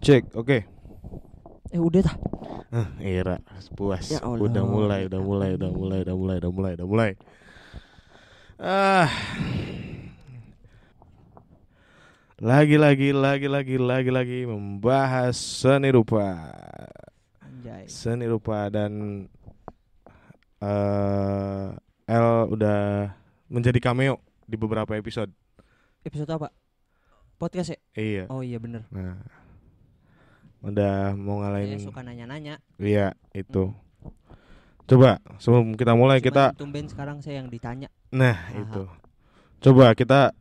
Cek, oke. Okay. Eh udah tah. Ah, eh, era puas. Ya Allah. Udah mulai, udah mulai, udah mulai, udah mulai, udah mulai, udah mulai. Ah. Lagi lagi lagi lagi lagi lagi membahas seni rupa. Anjay. Seni rupa dan uh, L udah menjadi cameo di beberapa episode. Episode apa? Podcast ya? Iya. Oh iya bener Nah, udah mau ngalahin Saya suka nanya-nanya iya itu hmm. coba sebelum kita mulai Cuma kita tumben sekarang saya yang ditanya nah Aha. itu coba kita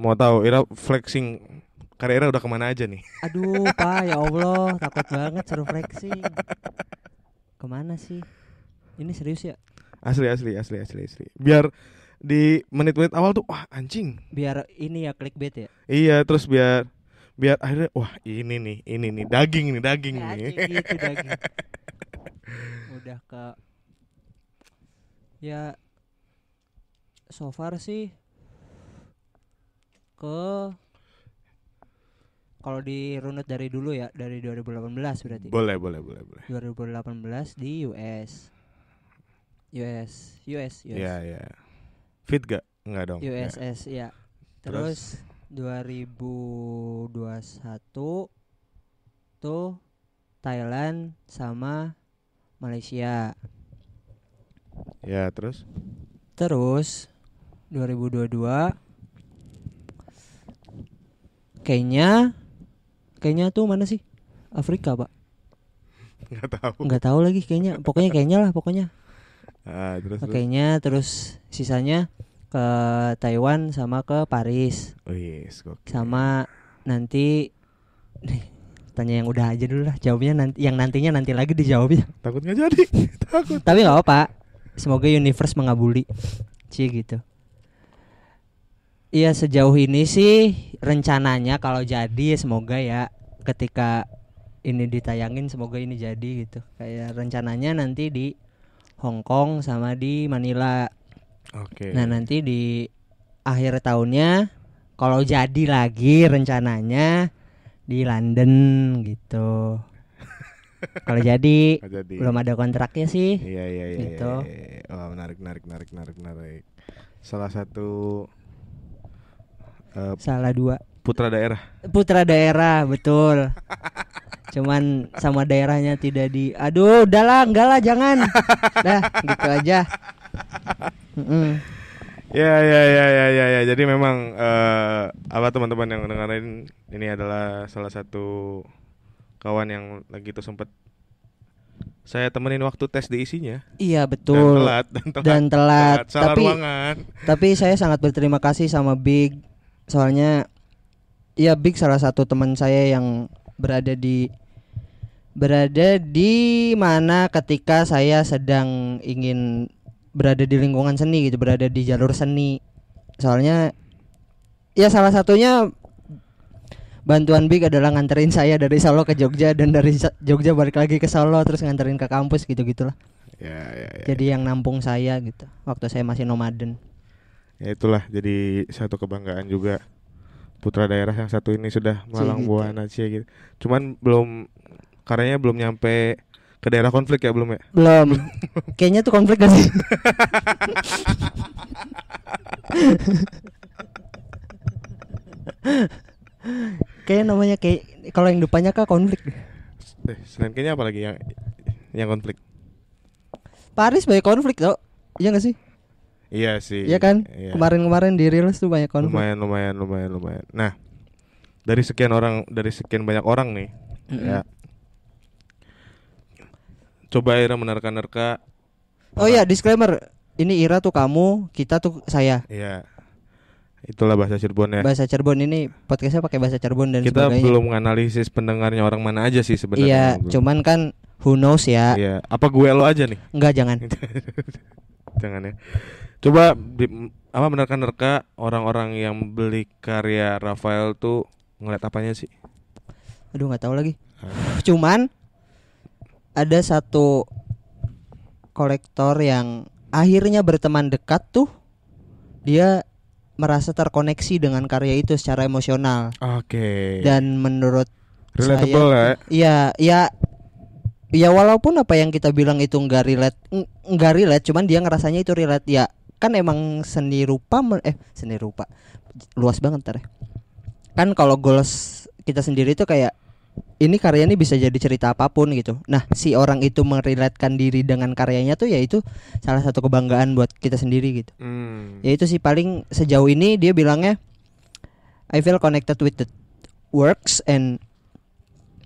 mau tahu Ira flexing karirnya udah kemana aja nih aduh pak ya allah takut banget seru flexing kemana sih ini serius ya asli asli asli asli asli biar di menit-menit awal tuh wah anjing biar ini ya clickbait ya iya terus biar biar akhirnya wah ini nih ini nih daging nih daging, daging nih iya itu daging udah ke ya so far sih ke kalau di runut dari dulu ya dari 2018 berarti boleh boleh boleh boleh 2018 di US US US US ya yeah, ya yeah. fit gak nggak dong USS ya, yeah. terus, terus 2021 tuh Thailand sama Malaysia. Ya, terus? Terus 2022 kayaknya kayaknya tuh mana sih? Afrika, Pak. Enggak tahu. Enggak tahu lagi kayaknya. Pokoknya kayaknya lah, pokoknya. Ah, terus, kayaknya terus sisanya ke Taiwan sama ke Paris. Oh yes, okay. Sama nanti nih, tanya yang udah aja dulu lah jawabnya nanti yang nantinya nanti lagi dijawabnya. Takut nggak jadi. Takut. Tapi nggak apa-apa. Semoga universe mengabuli. Cie gitu. Iya sejauh ini sih rencananya kalau jadi semoga ya ketika ini ditayangin semoga ini jadi gitu. Kayak rencananya nanti di Hong Kong sama di Manila Oke. Okay. Nah nanti di akhir tahunnya kalau jadi lagi rencananya di London gitu. kalau jadi, jadi belum ada kontraknya sih. Iya iya iya. iya gitu. Iya, iya. Oh, menarik menarik menarik menarik menarik. Salah satu. Uh, Salah dua. Putra daerah. Putra daerah betul. cuman sama daerahnya tidak di aduh udahlah enggak lah jangan dah gitu aja Ya ya ya ya ya ya. Jadi memang uh, apa teman-teman yang dengerin ini adalah salah satu kawan yang lagi itu sempat saya temenin waktu tes diisinya. Iya betul. Dan telat dan telat. Dan telat. telat. tapi ruangan. tapi saya sangat berterima kasih sama Big soalnya ya Big salah satu teman saya yang berada di berada di mana ketika saya sedang ingin berada di lingkungan seni gitu berada di jalur seni soalnya ya salah satunya bantuan Big adalah nganterin saya dari Solo ke Jogja dan dari Jogja balik lagi ke Solo terus nganterin ke kampus gitu gitulah ya, ya, ya, ya, jadi yang nampung saya gitu waktu saya masih nomaden ya itulah jadi satu kebanggaan juga putra daerah yang satu ini sudah malang buana gitu. cie gitu cuman belum karenanya belum nyampe ke daerah konflik ya belum ya? Belum. Kayaknya tuh konflik gak sih? Kayaknya namanya kayak kalau yang depannya kah konflik. Eh, selain kayaknya apalagi yang yang konflik? Paris banyak konflik tuh. Iya gak sih? Iya sih. Iya kan? Iya. Kemarin-kemarin di Reels tuh banyak konflik. Lumayan, lumayan, lumayan, lumayan. Nah, dari sekian orang, dari sekian banyak orang nih, mm -hmm. ya coba Ira menerka-nerka oh iya disclaimer ini Ira tuh kamu kita tuh saya iya itulah bahasa Cirebon ya bahasa Cirebon ini podcastnya pakai bahasa Cirebon dan kita sebagainya. belum menganalisis pendengarnya orang mana aja sih sebenarnya iya cuman kan who knows ya iya apa gue lo aja nih enggak jangan jangan ya coba di, apa menerka-nerka orang-orang yang beli karya Rafael tuh ngeliat apanya sih aduh nggak tahu lagi cuman ada satu kolektor yang akhirnya berteman dekat tuh dia merasa terkoneksi dengan karya itu secara emosional. Oke. Okay. Dan menurut relatable saya, ya. Iya, ya ya walaupun apa yang kita bilang itu nggak relate, nggak relate, cuman dia ngerasanya itu relate ya. Kan emang seni rupa eh seni rupa luas banget ntar ya. Kan kalau goals kita sendiri itu kayak ini karya ini bisa jadi cerita apapun gitu. Nah, si orang itu meriletkan diri dengan karyanya tuh yaitu salah satu kebanggaan buat kita sendiri gitu. Hmm. Yaitu si paling sejauh ini dia bilangnya I feel connected with the works and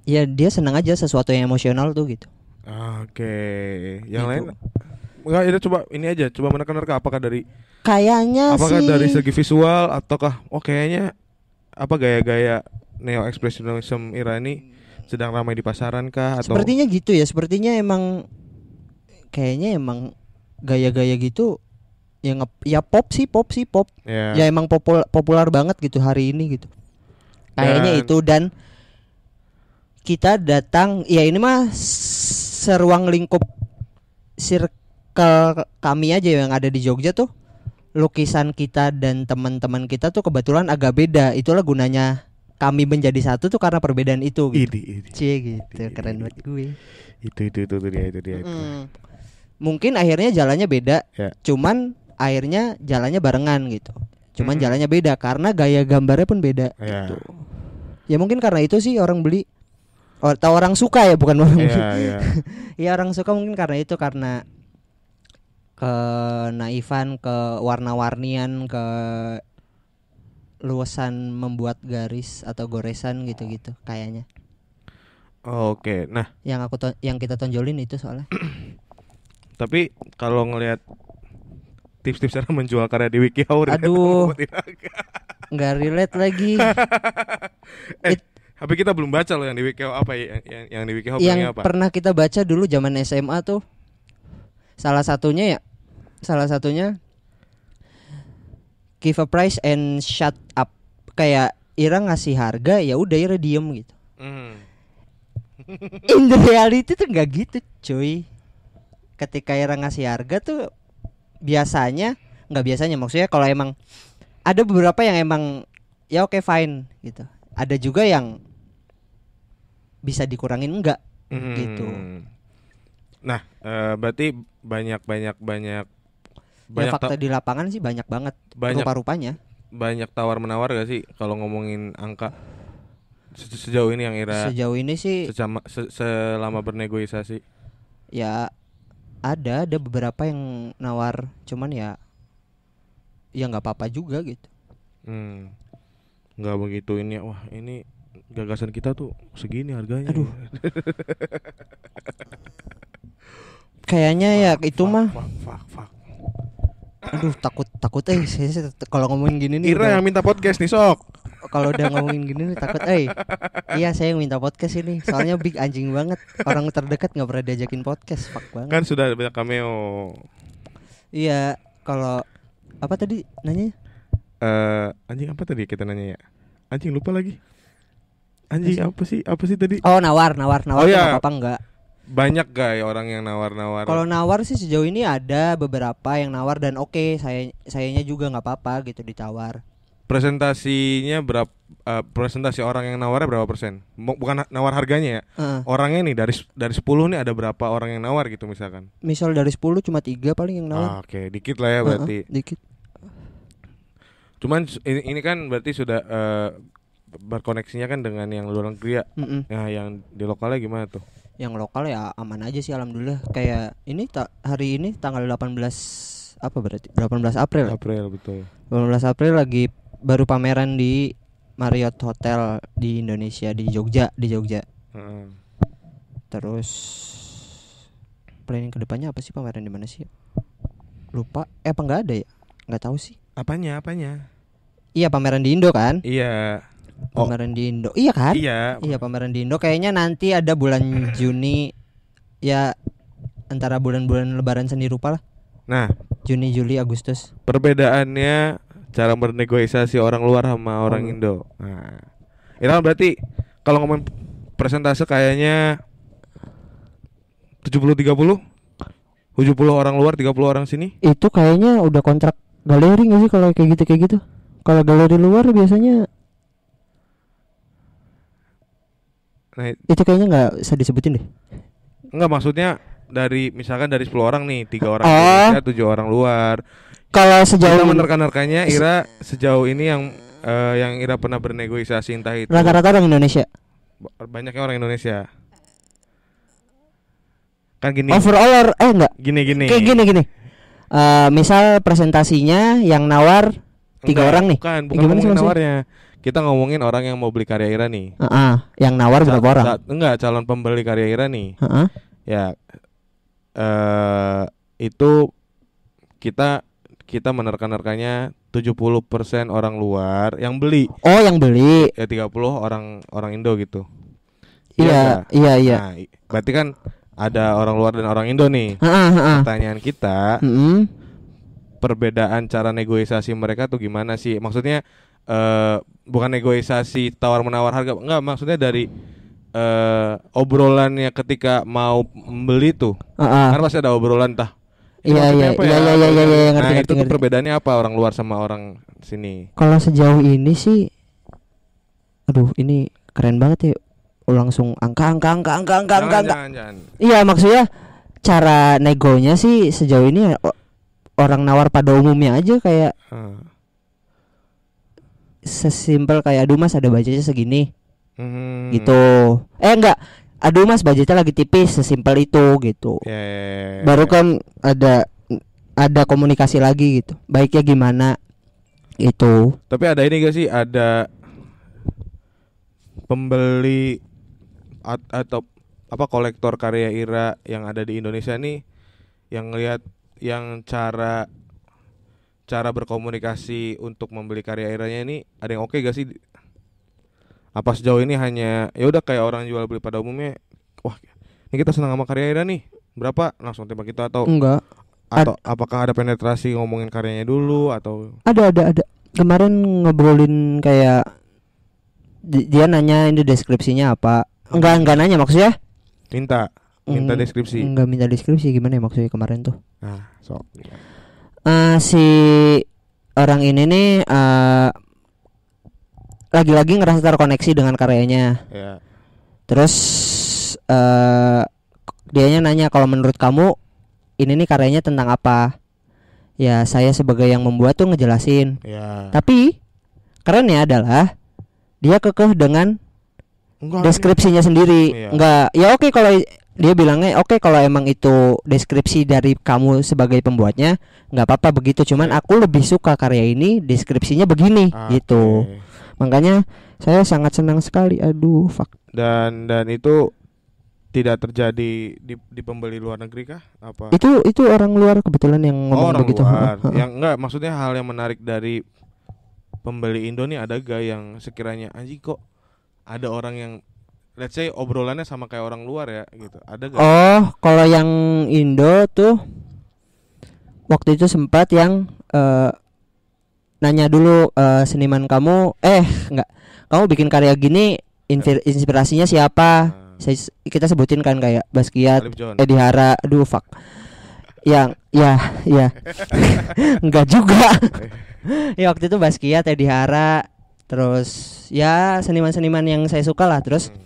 ya dia senang aja sesuatu yang emosional tuh gitu. Ah, oke, okay. yang gitu. lain enggak ya coba ini aja coba menekan ke apakah dari kayaknya apakah dari segi visual ataukah oh kayaknya apa gaya-gaya neo expressionism ini sedang ramai di pasaran kah atau Sepertinya gitu ya, sepertinya emang kayaknya emang gaya-gaya gitu ya nge ya pop sih, pop sih, pop. Yeah. Ya emang popul populer banget gitu hari ini gitu. Kayaknya itu dan kita datang ya ini mah seruang lingkup circle kami aja yang ada di Jogja tuh lukisan kita dan teman-teman kita tuh kebetulan agak beda itulah gunanya kami menjadi satu tuh karena perbedaan itu gitu. Ini, Cie gitu, ini, keren banget gue. Itu itu itu, itu dia itu dia. Itu. Mm. Mungkin akhirnya jalannya beda, yeah. cuman akhirnya jalannya barengan gitu. Cuman mm. jalannya beda karena gaya gambarnya pun beda yeah. gitu. Ya mungkin karena itu sih orang beli atau orang suka ya bukan orang yeah, beli. Ya. ya orang suka mungkin karena itu karena ke naifan, ke warna-warnian, ke luasan membuat garis atau goresan gitu-gitu kayaknya. Oke, okay, nah yang aku yang kita tonjolin itu soalnya. Tapi kalau ngelihat tips-tips cara menjual karya di Wiki aduh, nggak relate lagi. eh, It, tapi kita belum baca loh yang di Wiki apa ya, yang yang, yang di Wiki apa? yang pernah kita baca dulu zaman SMA tuh. Salah satunya ya, salah satunya give a price and shut up kayak Ira ngasih harga ya udah Ira diem gitu mm. in the reality tuh nggak gitu cuy ketika Ira ngasih harga tuh biasanya nggak biasanya maksudnya kalau emang ada beberapa yang emang ya oke okay, fine gitu ada juga yang bisa dikurangin enggak mm. gitu hmm. nah uh, berarti banyak banyak banyak Ya, banyak ya fakta di lapangan sih banyak banget banyak, rupa-rupanya banyak tawar menawar gak sih kalau ngomongin angka Se sejauh ini yang Ira sejauh ini sih sejama, se selama bernegosiasi ya ada ada beberapa yang nawar cuman ya ya nggak apa-apa juga gitu hmm nggak begitu ini wah ini gagasan kita tuh segini harganya aduh kayaknya ya itu mah fuck, fuck, fuck aduh takut takut eh kalau ngomongin gini nih Ira yang minta podcast nih sok kalau udah ngomongin gini nih takut eh iya saya yang minta podcast ini soalnya big anjing banget orang terdekat nggak pernah diajakin podcast pak banget kan sudah banyak cameo iya kalau apa tadi nanya uh, eh, anjing apa tadi kita nanya ya anjing lupa lagi anjing apa sih apa sih tadi oh nawar nawar nawar oh, iya. apa enggak banyak gak orang yang nawar-nawar? Kalau nawar sih sejauh ini ada beberapa yang nawar dan oke okay, saya sayanya juga nggak apa-apa gitu ditawar. Presentasinya berapa? Uh, eh, presentasi orang yang nawarnya berapa persen? Bukan nawar harganya ya. Uh. Orangnya nih dari dari 10 nih ada berapa orang yang nawar gitu misalkan? Misal dari 10 cuma tiga paling yang nawar. Ah, oke, okay. dikit lah ya berarti. Uh -uh, dikit. Cuman ini, ini kan berarti sudah uh, berkoneksinya kan dengan yang luar negeri ya. Mm -mm. Nah, yang di lokalnya gimana tuh? yang lokal ya aman aja sih alhamdulillah kayak ini ta hari ini tanggal 18 apa berarti 18 April April betul 18 April lagi baru pameran di Marriott Hotel di Indonesia di Jogja di Jogja hmm. terus planning kedepannya apa sih pameran di mana sih lupa eh apa nggak ada ya nggak tahu sih apanya apanya iya pameran di Indo kan iya Oh. Pameran di Indo. Iya kan? Iya. Iya pameran di Indo kayaknya nanti ada bulan Juni ya antara bulan-bulan lebaran sendiri rupa lah. Nah, Juni, Juli, Agustus. Perbedaannya cara bernegosiasi orang luar sama orang oh. Indo. Nah, Itu berarti kalau ngomong presentase kayaknya 70 30 70 orang luar 30 orang sini. Itu kayaknya udah kontrak galeri gak sih kalau kayak gitu kayak gitu. Kalau galeri luar biasanya Nah, itu kayaknya nggak bisa disebutin deh. Enggak maksudnya dari misalkan dari 10 orang nih, tiga orang oh. Indonesia, tujuh orang luar. Kalau sejauh kita menerka-nerkanya Ira sejauh ini yang uh, yang Ira pernah bernegosiasi entah itu rata-rata orang Indonesia. Banyaknya orang Indonesia. Kan gini. Overall or, eh enggak. Gini gini. Kayak gini gini. Uh, misal presentasinya yang nawar tiga Enggak, orang nih bukan eh, bukan Gimana ngomongin sih nawarnya kita ngomongin orang yang mau beli karya Ira nih uh -uh. yang nawar Cal berapa orang enggak calon pembeli karya Ira nih uh -uh. ya uh, itu kita kita menerka-nerkanya 70% orang luar yang beli. Oh, yang beli. Ya 30 orang orang Indo gitu. Iya, iya, iya, iya. Nah, berarti kan ada orang luar dan orang Indo nih. uh -uh. Pertanyaan kita, uh -uh perbedaan cara negosiasi mereka tuh gimana sih? Maksudnya uh, bukan negosiasi tawar menawar harga, enggak maksudnya dari uh, obrolannya ketika mau membeli tuh. Uh -uh. Karena pasti ada obrolan tah. Iya iya iya, ya? iya iya iya iya ngerti Nah, ngerti, itu ngerti. perbedaannya apa orang luar sama orang sini? Kalau sejauh ini sih aduh ini keren banget ya langsung angka angka angka angka angka angka, jangan, angka. Jangan, jangan. Iya maksudnya cara negonya sih sejauh ini ya, orang nawar pada umumnya aja kayak hmm. sesimpel kayak aduh mas ada budgetnya segini hmm. gitu eh enggak aduh mas budgetnya lagi tipis sesimpel itu gitu yeah, yeah, yeah, ya, ya. baru kan ada ada komunikasi lagi gitu baiknya gimana itu tapi ada ini gak sih ada pembeli at atau apa kolektor karya Ira yang ada di Indonesia nih yang lihat yang cara cara berkomunikasi untuk membeli karya airnya ini ada yang oke okay gak sih? Apa sejauh ini hanya ya udah kayak orang jual beli pada umumnya, wah ini kita senang sama karya airnya nih, berapa langsung tembak kita atau enggak? Atau Ad apakah ada penetrasi ngomongin karyanya dulu atau? Ada ada ada. Kemarin ngobrolin kayak dia nanya ini deskripsinya apa? Enggak enggak nanya maksudnya? Minta minta deskripsi nggak minta deskripsi gimana ya maksudnya kemarin tuh ah so uh, eh, si orang ini nih uh, lagi-lagi ngerasa terkoneksi dengan karyanya yeah. terus uh, dianya nanya kalau menurut kamu ini nih karyanya tentang apa ya saya sebagai yang membuat tuh ngejelasin yeah. tapi kerennya adalah dia kekeh dengan Enggak, deskripsinya ini. sendiri iya. nggak ya oke kalau dia bilangnya oke okay, kalau emang itu deskripsi dari kamu sebagai pembuatnya nggak apa-apa begitu cuman iya. aku lebih suka karya ini deskripsinya begini okay. Ah, gitu makanya saya sangat senang sekali aduh fuck dan dan itu tidak terjadi di, di pembeli luar negeri kah apa itu itu orang luar kebetulan yang ngomong oh, orang begitu luar. yang enggak maksudnya hal yang menarik dari pembeli Indonesia ada gak yang sekiranya anjing kok ada orang yang let's say obrolannya sama kayak orang luar ya gitu ada gak? oh kalau yang Indo tuh waktu itu sempat yang uh, nanya dulu uh, seniman kamu eh nggak kamu bikin karya gini inspirasinya siapa hmm. kita sebutin kan kayak Basquiat Edi Hara aduh yang ya ya nggak juga ya waktu itu Basquiat Edi Hara terus ya seniman-seniman yang saya suka lah terus hmm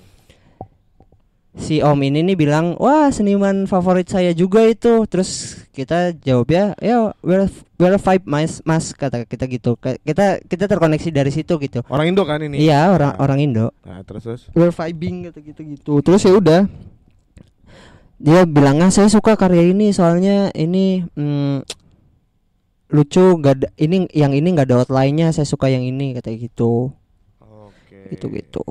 si om ini nih bilang wah seniman favorit saya juga itu terus kita jawab ya ya well we're five mas mas kata kita gitu kita kita terkoneksi dari situ gitu orang Indo kan ini iya orang nah. orang Indo nah, terus terus well vibing gitu gitu gitu terus ya udah dia bilangnya ah, saya suka karya ini soalnya ini mm, lucu gak ada, ini yang ini nggak ada outline-nya saya suka yang ini kata gitu okay. gitu gitu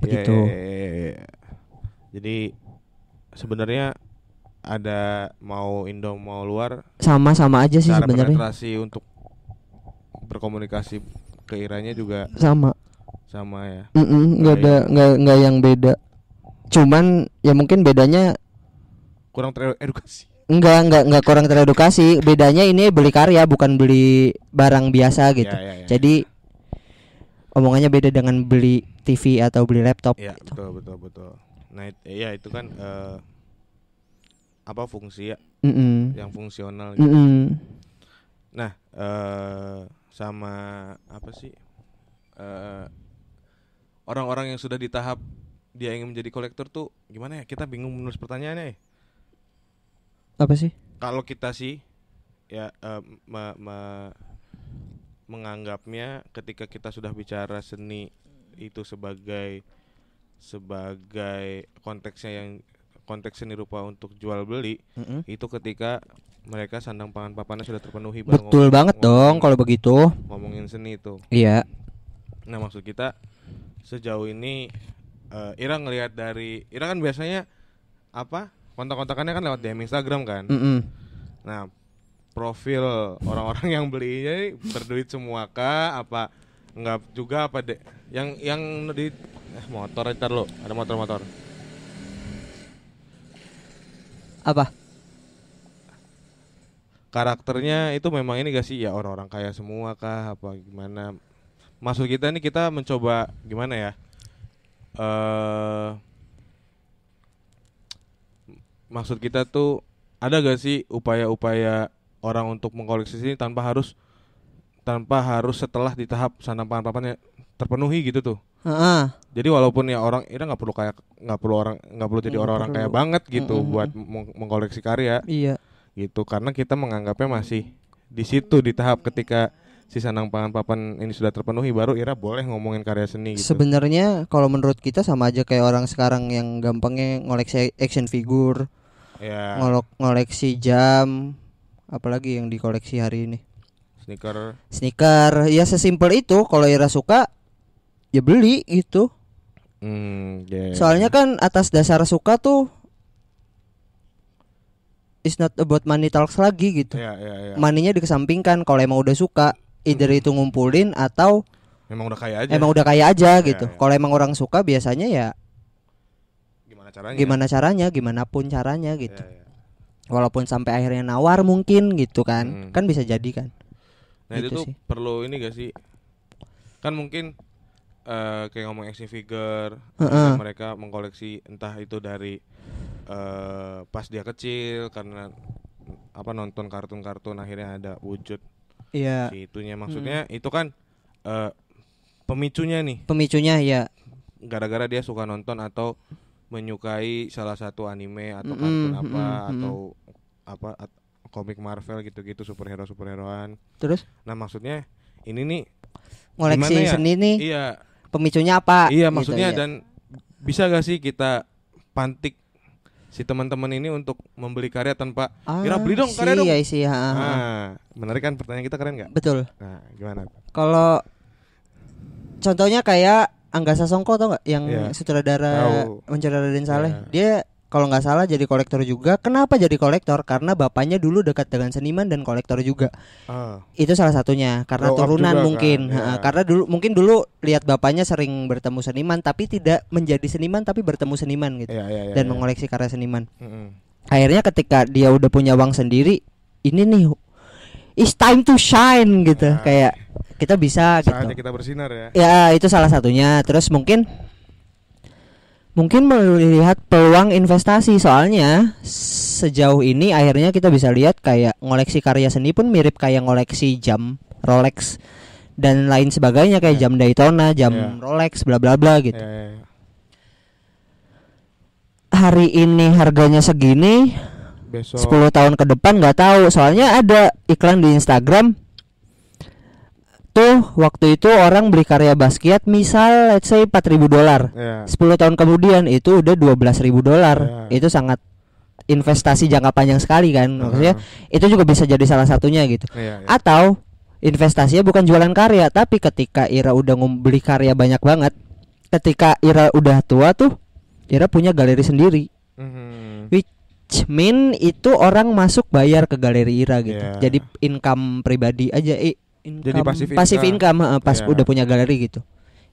begitu. Yeah, yeah, yeah, yeah. Iya. Jadi sebenarnya ada mau Indo mau luar sama-sama aja sih sebenarnya. Penetrasi untuk berkomunikasi ke Iranya juga sama. Sama ya. Mm nggak ada nggak nggak yang beda. Cuman ya mungkin bedanya kurang teredukasi. Enggak, enggak, enggak kurang teredukasi. Bedanya ini beli karya bukan beli barang biasa gitu. Ya, ya, ya, Jadi ya omongannya beda dengan beli TV atau beli laptop. Iya gitu. betul betul betul. Nah it, ya itu kan uh, apa fungsi ya mm -mm. yang fungsional. Gitu. Mm -mm. Nah uh, sama apa sih eh, orang-orang uh, yang sudah di tahap dia ingin menjadi kolektor tuh gimana ya kita bingung menulis pertanyaannya. Eh. Apa sih? Kalau kita sih ya uh, me, me, menganggapnya ketika kita sudah bicara seni itu sebagai sebagai konteksnya yang konteks seni rupa untuk jual beli mm -hmm. itu ketika mereka sandang pangan papannya sudah terpenuhi betul ngomong, banget ngomong, dong kalau begitu ngomongin seni itu iya nah maksud kita sejauh ini uh, Ira ngelihat dari Ira kan biasanya apa kontak-kontakannya kan lewat DM Instagram kan mm -hmm. nah profil orang-orang yang belinya ini berduit semua kah apa enggak juga apa dek yang yang di eh, motor ntar lo ada motor-motor apa karakternya itu memang ini gak sih ya orang-orang kaya semua kah apa gimana maksud kita ini kita mencoba gimana ya eh maksud kita tuh ada gak sih upaya-upaya orang untuk mengkoleksi sini tanpa harus tanpa harus setelah di tahap sandang pangan papannya terpenuhi gitu tuh. Uh-huh. Jadi walaupun ya orang itu ya nggak perlu kayak nggak perlu orang nggak perlu jadi orang-orang kayak banget gitu uh-huh. buat meng- mengkoleksi karya. Iya. Gitu karena kita menganggapnya masih di situ di tahap ketika si sanang pangan papan ini sudah terpenuhi baru Ira boleh ngomongin karya seni gitu. Sebenarnya kalau menurut kita sama aja kayak orang sekarang yang gampangnya ngoleksi action figure. Yeah. Ngolok ngoleksi jam, apalagi yang dikoleksi hari ini sneaker sneaker ya sesimpel itu kalau Ira suka ya beli itu, mm, yeah. soalnya kan atas dasar suka tuh it's not about money talks lagi gitu yeah, yeah, yeah. maninya dikesampingkan kalau emang udah suka either hmm. itu ngumpulin atau emang udah kaya aja emang udah kaya aja yeah, gitu yeah, yeah. kalau emang orang suka biasanya ya gimana caranya gimana caranya gimana pun caranya gitu yeah, yeah walaupun sampai akhirnya nawar mungkin gitu kan hmm. kan bisa jadi kan nah gitu itu tuh sih. perlu ini gak sih kan mungkin uh, kayak ngomong action figure uh -uh. mereka mengkoleksi entah itu dari uh, pas dia kecil karena apa nonton kartun-kartun akhirnya ada wujud Iya. Si itunya hmm. maksudnya hmm. itu kan uh, pemicunya nih. Pemicunya ya. Gara-gara dia suka nonton atau menyukai salah satu anime atau kartun mm -hmm. apa mm -hmm. atau apa at komik Marvel gitu-gitu superhero superheroan. Terus? Nah maksudnya ini nih koleksi ya? seni nih. Iya. Pemicunya apa? Iya gitu, maksudnya iya. dan bisa gak sih kita pantik si teman-teman ini untuk membeli karya tanpa ah, kira beli dong si, iya karya dong. Iya, sih. Nah, menarik kan pertanyaan kita keren nggak? Betul. Nah, gimana? Kalau contohnya kayak Angga Sasongko tau nggak yang yeah. sutradara Mencari Raden Saleh yeah. dia kalau nggak salah jadi kolektor juga kenapa jadi kolektor karena bapaknya dulu dekat dengan seniman dan kolektor juga uh. itu salah satunya karena Grow turunan mungkin kan? yeah. Iya. karena dulu mungkin dulu lihat bapaknya sering bertemu seniman tapi tidak menjadi seniman tapi bertemu seniman gitu yeah, yeah, yeah, dan yeah. mengoleksi karya seniman mm -hmm. akhirnya ketika dia udah punya uang sendiri ini nih it's time to shine gitu yeah. kayak kita bisa Saatnya gitu. kita bersinar ya. Ya, itu salah satunya. Terus mungkin mungkin melihat peluang investasi soalnya sejauh ini akhirnya kita bisa lihat kayak ngoleksi karya seni pun mirip kayak ngoleksi jam Rolex dan lain sebagainya kayak yeah. jam Daytona, jam yeah. Rolex, bla bla bla gitu. Yeah, yeah. Ya. Hari ini harganya segini, Besok. 10 tahun ke depan nggak tahu. Soalnya ada iklan di Instagram itu waktu itu orang beli karya Basquiat misal let's say 4000 dolar. Yeah. Iya. 10 tahun kemudian itu udah 12.000 dolar. Yeah. Itu sangat investasi jangka panjang sekali kan. Maksudnya uh iya. -huh. itu juga bisa jadi salah satunya gitu. Yeah, yeah. Atau investasinya bukan jualan karya, tapi ketika Ira udah beli karya banyak banget, ketika Ira udah tua tuh Ira punya galeri sendiri. Mm -hmm. Which mean itu orang masuk bayar ke galeri Ira gitu. Yeah. Jadi income pribadi aja eh, income. Jadi pasif income. Pasif income uh, pas yeah. udah punya galeri gitu.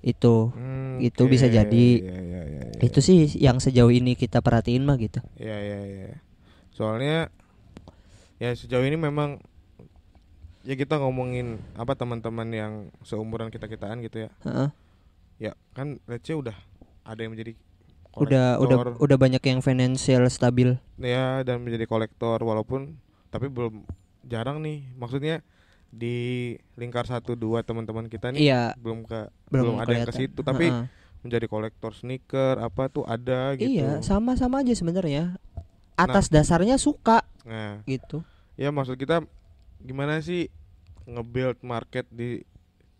Itu. Hmm, itu bisa jadi. Yeah, yeah, yeah, yeah. Iya. Itu sih yang sejauh ini kita perhatiin mah gitu. ya yeah, ya yeah, Yeah. Soalnya ya sejauh ini memang ya kita ngomongin apa teman-teman yang seumuran kita-kitaan gitu ya. Uh huh Ya, kan receh udah ada yang menjadi kolektor. udah udah udah banyak yang finansial stabil. Ya, dan menjadi kolektor walaupun tapi belum jarang nih. Maksudnya di lingkar satu dua teman-teman kita nih iya, belum ke belum, belum ada yang ke situ tapi uh -huh. menjadi kolektor sneaker apa tuh ada gitu iya sama-sama aja sebenarnya nah. atas nah, dasarnya suka nah, gitu ya maksud kita gimana sih ngebuild market di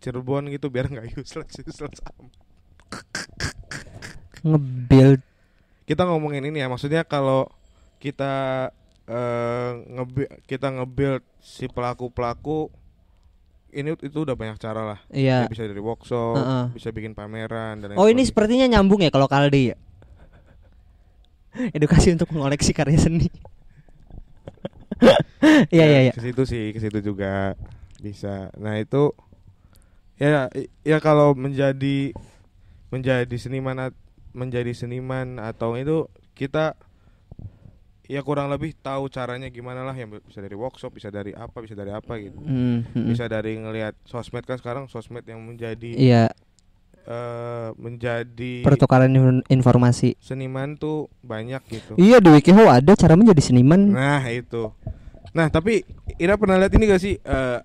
Cirebon gitu biar nggak useless useless ngebuild kita ngomongin ini ya maksudnya kalau kita uh, eh, nge kita ngebuild si pelaku pelaku ini itu udah banyak cara lah. Iya. bisa dari workshop, uh -uh. bisa bikin pameran dan Oh, ini sepertinya nyambung ya kalau Kaldi ya. Edukasi untuk mengoleksi karya seni. Iya ya, iya iya. Ke situ sih, ke situ juga bisa. Nah, itu ya ya kalau menjadi menjadi seniman menjadi seniman atau itu kita ya kurang lebih tahu caranya gimana lah yang bisa dari workshop bisa dari apa bisa dari apa gitu mm-hmm. bisa dari ngelihat sosmed kan sekarang sosmed yang menjadi iya yeah. uh, menjadi pertukaran informasi seniman tuh banyak gitu iya di wikiho ada cara menjadi seniman nah itu nah tapi Ira pernah lihat ini gak sih uh,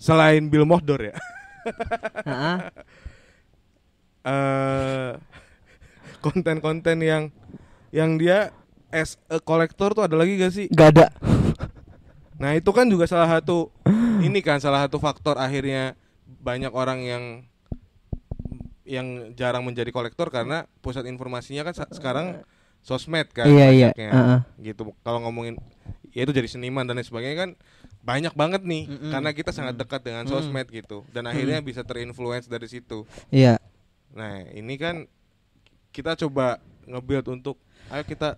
selain Bill Mohdor ya uh-huh. uh, konten-konten yang yang dia as a collector tuh ada lagi gak sih? Gak ada. Nah itu kan juga salah satu ini kan salah satu faktor akhirnya banyak orang yang yang jarang menjadi kolektor karena pusat informasinya kan sekarang sosmed kan iya, iya. banyaknya iya. Uh -uh. gitu kalau ngomongin ya itu jadi seniman dan lain sebagainya kan banyak banget nih mm -mm. karena kita sangat dekat dengan mm -mm. sosmed gitu dan akhirnya bisa terinfluence dari situ iya nah ini kan kita coba ngebuild untuk ayo kita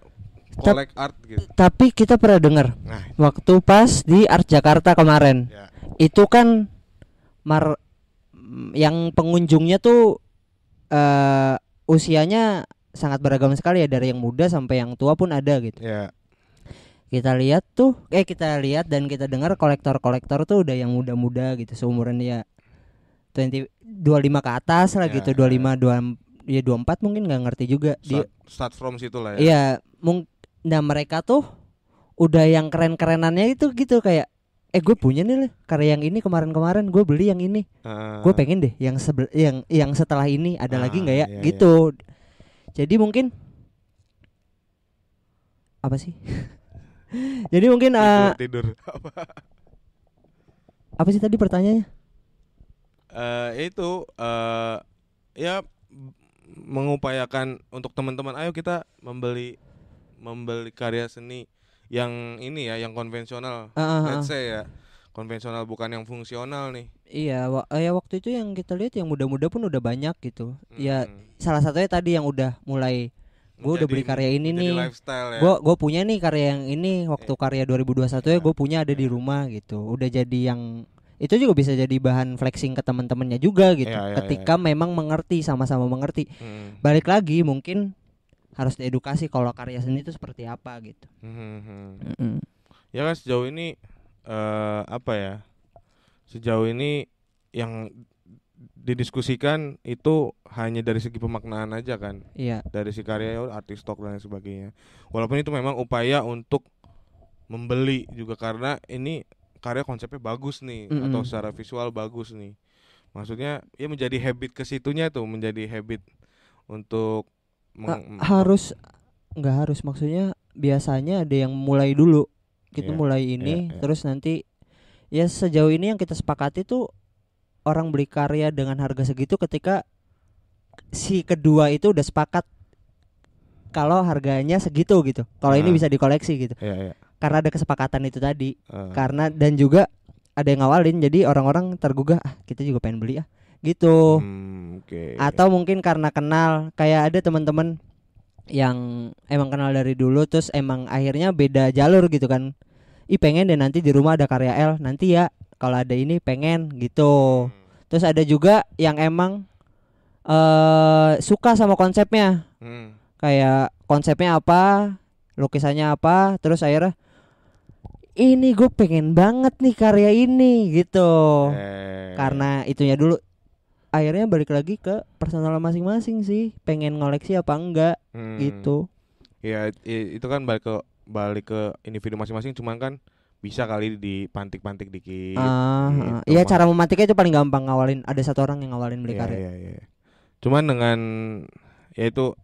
Ta art gitu. Tapi kita pernah dengar nah. waktu pas di Art Jakarta kemarin. Ya. Itu kan mar yang pengunjungnya tuh uh, usianya sangat beragam sekali ya dari yang muda sampai yang tua pun ada gitu. Ya. Kita lihat tuh eh kita lihat dan kita dengar kolektor-kolektor tuh udah yang muda-muda gitu seumuran dia 20 25 ke atas lah ya, gitu, 25 ya. 24 ya 24 mungkin nggak ngerti juga. Start, start from situ lah ya. Iya, mung nah mereka tuh udah yang keren-kerenannya itu gitu kayak eh gue punya nih karya yang ini kemarin-kemarin gue beli yang ini uh. Ah. gue pengen deh yang sebel yang yang setelah ini ada uh, lagi nggak ya ah, iya, gitu iya. jadi mungkin apa sih jadi mungkin tidur, ah, tidur. apa sih tadi pertanyaannya uh, itu uh, ya mengupayakan untuk teman-teman ayo kita membeli membeli karya seni yang ini ya yang konvensional uh ah, -huh. Ah, ah. let's say ya konvensional bukan yang fungsional nih. Iya, wa eh, ya waktu itu yang kita lihat yang muda-muda pun udah banyak gitu. Ya, hmm. Ya salah satunya tadi yang udah mulai gue udah beli karya ini nih. Ya. Gue punya nih karya yang ini eh. waktu ya, eh. karya 2021 ya gue punya ada di eh. rumah gitu. Udah jadi yang itu juga bisa jadi bahan flexing ke teman-temannya juga gitu. Iya, iya, ketika iya. memang mengerti sama-sama mengerti. Hmm. Balik lagi mungkin harus diedukasi kalau karya seni itu seperti apa gitu. Hmm, hmm. -hmm. Ya kan sejauh ini uh, apa ya? Sejauh ini yang didiskusikan itu hanya dari segi pemaknaan aja kan. Iya. Dari si karya artis stok dan sebagainya. Walaupun itu memang upaya untuk membeli juga karena ini karya konsepnya bagus nih mm -hmm. atau secara visual bagus nih. Maksudnya ya menjadi habit ke situnya tuh menjadi habit untuk harus nggak harus maksudnya biasanya ada yang mulai dulu kita yeah, mulai ini yeah, yeah. terus nanti ya sejauh ini yang kita sepakati tuh orang beli karya dengan harga segitu ketika si kedua itu udah sepakat kalau harganya segitu gitu kalau ini ah. bisa dikoleksi gitu yeah, yeah. karena ada kesepakatan itu tadi uh. karena dan juga ada yang ngawalin jadi orang-orang tergugah ah kita juga pengen beli ah gitu hmm, okay. atau mungkin karena kenal kayak ada teman-teman yang emang kenal dari dulu terus emang akhirnya beda jalur gitu kan I pengen deh nanti di rumah ada karya L nanti ya kalau ada ini pengen gitu hmm. terus ada juga yang emang uh, suka sama konsepnya hmm. kayak konsepnya apa lukisannya apa terus akhirnya ini gue pengen banget nih karya ini gitu eh. karena itunya dulu akhirnya balik lagi ke personal masing-masing sih pengen ngoleksi apa enggak hmm. gitu ya itu kan balik ke balik ke individu masing-masing cuman kan bisa kali dipantik-pantik dikit ah, gitu. Ah. ya cara mematiknya itu paling gampang ngawalin ada satu orang yang ngawalin beli ya, karya ya, ya. cuman dengan ya itu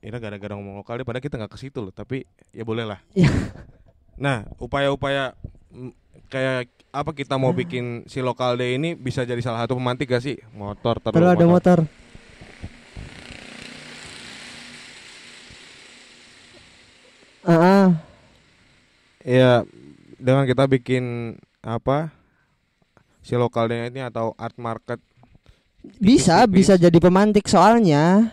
ini ya gara-gara ngomong lokal deh padahal kita nggak ke situ loh tapi ya boleh lah iya. nah upaya-upaya kayak apa kita mau bikin si lokal day ini bisa jadi salah satu pemantik gak sih motor terus ada motor. Ah. Uh -uh. Ya dengan kita bikin apa si lokal day ini atau art market bisa tipis. bisa jadi pemantik soalnya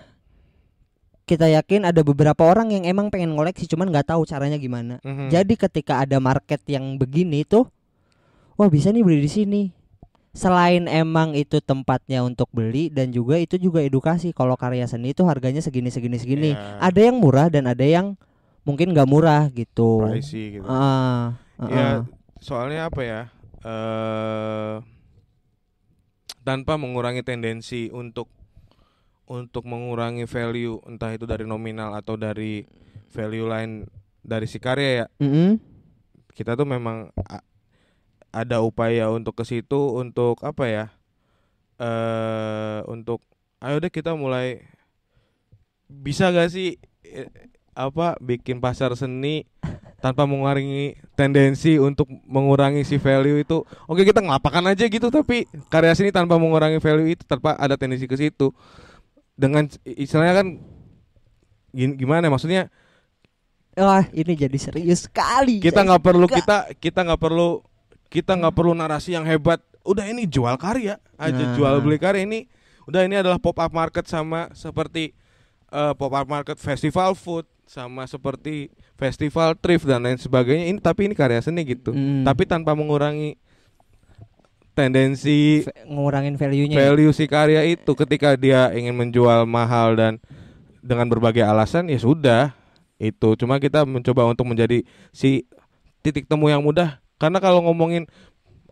kita yakin ada beberapa orang yang emang pengen ngoleksi cuman nggak tahu caranya gimana. Mm -hmm. Jadi ketika ada market yang begini tuh wah bisa nih beli di sini selain emang itu tempatnya untuk beli dan juga itu juga edukasi kalau karya seni itu harganya segini segini segini yeah. ada yang murah dan ada yang mungkin nggak murah gitu Pricey gitu uh, uh, ya ah. soalnya apa ya uh, tanpa mengurangi tendensi untuk untuk mengurangi value entah itu dari nominal atau dari value lain dari si karya ya mm -hmm. kita tuh memang ada upaya untuk ke situ untuk apa ya? Eh untuk ayo deh kita mulai bisa gak sih eh, apa bikin pasar seni tanpa mengurangi tendensi untuk mengurangi si value itu. Oke, kita ngelapakan aja gitu tapi karya seni tanpa mengurangi value itu tanpa ada tendensi ke situ. Dengan istilahnya kan gimana ya maksudnya Wah ini jadi serius sekali. Kita nggak perlu kita kita nggak perlu kita nggak perlu narasi yang hebat. Udah ini jual karya aja nah. jual beli karya ini. Udah ini adalah pop up market sama seperti uh, pop up market festival food sama seperti festival thrift dan lain sebagainya. Ini tapi ini karya seni gitu. Hmm. Tapi tanpa mengurangi tendensi v ngurangin value-nya. Ya? Value si karya itu ketika dia ingin menjual mahal dan dengan berbagai alasan ya sudah itu. Cuma kita mencoba untuk menjadi si titik temu yang mudah karena kalau ngomongin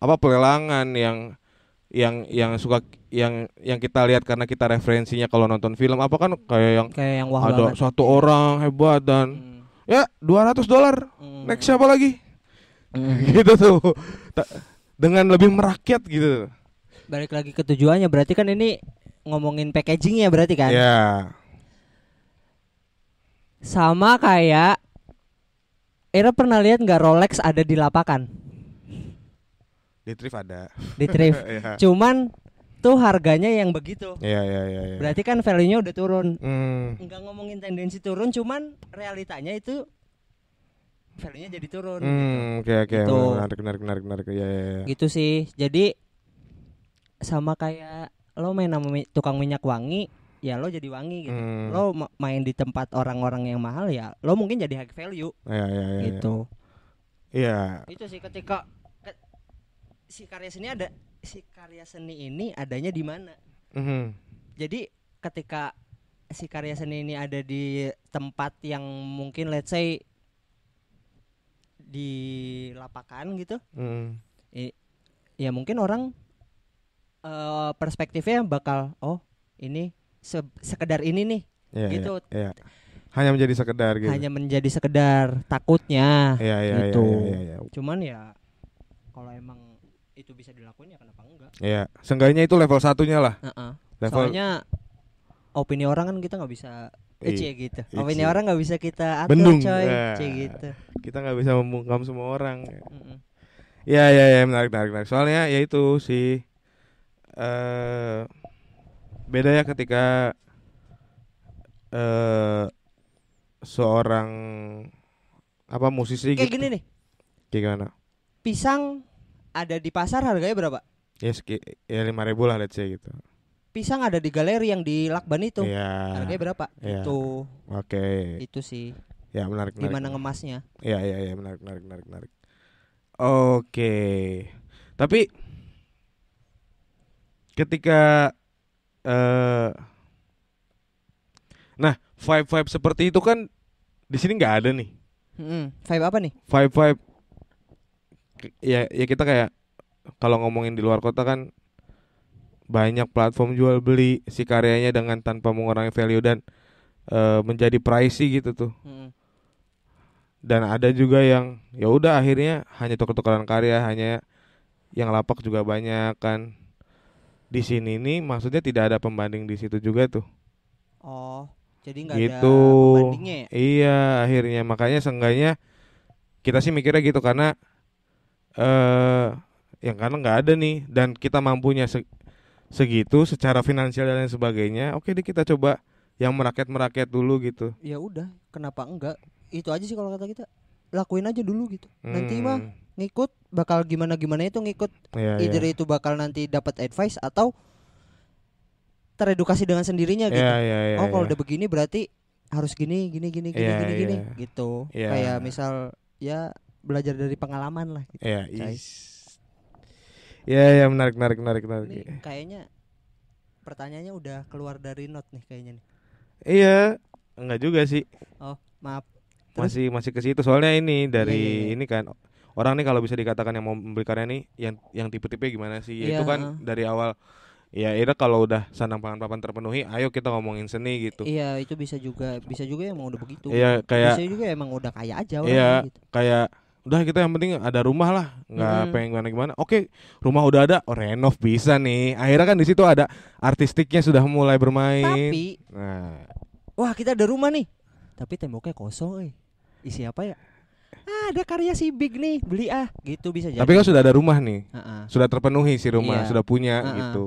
apa pelelangan yang yang yang suka yang yang kita lihat karena kita referensinya kalau nonton film apa kan kayak yang kayak yang wah ada banget. satu orang hebat dan hmm. ya 200 dolar hmm. next siapa lagi hmm. gitu tuh dengan lebih merakyat gitu balik lagi ke tujuannya berarti kan ini ngomongin packagingnya berarti kan ya yeah. sama kayak Era pernah lihat nggak Rolex ada di lapakan? Di thrift ada. Di thrift. yeah. Cuman tuh harganya yang begitu. Iya yeah, iya yeah, iya. Yeah, Berarti kan value-nya udah turun. Mm. ngomongin tendensi turun, cuman realitanya itu value-nya jadi turun. Hmm, gitu. oke oke. Gitu. Menarik menarik menarik menarik. Iya, iya iya. Gitu sih. Jadi sama kayak lo main sama tukang minyak wangi, ya lo jadi wangi gitu hmm. lo ma main di tempat orang-orang yang mahal ya lo mungkin jadi high value ya, ya, ya, gitu iya itu sih ketika ke, si karya seni ada si karya seni ini adanya di mana -hmm. jadi ketika si karya seni ini ada di tempat yang mungkin let's say di lapakan gitu mm. ya mungkin orang uh, perspektifnya bakal oh ini se sekedar ini nih yeah, iya, gitu yeah, yeah. hanya menjadi sekedar gitu hanya menjadi sekedar takutnya yeah, yeah, iya, gitu yeah, yeah, yeah, yeah. cuman ya kalau emang itu bisa dilakuin ya kenapa enggak ya yeah. seenggaknya itu level satunya lah uh -uh. level soalnya opini orang kan kita nggak bisa Eci ya gitu. Opini orang nggak bisa kita atur Bendung. coy. Ya. Eci gitu. Kita nggak bisa membungkam semua orang. Iya mm -mm. Ya ya menarik menarik menarik. Soalnya ya itu sih eh uh, beda ya ketika eh uh, seorang apa musisi kayak gitu. gini nih kayak gimana pisang ada di pasar harganya berapa yes, ya, ya lima ribu lah let's say gitu pisang ada di galeri yang di lakban itu yeah. harganya berapa yeah. itu oke okay. itu sih ya menarik, menarik. gimana ngemasnya ya ya ya menarik menarik menarik menarik oke okay. tapi ketika uh, nah vibe vibe seperti itu kan di sini nggak ada nih hmm, vibe apa nih vibe vibe ya ya kita kayak kalau ngomongin di luar kota kan banyak platform jual beli si karyanya dengan tanpa mengurangi value dan uh, menjadi pricey gitu tuh hmm. dan ada juga yang ya udah akhirnya hanya tukar tukaran karya hanya yang lapak juga banyak kan di sini ini maksudnya tidak ada pembanding di situ juga tuh. Oh, jadi nggak gitu. ada pembandingnya ya? Iya, akhirnya makanya seenggaknya kita sih mikirnya gitu karena eh yang karena nggak ada nih dan kita mampunya se segitu secara finansial dan lain sebagainya. Oke deh kita coba yang merakyat-merakyat dulu gitu. Ya udah, kenapa enggak? Itu aja sih kalau kata kita. Lakuin aja dulu gitu. Hmm. Nanti mah hmm ngikut bakal gimana gimana itu ngikut yeah, iya. either yeah. itu bakal nanti dapat advice atau teredukasi dengan sendirinya iya, gitu. Yeah, yeah, yeah, oh kalau yeah. udah begini berarti harus gini gini gini gini yeah, gini yeah. gini iya. gitu. Yeah. Kayak misal ya belajar dari pengalaman lah. Gitu, yeah, is... Ya yeah, ya yeah, menarik menarik menarik menarik. Ini kayaknya pertanyaannya udah keluar dari not nih kayaknya nih. Iya, enggak juga sih. Oh, maaf. Terus? Masih masih ke situ soalnya ini dari yeah, yeah, yeah. ini kan orang nih kalau bisa dikatakan yang mau membeli karya nih yang yang tipe-tipe gimana sih yeah. itu iya, kan dari awal ya Ira kalau udah sanang pangan-papan terpenuhi ayo kita ngomongin seni gitu iya itu bisa juga bisa juga emang udah begitu iya kayak bisa juga emang udah kaya aja orang iya gitu. kayak udah kita yang penting ada rumah lah nggak hmm. pengen gimana gimana oke rumah udah ada oh, renov bisa nih akhirnya kan di situ ada artistiknya sudah mulai bermain tapi nah. wah kita ada rumah nih tapi temboknya kosong eh. isi apa ya ah, ada karya si Big nih beli ah gitu bisa jadi tapi kan sudah ada rumah nih uh-uh. sudah terpenuhi si rumah iya. sudah punya uh-uh. gitu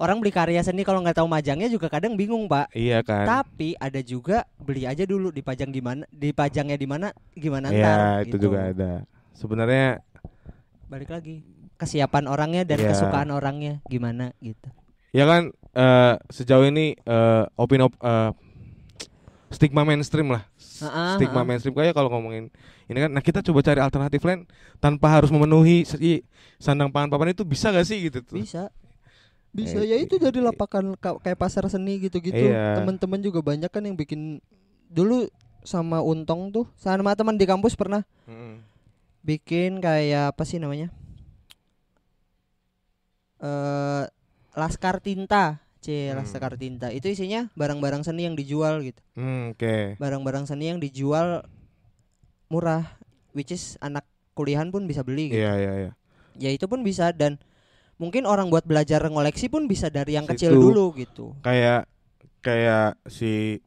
orang beli karya seni kalau nggak tahu majangnya juga kadang bingung pak iya kan tapi ada juga beli aja dulu dipajang di mana dipajangnya di mana gimana iya, itu gitu. juga ada sebenarnya balik lagi kesiapan orangnya dan yeah. kesukaan orangnya gimana gitu ya kan uh, sejauh ini uh, eh, opini op, uh, eh, stigma mainstream lah uh-uh, stigma mainstream kayak kalau ngomongin ini kan nah kita coba cari alternatif lain tanpa harus memenuhi sandang pangan papan itu bisa gak sih gitu tuh bisa bisa eh, ya itu dari lapakan kayak pasar seni gitu-gitu iya. teman-teman juga banyak kan yang bikin dulu sama Untung tuh sama teman di kampus pernah hmm. bikin kayak apa sih namanya uh, laskar tinta C sekar hmm. Kartinta itu isinya barang-barang seni yang dijual gitu hmm, oke okay. barang-barang seni yang dijual murah which is anak kuliahan pun bisa beli gitu iya yeah, iya iya ya itu pun bisa dan mungkin orang buat belajar ngoleksi pun bisa dari yang Situ, kecil dulu gitu kayak kayak si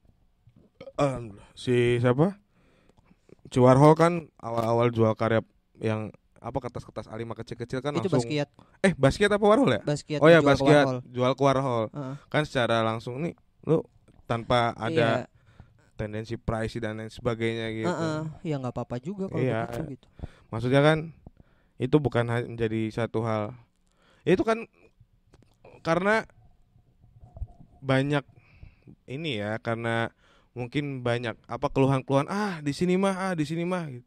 um, si siapa Cuarho kan awal-awal jual karya yang apa kertas-kertas A5 kecil-kecil kan itu langsung basket. Eh, basket apa Warhol ya? Basket oh ya, basket jual ke Warhol. Uh. Kan secara langsung nih lu tanpa ada yeah. tendensi price dan lain sebagainya gitu. Uh -uh. Ya nggak apa-apa juga kalau iya. gitu. Maksudnya kan itu bukan menjadi satu hal. Ya itu kan karena banyak ini ya karena mungkin banyak apa keluhan-keluhan ah di sini mah ah di sini mah gitu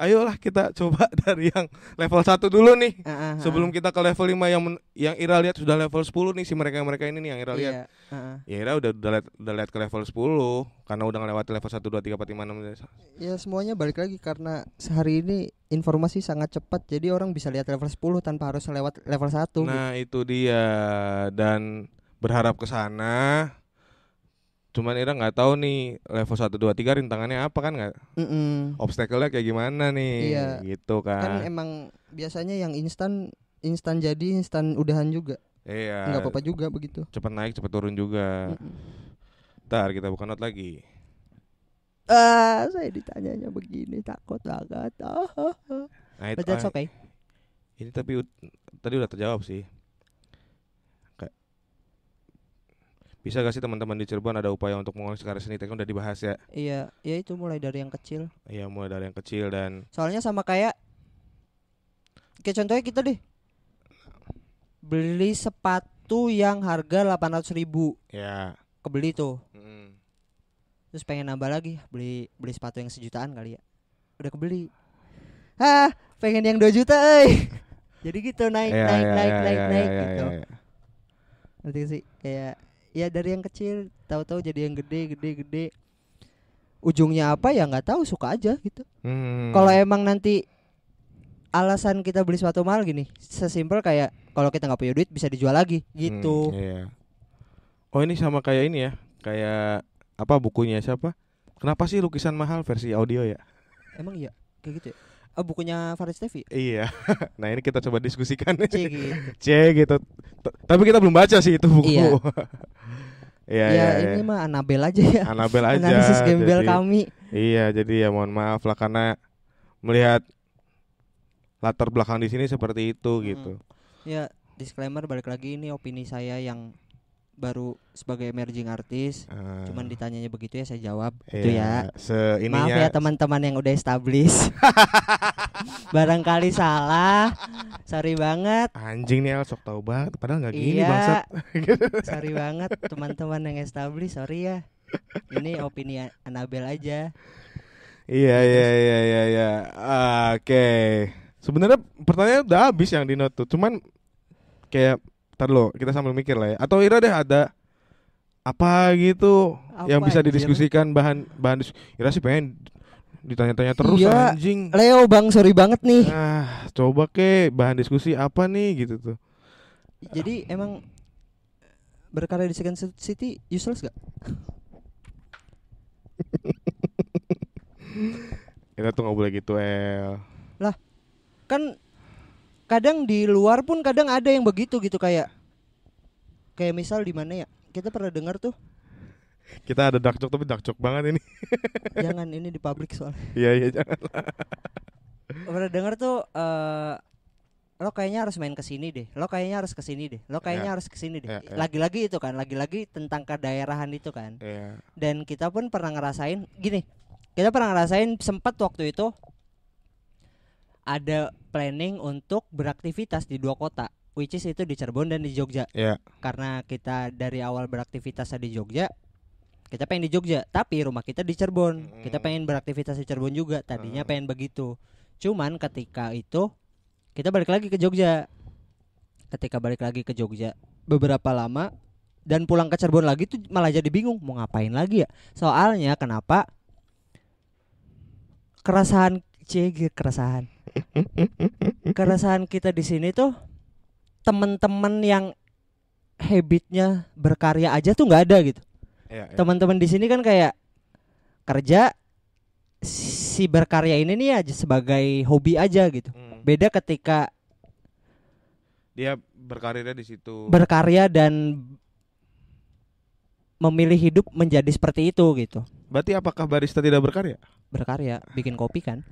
ayolah kita coba dari yang level 1 dulu nih. Uh -huh. Sebelum kita ke level 5 yang yang Ira lihat sudah level 10 nih si mereka-mereka ini nih yang Ira lihat. Yeah. Iya, uh -huh. Ya Ira udah udah lihat udah lihat ke level 10 karena udah ngelewati level 1 2 3 4 5 6. Ya semuanya balik lagi karena sehari ini informasi sangat cepat jadi orang bisa lihat level 10 tanpa harus lewat level 1. Nah, gitu. itu dia dan berharap ke sana cuman Ira nggak tahu nih level 1 2 3 rintangannya apa kan nggak mm -mm. obstacle-nya kayak gimana nih iya. gitu kan kan emang biasanya yang instan instan jadi instan udahan juga iya nggak apa-apa juga begitu cepat naik cepat turun juga mm -mm. kita buka not lagi ah saya ditanyanya begini takut banget oh, oh, oh. Nah, itu, ah, okay. ini tapi tadi udah terjawab sih bisa gak sih teman-teman di Cirebon ada upaya untuk mengoleksi karya seni tekno udah dibahas ya iya ya itu mulai dari yang kecil iya mulai dari yang kecil dan soalnya sama kayak kayak contohnya kita deh beli sepatu yang harga delapan ratus ribu ya kebeli tuh hmm. terus pengen nambah lagi beli beli sepatu yang sejutaan kali ya udah kebeli Hah, pengen yang dua juta eh jadi gitu naik ya, naik ya, naik ya, naik iya, naik iya, gitu iya, nanti sih kayak ya dari yang kecil tahu-tahu jadi yang gede gede gede ujungnya apa ya nggak tahu suka aja gitu hmm. kalau emang nanti alasan kita beli sepatu mahal gini sesimpel kayak kalau kita nggak punya duit bisa dijual lagi hmm, gitu hmm, iya. oh ini sama kayak ini ya kayak apa bukunya siapa kenapa sih lukisan mahal versi audio ya emang iya kayak gitu ya Oh, bukunya Faris Devi? Iya. nah, ini kita coba diskusikan. C gitu. C gitu. Tapi kita belum baca sih itu buku. Iya. Iya, ya, ya, ini ya. mah Anabel aja ya. Anabel aja. Analisis gembel jadi, kami. Iya, jadi ya mohon maaf lah karena melihat latar belakang di sini seperti itu hmm. gitu. Ya, disclaimer balik lagi ini opini saya yang baru sebagai emerging artist uh, cuman ditanyanya begitu ya saya jawab iya, itu ya se maaf ya teman-teman yang udah established barangkali salah sorry banget anjing nih sok tau banget padahal nggak gini iya, sorry banget teman-teman yang established sorry ya ini opini Anabel aja iya iya iya iya iya oke okay. sebenarnya pertanyaan udah habis yang di note tuh cuman kayak Ntar lo, kita sambil mikir lah ya. Atau Ira deh ada apa gitu apa yang bisa didiskusikan bahan bahan Ira sih pengen ditanya-tanya terus iya, anjing. Leo Bang, sorry banget nih. Nah, coba ke bahan diskusi apa nih gitu tuh. Jadi uh. emang berkarya di Second City useless gak? Kita tuh nggak boleh gitu El. Lah, kan kadang di luar pun kadang ada yang begitu gitu kayak kayak misal di mana ya kita pernah dengar tuh kita ada dakjok tapi dakjok banget ini jangan ini di publik soalnya iya iya jangan pernah dengar tuh uh, lo kayaknya harus main ke sini deh lo kayaknya harus ke sini deh lo kayaknya yeah. harus ke sini deh yeah, yeah. lagi-lagi itu kan lagi-lagi tentang kedaerahan itu kan yeah. dan kita pun pernah ngerasain gini kita pernah ngerasain sempat waktu itu ada planning untuk beraktivitas di dua kota which is itu di Cirebon dan di Jogja. Yeah. Karena kita dari awal beraktivitas di Jogja, kita pengen di Jogja, tapi rumah kita di Cirebon. Mm. Kita pengen beraktivitas di Cirebon juga. Tadinya mm. pengen begitu. Cuman ketika itu kita balik lagi ke Jogja. Ketika balik lagi ke Jogja, beberapa lama dan pulang ke Cirebon lagi tuh malah jadi bingung mau ngapain lagi ya. Soalnya kenapa? Keresahan Cie keresahan. Keresahan kita di sini tuh teman-teman yang habitnya berkarya aja tuh nggak ada gitu. Ya, ya. Teman-teman di sini kan kayak kerja si berkarya ini nih aja sebagai hobi aja gitu. Hmm. Beda ketika dia berkarya di situ. Berkarya dan memilih hidup menjadi seperti itu gitu. Berarti apakah barista tidak berkarya? Berkarya, bikin kopi kan?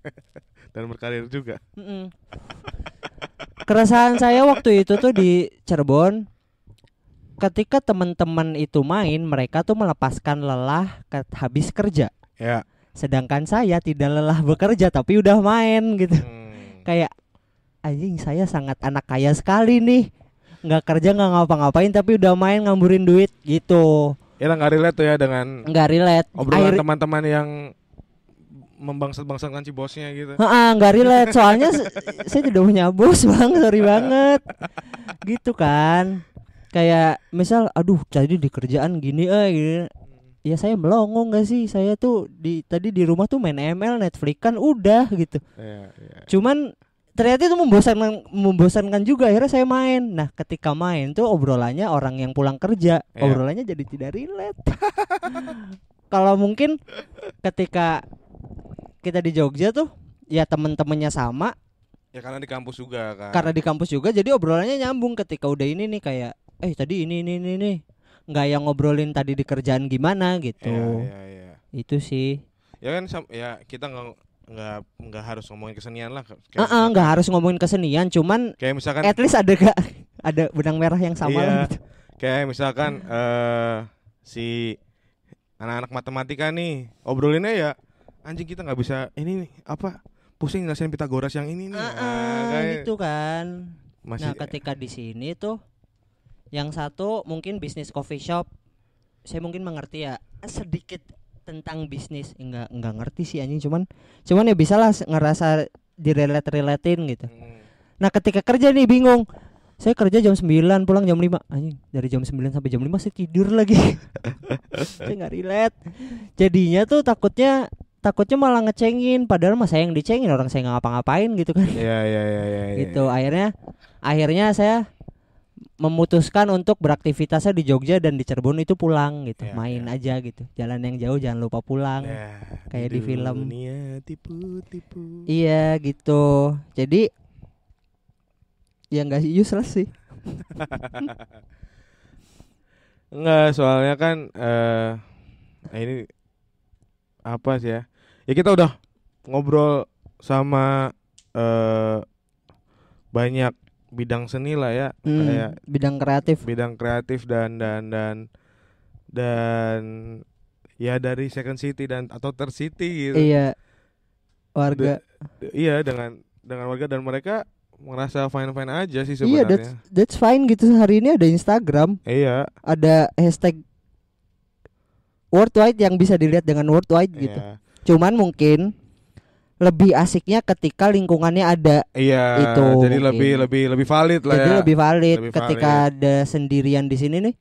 dan berkarir juga. Mm -mm. Keresahan saya waktu itu tuh di Cirebon ketika teman-teman itu main mereka tuh melepaskan lelah ke habis kerja. Ya. Sedangkan saya tidak lelah bekerja tapi udah main gitu. Hmm. Kayak anjing saya sangat anak kaya sekali nih. Nggak kerja nggak ngapa-ngapain tapi udah main ngamburin duit gitu. Ya nggak relate tuh ya dengan nggak relate obrolan teman-teman yang membangsat-bangsatkan si bosnya gitu. Heeh, nggak relate. Soalnya saya tidak punya bos, Bang. Sorry banget. gitu kan. Kayak misal aduh, jadi di kerjaan gini eh gini. Ya saya melongo gak sih? Saya tuh di tadi di rumah tuh main ML, Netflix kan udah gitu. Yeah, yeah. Cuman ternyata itu membosankan membosankan juga akhirnya saya main nah ketika main tuh obrolannya orang yang pulang kerja yeah. obrolannya jadi tidak relate kalau mungkin ketika kita di Jogja tuh ya temen-temennya sama ya karena di kampus juga kan karena di kampus juga jadi obrolannya nyambung ketika udah ini nih kayak eh tadi ini ini ini nih nggak yang ngobrolin tadi di kerjaan gimana gitu ya, ya, ya. itu sih ya kan ya kita nggak nggak nggak harus ngomongin kesenian lah kayak uh -uh, nggak harus ngomongin kesenian cuman kayak misalkan at least ada gak ada benang merah yang sama iya, gitu. kayak misalkan uh, si anak-anak matematika nih obrolinnya ya anjing kita nggak bisa ini nih, apa pusing ngasihin Pitagoras yang ini nih. Uh, nah, gitu kan. Masih... Nah, ketika di sini tuh yang satu mungkin bisnis coffee shop saya mungkin mengerti ya sedikit tentang bisnis enggak enggak ngerti sih anjing cuman cuman ya bisalah ngerasa direlate relatein gitu hmm. nah ketika kerja nih bingung saya kerja jam 9 pulang jam 5 anjing dari jam 9 sampai jam 5 saya tidur lagi saya nggak relate jadinya tuh takutnya takutnya malah ngecengin padahal mah saya yang dicengin orang saya nggak ngapa-ngapain gitu kan iya iya, iya iya iya gitu akhirnya akhirnya saya memutuskan untuk beraktivitasnya di Jogja dan di Cirebon itu pulang gitu ya, main ya. aja gitu jalan yang jauh jangan lupa pulang iya, kayak di film tipu, tipu. iya gitu jadi ya nggak useless sih Enggak soalnya kan eh uh, ini apa sih ya ya kita udah ngobrol sama uh, banyak bidang seni lah ya hmm, kayak bidang kreatif bidang kreatif dan dan dan dan ya dari second city dan atau third city gitu iya warga de, de, iya dengan dengan warga dan mereka merasa fine fine aja sih iya, sebenarnya iya that's that's fine gitu hari ini ada Instagram iya ada hashtag worldwide yang bisa dilihat dengan worldwide gitu iya Cuman mungkin lebih asiknya ketika lingkungannya ada. Iya. Itu jadi mungkin. lebih lebih lebih valid lah. Jadi ya. lebih valid lebih ketika ada sendirian di sini nih.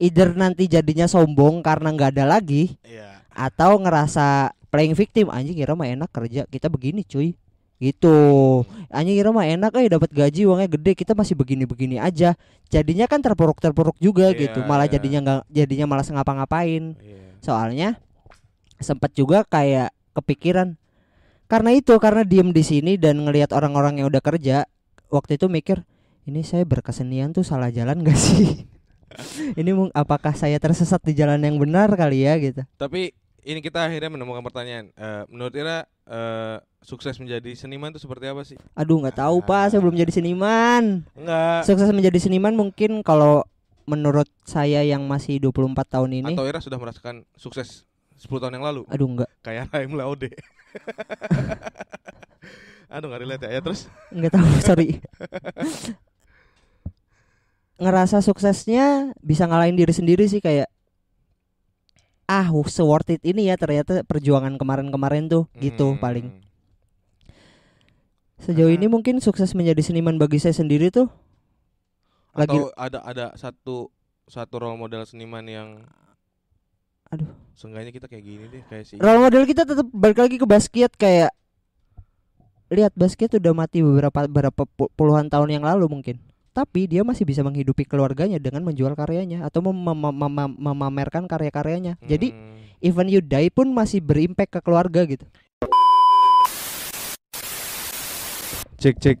Either nanti jadinya sombong karena nggak ada lagi. Iya. Atau ngerasa playing victim anjing kira mah enak kerja kita begini cuy gitu anjing kira mah enak eh dapat gaji uangnya gede kita masih begini-begini aja jadinya kan terpuruk-terpuruk juga yeah, gitu malah yeah. jadinya nggak jadinya malah ngapa-ngapain yeah. soalnya sempat juga kayak kepikiran karena itu karena diem di sini dan ngelihat orang-orang yang udah kerja waktu itu mikir ini saya berkesenian tuh salah jalan gak sih ini apakah saya tersesat di jalan yang benar kali ya gitu tapi ini kita akhirnya menemukan pertanyaan uh, menurut Ira uh, sukses menjadi seniman tuh seperti apa sih aduh nggak tahu ah. pak saya belum jadi seniman nggak sukses menjadi seniman mungkin kalau menurut saya yang masih 24 tahun ini atau Ira sudah merasakan sukses 10 tahun yang lalu. Aduh enggak. Kayak Raim Laude. Aduh nggak relate ya, ya terus? Nggak tahu, sorry. Ngerasa suksesnya bisa ngalahin diri sendiri sih kayak ah so worth it ini ya ternyata perjuangan kemarin-kemarin tuh gitu hmm. paling. Sejauh ini mungkin sukses menjadi seniman bagi saya sendiri tuh. Atau lagi ada ada satu satu role model seniman yang aduh seenggaknya kita kayak gini deh kayak si role model kita tetap balik lagi ke basket kayak lihat basket udah mati beberapa beberapa puluhan tahun yang lalu mungkin tapi dia masih bisa menghidupi keluarganya dengan menjual karyanya atau mem mem mem memamerkan karya-karyanya hmm. jadi even you die pun masih berimpact ke keluarga gitu cek cek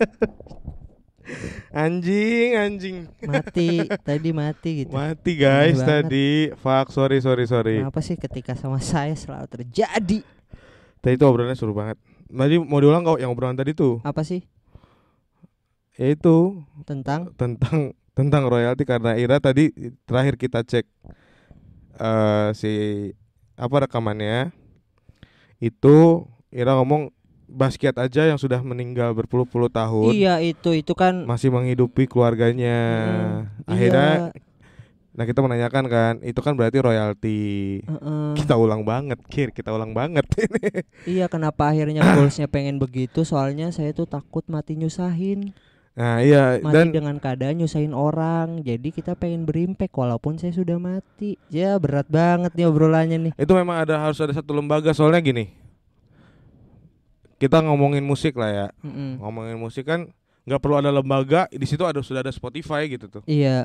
anjing anjing mati tadi mati gitu mati guys tadi fuck sorry sorry sorry apa sih ketika sama saya selalu terjadi tadi itu obrolannya seru banget tadi mau diulang kau yang obrolan tadi tuh apa sih Itu tentang tentang tentang royalti karena Ira tadi terakhir kita cek uh, si apa rekamannya itu Ira ngomong Basket aja yang sudah meninggal berpuluh-puluh tahun. Iya itu itu kan masih menghidupi keluarganya. Hmm, Akhirnya iya. Nah kita menanyakan kan, itu kan berarti royalti. Uh-uh. Kita ulang banget, kir, kita ulang banget ini. Iya, kenapa akhirnya goalsnya pengen begitu? Soalnya saya tuh takut mati nyusahin. Nah iya mati dan dengan keadaan nyusahin orang Jadi kita pengen berimpek walaupun saya sudah mati Ya berat banget nih obrolannya nih Itu memang ada harus ada satu lembaga soalnya gini kita ngomongin musik lah ya mm-hmm. ngomongin musik kan nggak perlu ada lembaga di situ ada sudah ada Spotify gitu tuh iya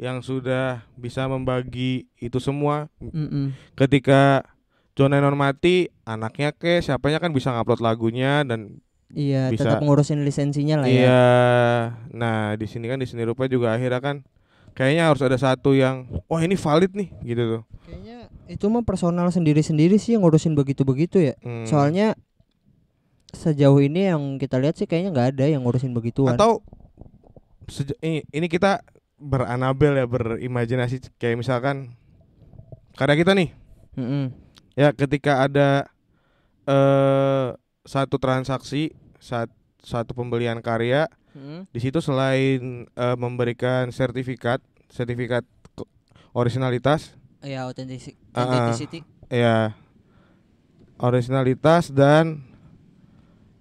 yang sudah bisa membagi itu semua mm-hmm. ketika John Lennon mati anaknya ke siapanya kan bisa ngupload lagunya dan iya bisa, tetap ngurusin lisensinya lah ya. iya, ya nah di sini kan di sini rupa juga akhirnya kan kayaknya harus ada satu yang wah ini valid nih gitu tuh kayaknya itu mah personal sendiri-sendiri sih yang ngurusin begitu-begitu ya hmm. soalnya sejauh ini yang kita lihat sih kayaknya nggak ada yang ngurusin begitu Atau ini, ini kita beranabel ya berimajinasi kayak misalkan karya kita nih. Mm -hmm. Ya ketika ada eh uh, satu transaksi saat satu pembelian karya hmm. di situ selain uh, memberikan sertifikat sertifikat originalitas ya ah, ah. authenticity uh, ya originalitas dan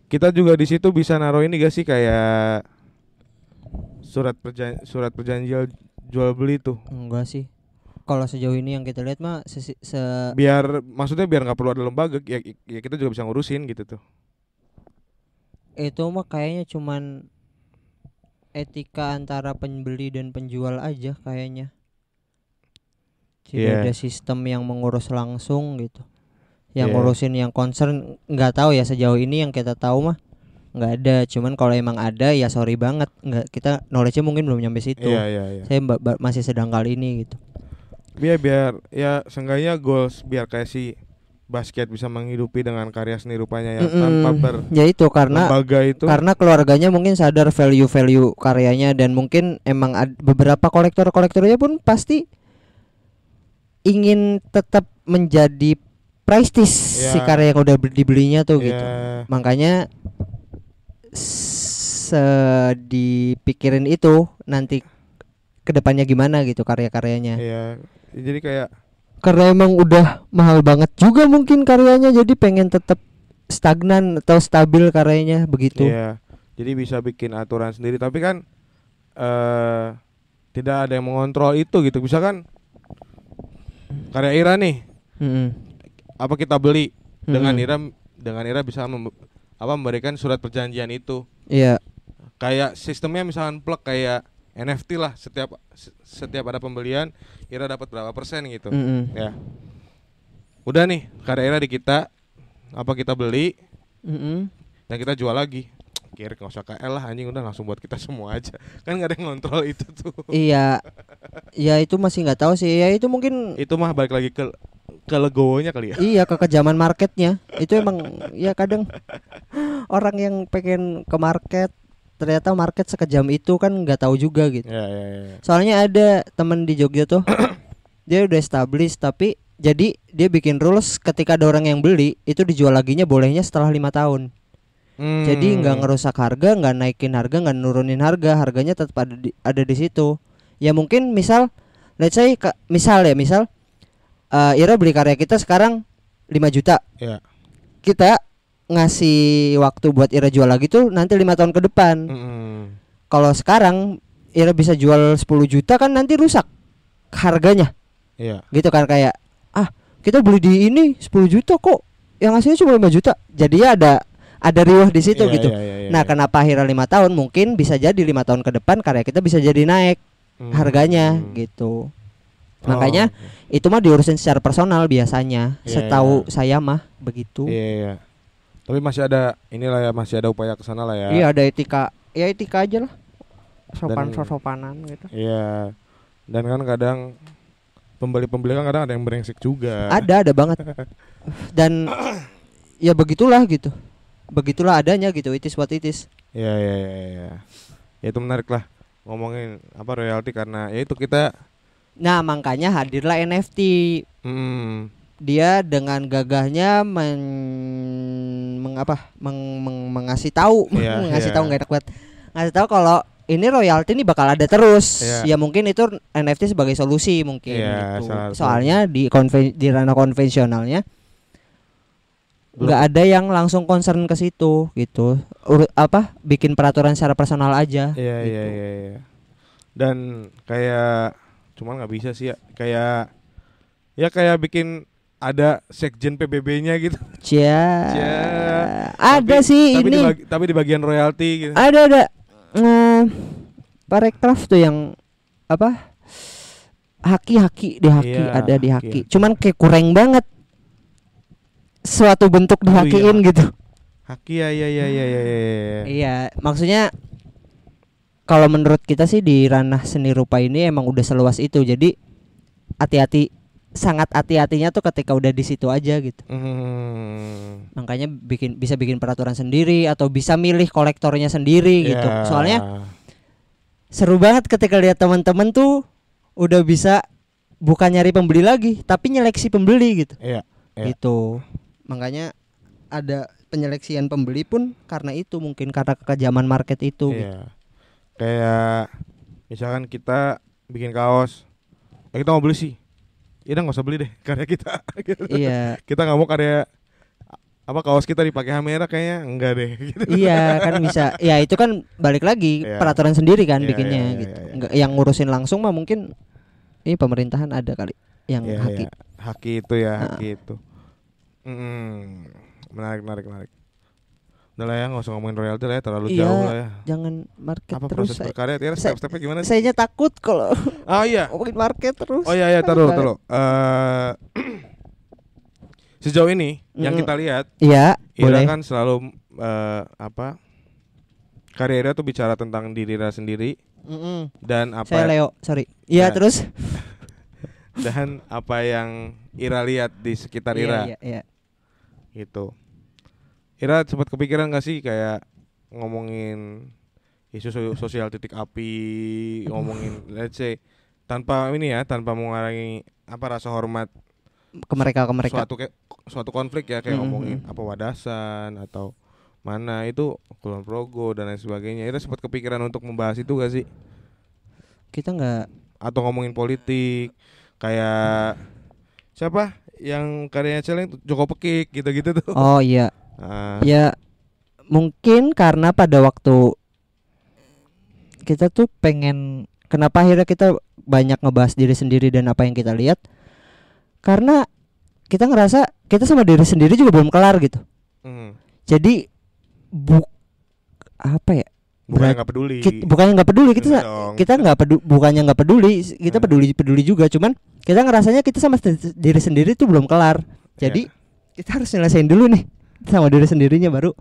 kita juga di situ bisa naruh ini gak sih kayak surat perjan surat perjanjian jual beli tuh enggak sih kalau sejauh ini yang kita lihat mah se, se biar maksudnya biar nggak perlu ada lembaga ya, ya kita juga bisa ngurusin gitu tuh itu mah kayaknya cuman etika antara pembeli dan penjual aja kayaknya tidak iya. yeah. ada sistem yang mengurus langsung gitu yang yeah. ngurusin yang concern nggak tahu ya sejauh ini yang kita tahu mah nggak ada cuman kalau emang ada ya sorry banget nggak kita knowledge-nya mungkin belum nyampe situ yeah, yeah, yeah. saya masih sedang kali ini gitu biar biar ya seenggaknya goals biar kayak si basket bisa menghidupi dengan karya seni rupanya ya mm -mm. tanpa ber ya itu karena itu karena keluarganya mungkin sadar value value karyanya dan mungkin emang ad, beberapa kolektor kolektornya pun pasti ingin tetap menjadi prestis yeah. si ya. karya yang udah dibelinya tuh ya. gitu makanya se dipikirin itu nanti kedepannya gimana gitu karya-karyanya iya jadi kayak karena emang udah mahal banget juga mungkin karyanya jadi pengen tetap stagnan atau stabil karyanya begitu iya jadi bisa bikin aturan sendiri tapi kan eh uh, tidak ada yang mengontrol itu gitu bisa kan karya Ira nih mm -hmm apa kita beli hmm. dengan Ira dengan Ira bisa mem, apa memberikan surat perjanjian itu. Iya. Kayak sistemnya misalkan plek kayak NFT lah setiap setiap ada pembelian Ira dapat berapa persen gitu. Mm -hmm. Ya. Udah nih karya Ira di kita apa kita beli mm -hmm. dan kita jual lagi kira nggak usah KL lah anjing udah langsung buat kita semua aja kan nggak ada yang ngontrol itu tuh iya iya itu masih nggak tahu sih ya itu mungkin itu mah balik lagi ke kelegonya kali ya iya kekejaman marketnya itu emang ya kadang orang yang pengen ke market ternyata market sekejam itu kan nggak tahu juga gitu ya, ya, ya. soalnya ada temen di Jogja tuh dia udah establish tapi jadi dia bikin rules ketika ada orang yang beli itu dijual nya bolehnya setelah lima tahun hmm. jadi nggak ngerusak harga nggak naikin harga nggak nurunin harga harganya tetap ada di, ada di situ ya mungkin misal let's say misal ya misal uh, Ira beli karya kita sekarang 5 juta. Ya. Kita ngasih waktu buat Ira jual lagi tuh nanti lima tahun ke depan. Mm -hmm. Kalau sekarang Ira bisa jual 10 juta kan nanti rusak harganya. Ya. Gitu kan kayak ah kita beli di ini 10 juta kok yang hasilnya cuma 5 juta. Jadi ya ada ada riuh di situ iya, gitu. Iya, iya, nah, yeah. kenapa akhirnya lima tahun? Mungkin bisa jadi lima tahun ke depan karya kita bisa jadi naik harganya hmm. gitu. Makanya oh. itu mah diurusin secara personal biasanya. Yeah, iya. Setahu yeah. saya mah begitu. Iya, yeah, yeah. Tapi masih ada inilah ya, masih ada upaya ke sana lah ya. Iya, ada etika. Ya etika aja lah. Sopan-sopanan gitu. Iya. Dan kan kadang pembeli-pembeli kan kadang ada yang brengsek juga. Ada, ada banget. Dan ya begitulah gitu. Begitulah adanya gitu. Itis buat itis. Iya, iya, iya, iya. Ya itu menarik lah ngomongin apa royalti karena ya itu kita Nah makanya hadirlah NFT. Hmm. Dia dengan gagahnya men, meng meng, meng, mengasih tahu yeah, mengasih yeah. tahu nggak enak buat ngasih tahu kalau ini royalti ini bakal ada terus. Yeah. Ya mungkin itu NFT sebagai solusi mungkin yeah, gitu. Soalnya di konven di ranah konvensionalnya nggak ada yang langsung concern ke situ gitu. Urut apa bikin peraturan secara personal aja. Iya iya gitu. iya, iya Dan kayak cuman nggak bisa sih ya kayak ya kayak bikin ada sekjen PBB-nya gitu. Cia. Cia. Ada tapi, sih tapi ini. Di tapi di bagian royalti gitu. Ada ada. Mm, parekraf tuh yang apa? Haki-haki di haki iya, ada di haki. Iya. Cuman kayak kurang banget suatu bentuk dihakiin oh, iya. gitu. Haki ya ya ya ya ya. ya, ya. Iya, maksudnya kalau menurut kita sih di ranah seni rupa ini emang udah seluas itu jadi hati-hati sangat hati-hatinya tuh ketika udah di situ aja gitu hmm. makanya bikin bisa bikin peraturan sendiri atau bisa milih kolektornya sendiri yeah. gitu iya. soalnya seru banget ketika lihat teman-teman tuh udah bisa bukan nyari pembeli lagi tapi nyeleksi pembeli gitu yeah. Yeah. gitu makanya ada penyeleksian pembeli pun karena itu mungkin karena kekejaman market itu yeah. gitu kayak misalkan kita bikin kaos ya kita mau beli sih ya udah nggak usah beli deh karya kita gitu. iya kita nggak mau karya apa kaos kita dipakai Hamera kayaknya enggak deh gitu. iya kan bisa ya itu kan balik lagi iya. peraturan sendiri kan iya, bikinnya iya, iya gitu Enggak, iya, iya. yang ngurusin langsung mah mungkin ini pemerintahan ada kali yang haki haki itu ya nah. haki itu hmm, menarik menarik menarik Udah lah ya, gak usah ngomongin royalti lah ya, terlalu iya, jauh lah ya. Jangan market Apa terus. Apa proses saya, berkarya? Ya, step-stepnya gimana? Sih? takut kalau oh, iya. ngomongin market terus. Oh iya, iya, taruh, taruh. Uh, sejauh ini mm. yang kita lihat, iya, Ira kan selalu uh, apa karirnya tuh bicara tentang diri Ira sendiri mm -mm. dan apa saya Leo sorry nah. iya terus dan apa yang Ira lihat di sekitar iya, Ira iya, iya, iya. gitu Ira sempat kepikiran gak sih kayak ngomongin isu sosial titik api, ngomongin let's say tanpa ini ya, tanpa mengarangi apa rasa hormat ke mereka ke mereka suatu kayak suatu konflik ya kayak mm -hmm. ngomongin hmm. apa wadasan atau mana itu kulon progo dan lain sebagainya. Ira sempat kepikiran untuk membahas itu gak sih? Kita nggak atau ngomongin politik kayak siapa yang karyanya celeng Joko Pekik gitu-gitu tuh. Oh iya. Uh. Ya mungkin karena pada waktu kita tuh pengen kenapa akhirnya kita banyak ngebahas diri sendiri dan apa yang kita lihat karena kita ngerasa kita sama diri sendiri juga belum kelar gitu. Mm. Jadi bu apa ya? Bukannya nggak peduli. Kita, iya bukannya nggak peduli kita Dong. kita nggak peduli bukannya nggak peduli kita peduli peduli juga cuman kita ngerasanya kita sama diri sendiri tuh belum kelar. Iya. Jadi yeah. kita harus nyelesain dulu nih sama diri sendirinya baru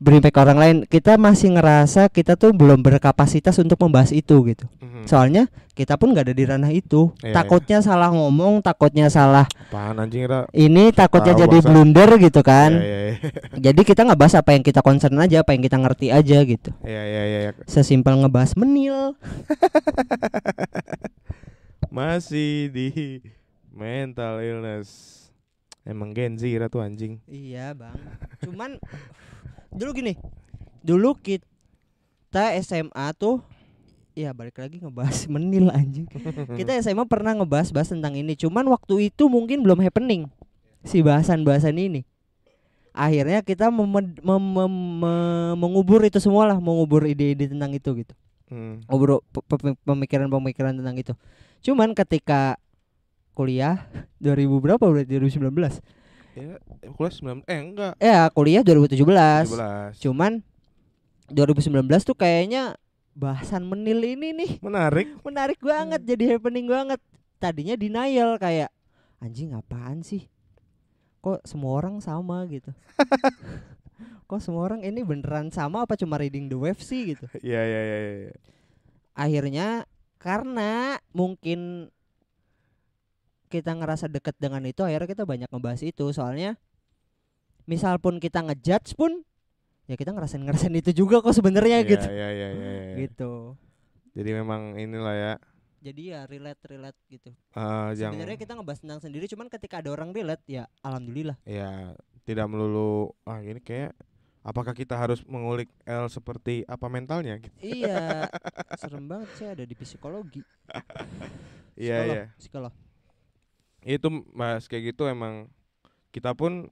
berimpact ke orang lain kita masih ngerasa kita tuh belum berkapasitas untuk membahas itu gitu mm-hmm. soalnya kita pun nggak ada di ranah itu yeah, iya. takutnya yeah. salah ngomong takutnya salah Apaan, anjing, ra? ini takutnya jadi bahasa. blunder gitu kan yeah, yeah, yeah. jadi kita nggak bahas apa yang kita concern aja apa yang kita ngerti aja gitu yeah, yeah, yeah, iya. sesimpel ngebahas menil masih di mental illness Emang Gen Z Ira tuh anjing. Iya, Bang. Cuman dulu gini. Dulu kita SMA tuh Iya balik lagi ngebahas menil anjing Kita SMA pernah ngebahas-bahas tentang ini Cuman waktu itu mungkin belum happening Si bahasan-bahasan ini Akhirnya kita mem- mem- mem- mengubur itu semua lah Mengubur ide-ide tentang itu gitu hmm. Ngobrol pemikiran-pemikiran tentang itu Cuman ketika kuliah 2000 berapa berarti 2019 ya kuliah 19 eh enggak ya kuliah 2017 17. cuman 2019 tuh kayaknya bahasan menil ini nih menarik menarik banget hmm. jadi happening banget tadinya denial kayak anjing apaan sih kok semua orang sama gitu kok semua orang ini beneran sama apa cuma reading the wave sih gitu ya ya ya akhirnya karena mungkin kita ngerasa deket dengan itu akhirnya kita banyak ngebahas itu soalnya misal pun kita ngejudge pun ya kita ngerasain ngerasain itu juga kok sebenarnya yeah, gitu yeah, yeah, yeah, yeah. gitu jadi memang inilah ya jadi ya relate relate gitu uh, sebenarnya kita ngebahas tentang sendiri cuman ketika ada orang relate ya alhamdulillah ya tidak melulu ah ini kayak apakah kita harus mengulik L seperti apa mentalnya gitu. Iya. serem banget sih ada di psikologi. Iya, iya. Psikolog. Iya, itu mas kayak gitu emang kita pun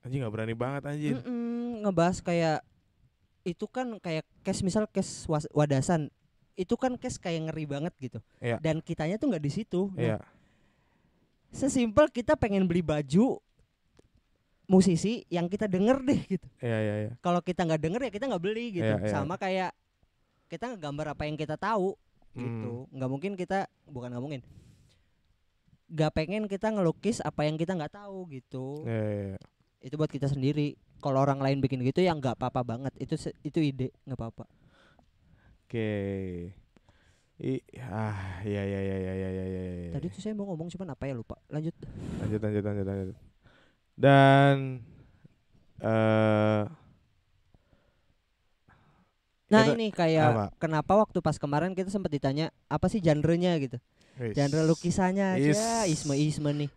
anjing nggak berani banget anjir mm -mm, ngebahas kayak itu kan kayak case misal case wadasan itu kan case kayak ngeri banget gitu yeah. dan kitanya tuh nggak di situ yeah. Iya. sesimpel kita pengen beli baju musisi yang kita denger deh gitu yeah, yeah, yeah. kalau kita nggak denger ya kita nggak beli gitu yeah, yeah. sama kayak kita ngegambar apa yang kita tahu gitu hmm. nggak mm. mungkin kita bukan nggak mungkin gak pengen kita ngelukis apa yang kita nggak tahu gitu yeah, yeah, yeah. itu buat kita sendiri kalau orang lain bikin gitu ya nggak apa-apa banget itu itu ide nggak apa-apa oke okay. ah ya ya ya ya ya ya ya tadi tuh saya mau ngomong cuman apa ya lupa lanjut lanjut lanjut lanjut lanjut dan eh uh, Nah itu, ini kayak apa? kenapa waktu pas kemarin kita sempat ditanya apa sih genrenya gitu. Is. Genre lukisannya aja isme-isme nih.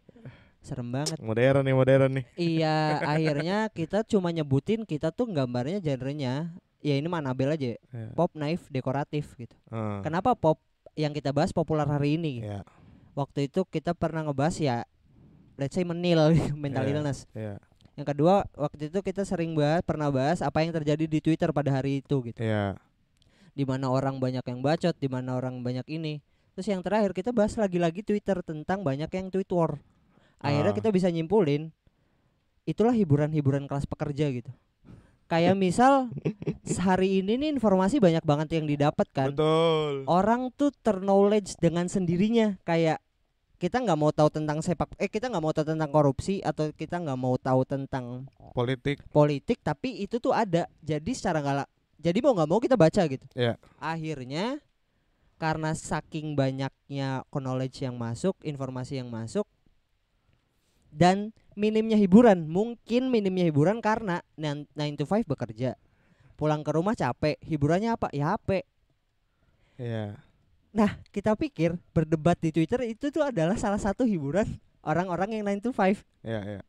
Serem banget. Modern nih, modern nih. Iya, akhirnya kita cuma nyebutin kita tuh gambarnya genrenya. Ya ini mana Manabel aja. Yeah. Iya. Pop naif dekoratif gitu. Hmm. Kenapa pop yang kita bahas populer hari ini? Gitu? Yeah. Waktu itu kita pernah ngebahas ya let's say menil mental yeah. illness. Yeah. Yang kedua, waktu itu kita sering bahas, pernah bahas apa yang terjadi di Twitter pada hari itu gitu. Iya. Yeah. Di mana orang banyak yang bacot, di mana orang banyak ini. Terus yang terakhir kita bahas lagi-lagi Twitter tentang banyak yang tweet war. Akhirnya uh. kita bisa nyimpulin itulah hiburan-hiburan kelas pekerja gitu. Kayak misal sehari ini nih informasi banyak banget yang didapat kan. Betul. Orang tuh terknowledge dengan sendirinya kayak kita nggak mau tahu tentang sepak eh kita nggak mau tahu tentang korupsi atau kita nggak mau tahu tentang politik politik tapi itu tuh ada jadi secara nggak jadi mau nggak mau kita baca gitu yeah. akhirnya karena saking banyaknya knowledge yang masuk informasi yang masuk dan minimnya hiburan mungkin minimnya hiburan karena 9 to five bekerja pulang ke rumah capek hiburannya apa ya HP Iya. Yeah Nah, kita pikir berdebat di Twitter itu tuh adalah salah satu hiburan orang-orang yang 9 to 5. Iya, iya.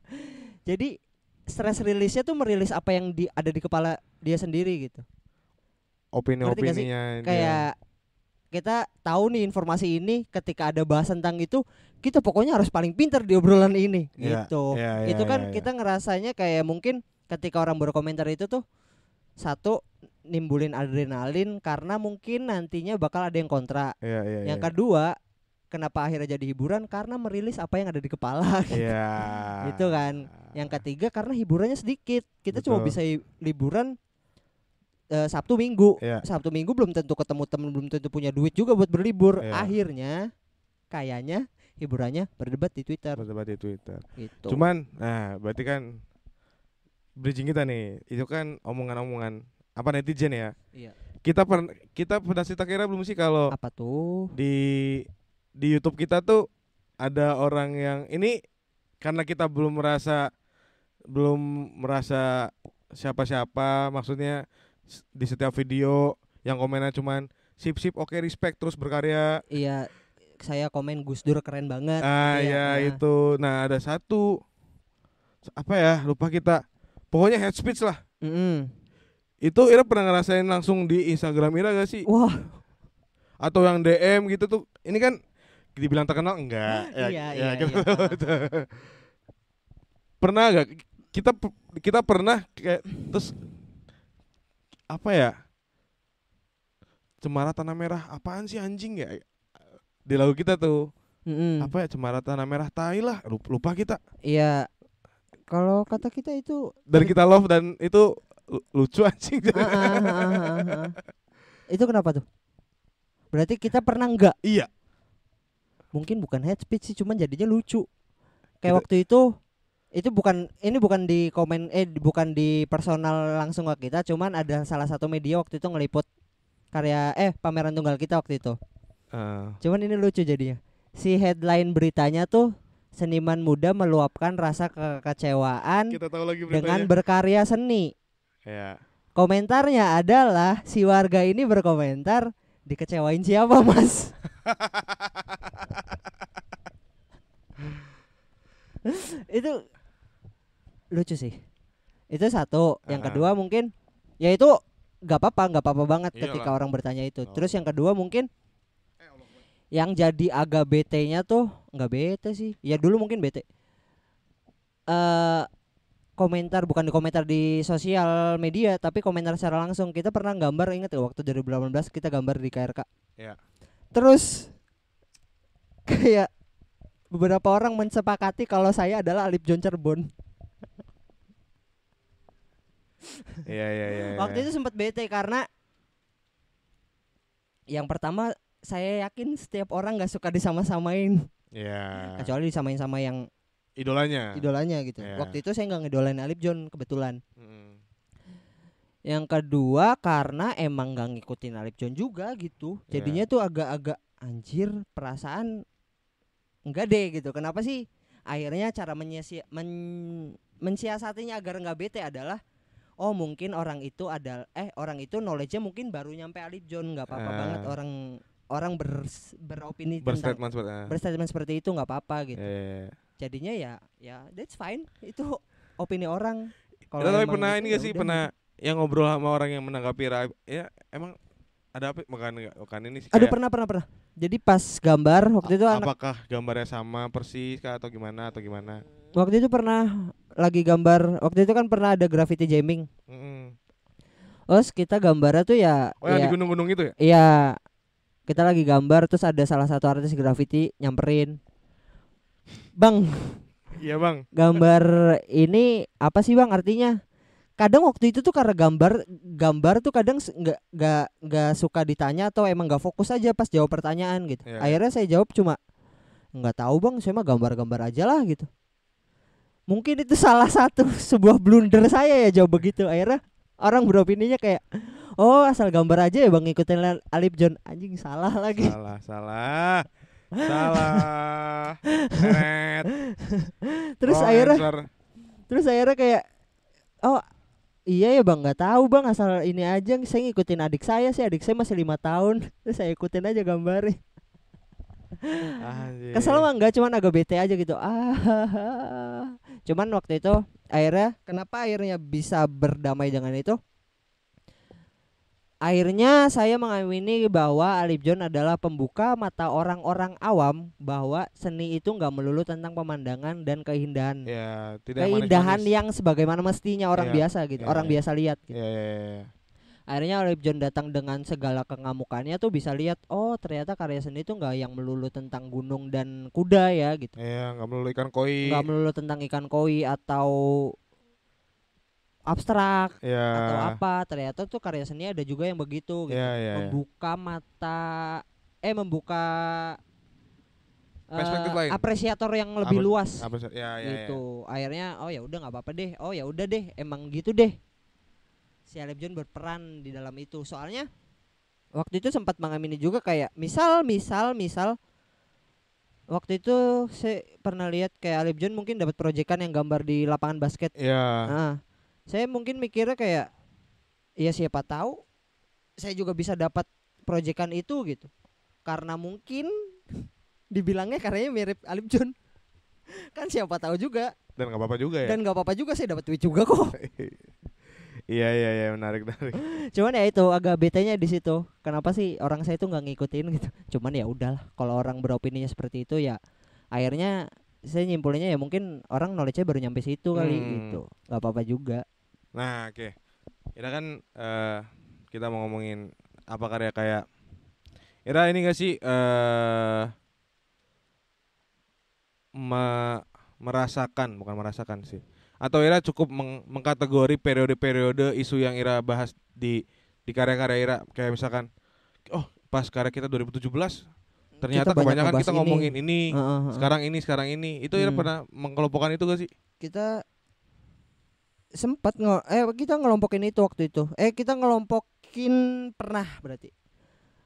Jadi stress release-nya tuh merilis apa yang di, ada di kepala dia sendiri gitu. Opini-opininya kayak kita tahu nih informasi ini ketika ada bahasan tentang itu kita pokoknya harus paling pinter di obrolan ini yeah, gitu. Yeah, yeah, itu kan yeah, yeah. kita ngerasanya kayak mungkin ketika orang berkomentar itu tuh satu nimbulin adrenalin karena mungkin nantinya bakal ada yang kontra. Yeah, yeah, yang iya. kedua, kenapa akhirnya jadi hiburan karena merilis apa yang ada di kepala. Iya. gitu kan. Yang ketiga karena hiburannya sedikit. Kita Betul. cuma bisa liburan uh, Sabtu Minggu. Yeah. Sabtu Minggu belum tentu ketemu temen, belum tentu punya duit juga buat berlibur. Yeah. Akhirnya kayaknya hiburannya berdebat di Twitter. Berdebat di Twitter. Gitu. Cuman nah berarti kan bridging kita nih itu kan omongan-omongan apa netizen ya iya kita per kita pernah cerita kira belum sih kalau apa tuh di di YouTube kita tuh ada orang yang ini karena kita belum merasa belum merasa siapa-siapa maksudnya di setiap video yang komennya cuman sip sip oke okay, respect terus berkarya iya saya komen Gus Dur keren banget ah ya, ya itu nah ada satu apa ya lupa kita pokoknya head speech lah mm -hmm. itu Ira pernah ngerasain langsung di Instagram Ira gak sih wah atau yang DM gitu tuh ini kan dibilang terkenal enggak ah, ya, iya, ya, iya, gitu. iya. pernah gak kita kita pernah kayak terus apa ya cemara tanah merah apaan sih anjing ya di lagu kita tuh mm-hmm. apa ya cemara tanah merah tai lah lupa kita iya kalau kata kita itu dari kita love dan itu lucu anjing. Ah, ah, ah, ah, Itu kenapa tuh? Berarti kita pernah enggak? Iya. Mungkin bukan head speech sih, cuman jadinya lucu. Kayak kita... waktu itu itu bukan ini bukan di komen eh bukan di personal langsung ke kita, cuman ada salah satu media waktu itu ngeliput karya eh pameran tunggal kita waktu itu. Uh. Cuman ini lucu jadinya. Si headline beritanya tuh seniman muda meluapkan rasa kekecewaan dengan berkarya seni. Ya. Komentarnya adalah si warga ini berkomentar dikecewain siapa mas? itu lucu sih. Itu satu. Yang uh -huh. kedua mungkin yaitu nggak apa-apa, nggak apa-apa banget Iyalah. ketika orang bertanya itu. Oh. Terus yang kedua mungkin yang jadi agak bete-nya tuh nggak bete sih ya dulu mungkin bete eh uh, komentar bukan di komentar di sosial media tapi komentar secara langsung kita pernah gambar inget ya waktu 2018 kita gambar di KRK ya. terus kayak beberapa orang mensepakati kalau saya adalah Alip John Cerbon iya, iya iya iya. Waktu itu sempat bete karena yang pertama saya yakin setiap orang nggak suka disama-samain. Iya. Yeah. Kecuali disamain sama yang idolanya. Idolanya gitu. Yeah. Waktu itu saya nggak ngidolain Alip John kebetulan. Mm. Yang kedua karena emang nggak ngikutin Alip John juga gitu. Iya. Jadinya yeah. tuh agak-agak anjir perasaan enggak deh gitu. Kenapa sih? Akhirnya cara menyiasi men mensiasatinya agar nggak bete adalah oh mungkin orang itu ada eh orang itu knowledge-nya mungkin baru nyampe Alip John nggak apa-apa uh. banget orang orang ber, beropini berstatement tentang, seperti, uh. berstatement seperti itu nggak apa-apa gitu. Yeah. Iya, iya. Jadinya ya ya that's fine. Itu opini orang. Kalau tapi pernah gitu ini gak ya sih pernah gitu. yang ngobrol sama orang yang menanggapi ya emang ada apa Makan enggak ini sih aduh pernah pernah pernah jadi pas gambar waktu itu apakah gambarnya sama persis kah atau gimana atau gimana waktu itu pernah lagi gambar waktu itu kan pernah ada graffiti jamming mm -hmm. Oh kita gambarnya tuh ya Oh ya, ya di gunung-gunung itu ya? Iya kita lagi gambar terus ada salah satu artis graffiti nyamperin bang iya bang gambar ini apa sih bang artinya kadang waktu itu tuh karena gambar gambar tuh kadang nggak nggak nggak suka ditanya atau emang nggak fokus aja pas jawab pertanyaan gitu ya. akhirnya saya jawab cuma nggak tahu bang saya mah gambar-gambar aja lah gitu mungkin itu salah satu sebuah blunder saya ya jawab begitu akhirnya orang beropininya kayak oh asal gambar aja ya bang ikutin Alip John anjing salah lagi salah salah salah terus oh, akhirnya answer. terus akhirnya kayak oh iya ya bang nggak tahu bang asal ini aja saya ngikutin adik saya sih adik saya masih lima tahun terus saya ikutin aja gambarnya Anjir. Kesel mah enggak cuman agak bete aja gitu. Ah. Cuman waktu itu akhirnya kenapa akhirnya bisa berdamai dengan itu? Akhirnya saya mengamini bahwa Alip John adalah pembuka mata orang-orang awam bahwa seni itu nggak melulu tentang pemandangan dan keindahan. Ya, tidak keindahan manis yang sebagaimana mestinya orang ya, biasa gitu, ya, orang ya. biasa lihat gitu. Ya, ya, ya. ya. Akhirnya Alip John datang dengan segala kengamukannya tuh bisa lihat, oh ternyata karya seni itu nggak yang melulu tentang gunung dan kuda ya gitu. Iya, nggak melulu ikan koi. Nggak melulu tentang ikan koi atau abstrak yeah. atau apa ternyata tuh karya seni ada juga yang begitu gitu. yeah, yeah, iya. membuka yeah. mata eh membuka uh, apresiator yang lebih Apres luas apresi ya, ya, gitu ya. akhirnya oh ya udah nggak apa-apa deh oh ya udah deh emang gitu deh si Alep John berperan di dalam itu soalnya waktu itu sempat mengamini juga kayak misal misal misal waktu itu saya pernah lihat kayak Alep John mungkin dapat proyekan yang gambar di lapangan basket ya nah, saya mungkin mikirnya kayak ya siapa tahu saya juga bisa dapat proyekan itu gitu karena mungkin dibilangnya karyanya mirip Alip Jun kan siapa tahu juga dan nggak apa-apa juga ya dan nggak apa-apa juga saya dapat tweet juga kok iya iya iya menarik menarik cuman ya itu agak betanya di situ kenapa sih orang saya itu nggak ngikutin gitu cuman ya udahlah kalau orang beropininya seperti itu ya akhirnya saya nyimpulnya ya mungkin orang knowledge-nya baru nyampe situ kali hmm. gitu nggak apa-apa juga Nah, oke. Okay. Ira kan uh, kita mau ngomongin apa karya kayak Ira ini gak sih uh, me merasakan bukan merasakan sih. Atau Ira cukup meng mengkategori periode-periode isu yang Ira bahas di di karya-karya Ira kayak misalkan oh pas karya kita 2017 hmm, ternyata kita kebanyakan kita ngomongin ini, ini uh, uh, uh. sekarang ini sekarang ini itu Ira hmm. pernah mengkelompokkan itu gak sih? Kita sempat nge eh kita ngelompokin itu waktu itu. Eh kita ngelompokin pernah berarti.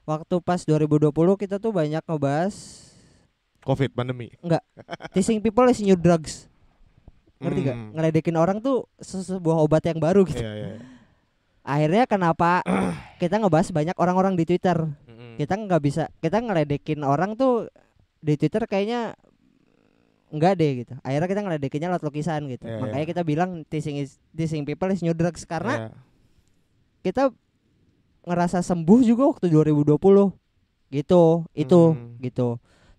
Waktu pas 2020 kita tuh banyak ngebahas Covid pandemi. Enggak. Teasing people is new drugs. Ngerti hmm. gak? Ngeledekin orang tuh sebuah obat yang baru gitu. Yeah, yeah. Iya. Akhirnya kenapa kita ngebahas banyak orang-orang di Twitter. Mm -hmm. Kita nggak bisa kita ngeledekin orang tuh di Twitter kayaknya enggak deh gitu akhirnya kita ngeledekinnya lewat lukisan gitu yeah, makanya yeah. kita bilang teasing is teasing people is new drugs karena yeah. kita ngerasa sembuh juga waktu 2020 gitu itu hmm. gitu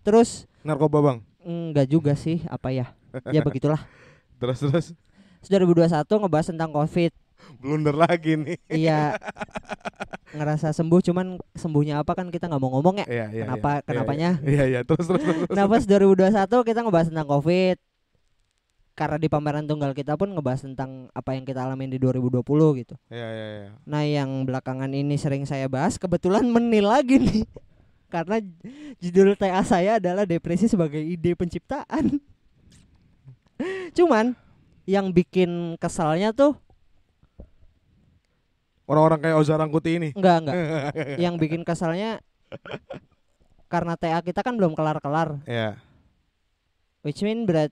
terus narkoba bang enggak juga sih apa ya ya begitulah terus terus 2021 ngebahas tentang covid blunder lagi nih. Iya. Ngerasa sembuh cuman sembuhnya apa kan kita nggak mau ngomong ya. Iya, iya, Kenapa iya, kenapanya? Iya iya terus terus. terus, Nah, pas 2021 kita ngebahas tentang Covid. Karena di pameran tunggal kita pun ngebahas tentang apa yang kita alamin di 2020 gitu. Iya iya iya. Nah, yang belakangan ini sering saya bahas kebetulan menil lagi nih. Karena judul TA saya adalah depresi sebagai ide penciptaan. Cuman yang bikin kesalnya tuh orang-orang kayak Rangkuti ini? Enggak, enggak. yang bikin kesalnya karena TA kita kan belum kelar-kelar. Iya. Yeah. Which mean berat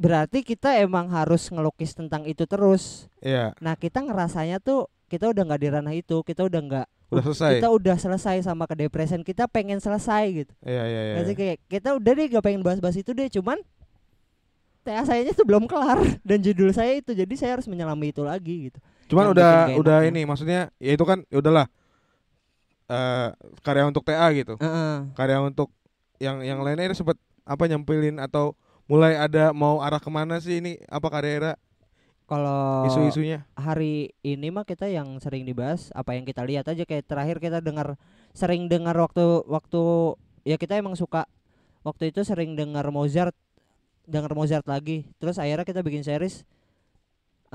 berarti kita emang harus ngelukis tentang itu terus. Iya. Yeah. Nah, kita ngerasanya tuh kita udah nggak di ranah itu, kita udah nggak udah selesai. Kita udah selesai sama kedepresen kita pengen selesai gitu. Iya, iya, iya. Jadi iya. kayak kita udah deh gak pengen bahas-bahas itu deh, cuman TA sayanya tuh belum kelar dan judul saya itu jadi saya harus menyelami itu lagi gitu. Cuman yang udah udah enak, gitu. ini maksudnya ya itu kan ya udahlah. Uh, karya untuk TA gitu. Uh -uh. Karya untuk yang yang lainnya itu sempat apa nyampilin atau mulai ada mau arah kemana sih ini apa karya Kalau isu-isunya hari ini mah kita yang sering dibahas apa yang kita lihat aja kayak terakhir kita dengar sering dengar waktu waktu ya kita emang suka waktu itu sering dengar Mozart dengar Mozart lagi terus akhirnya kita bikin series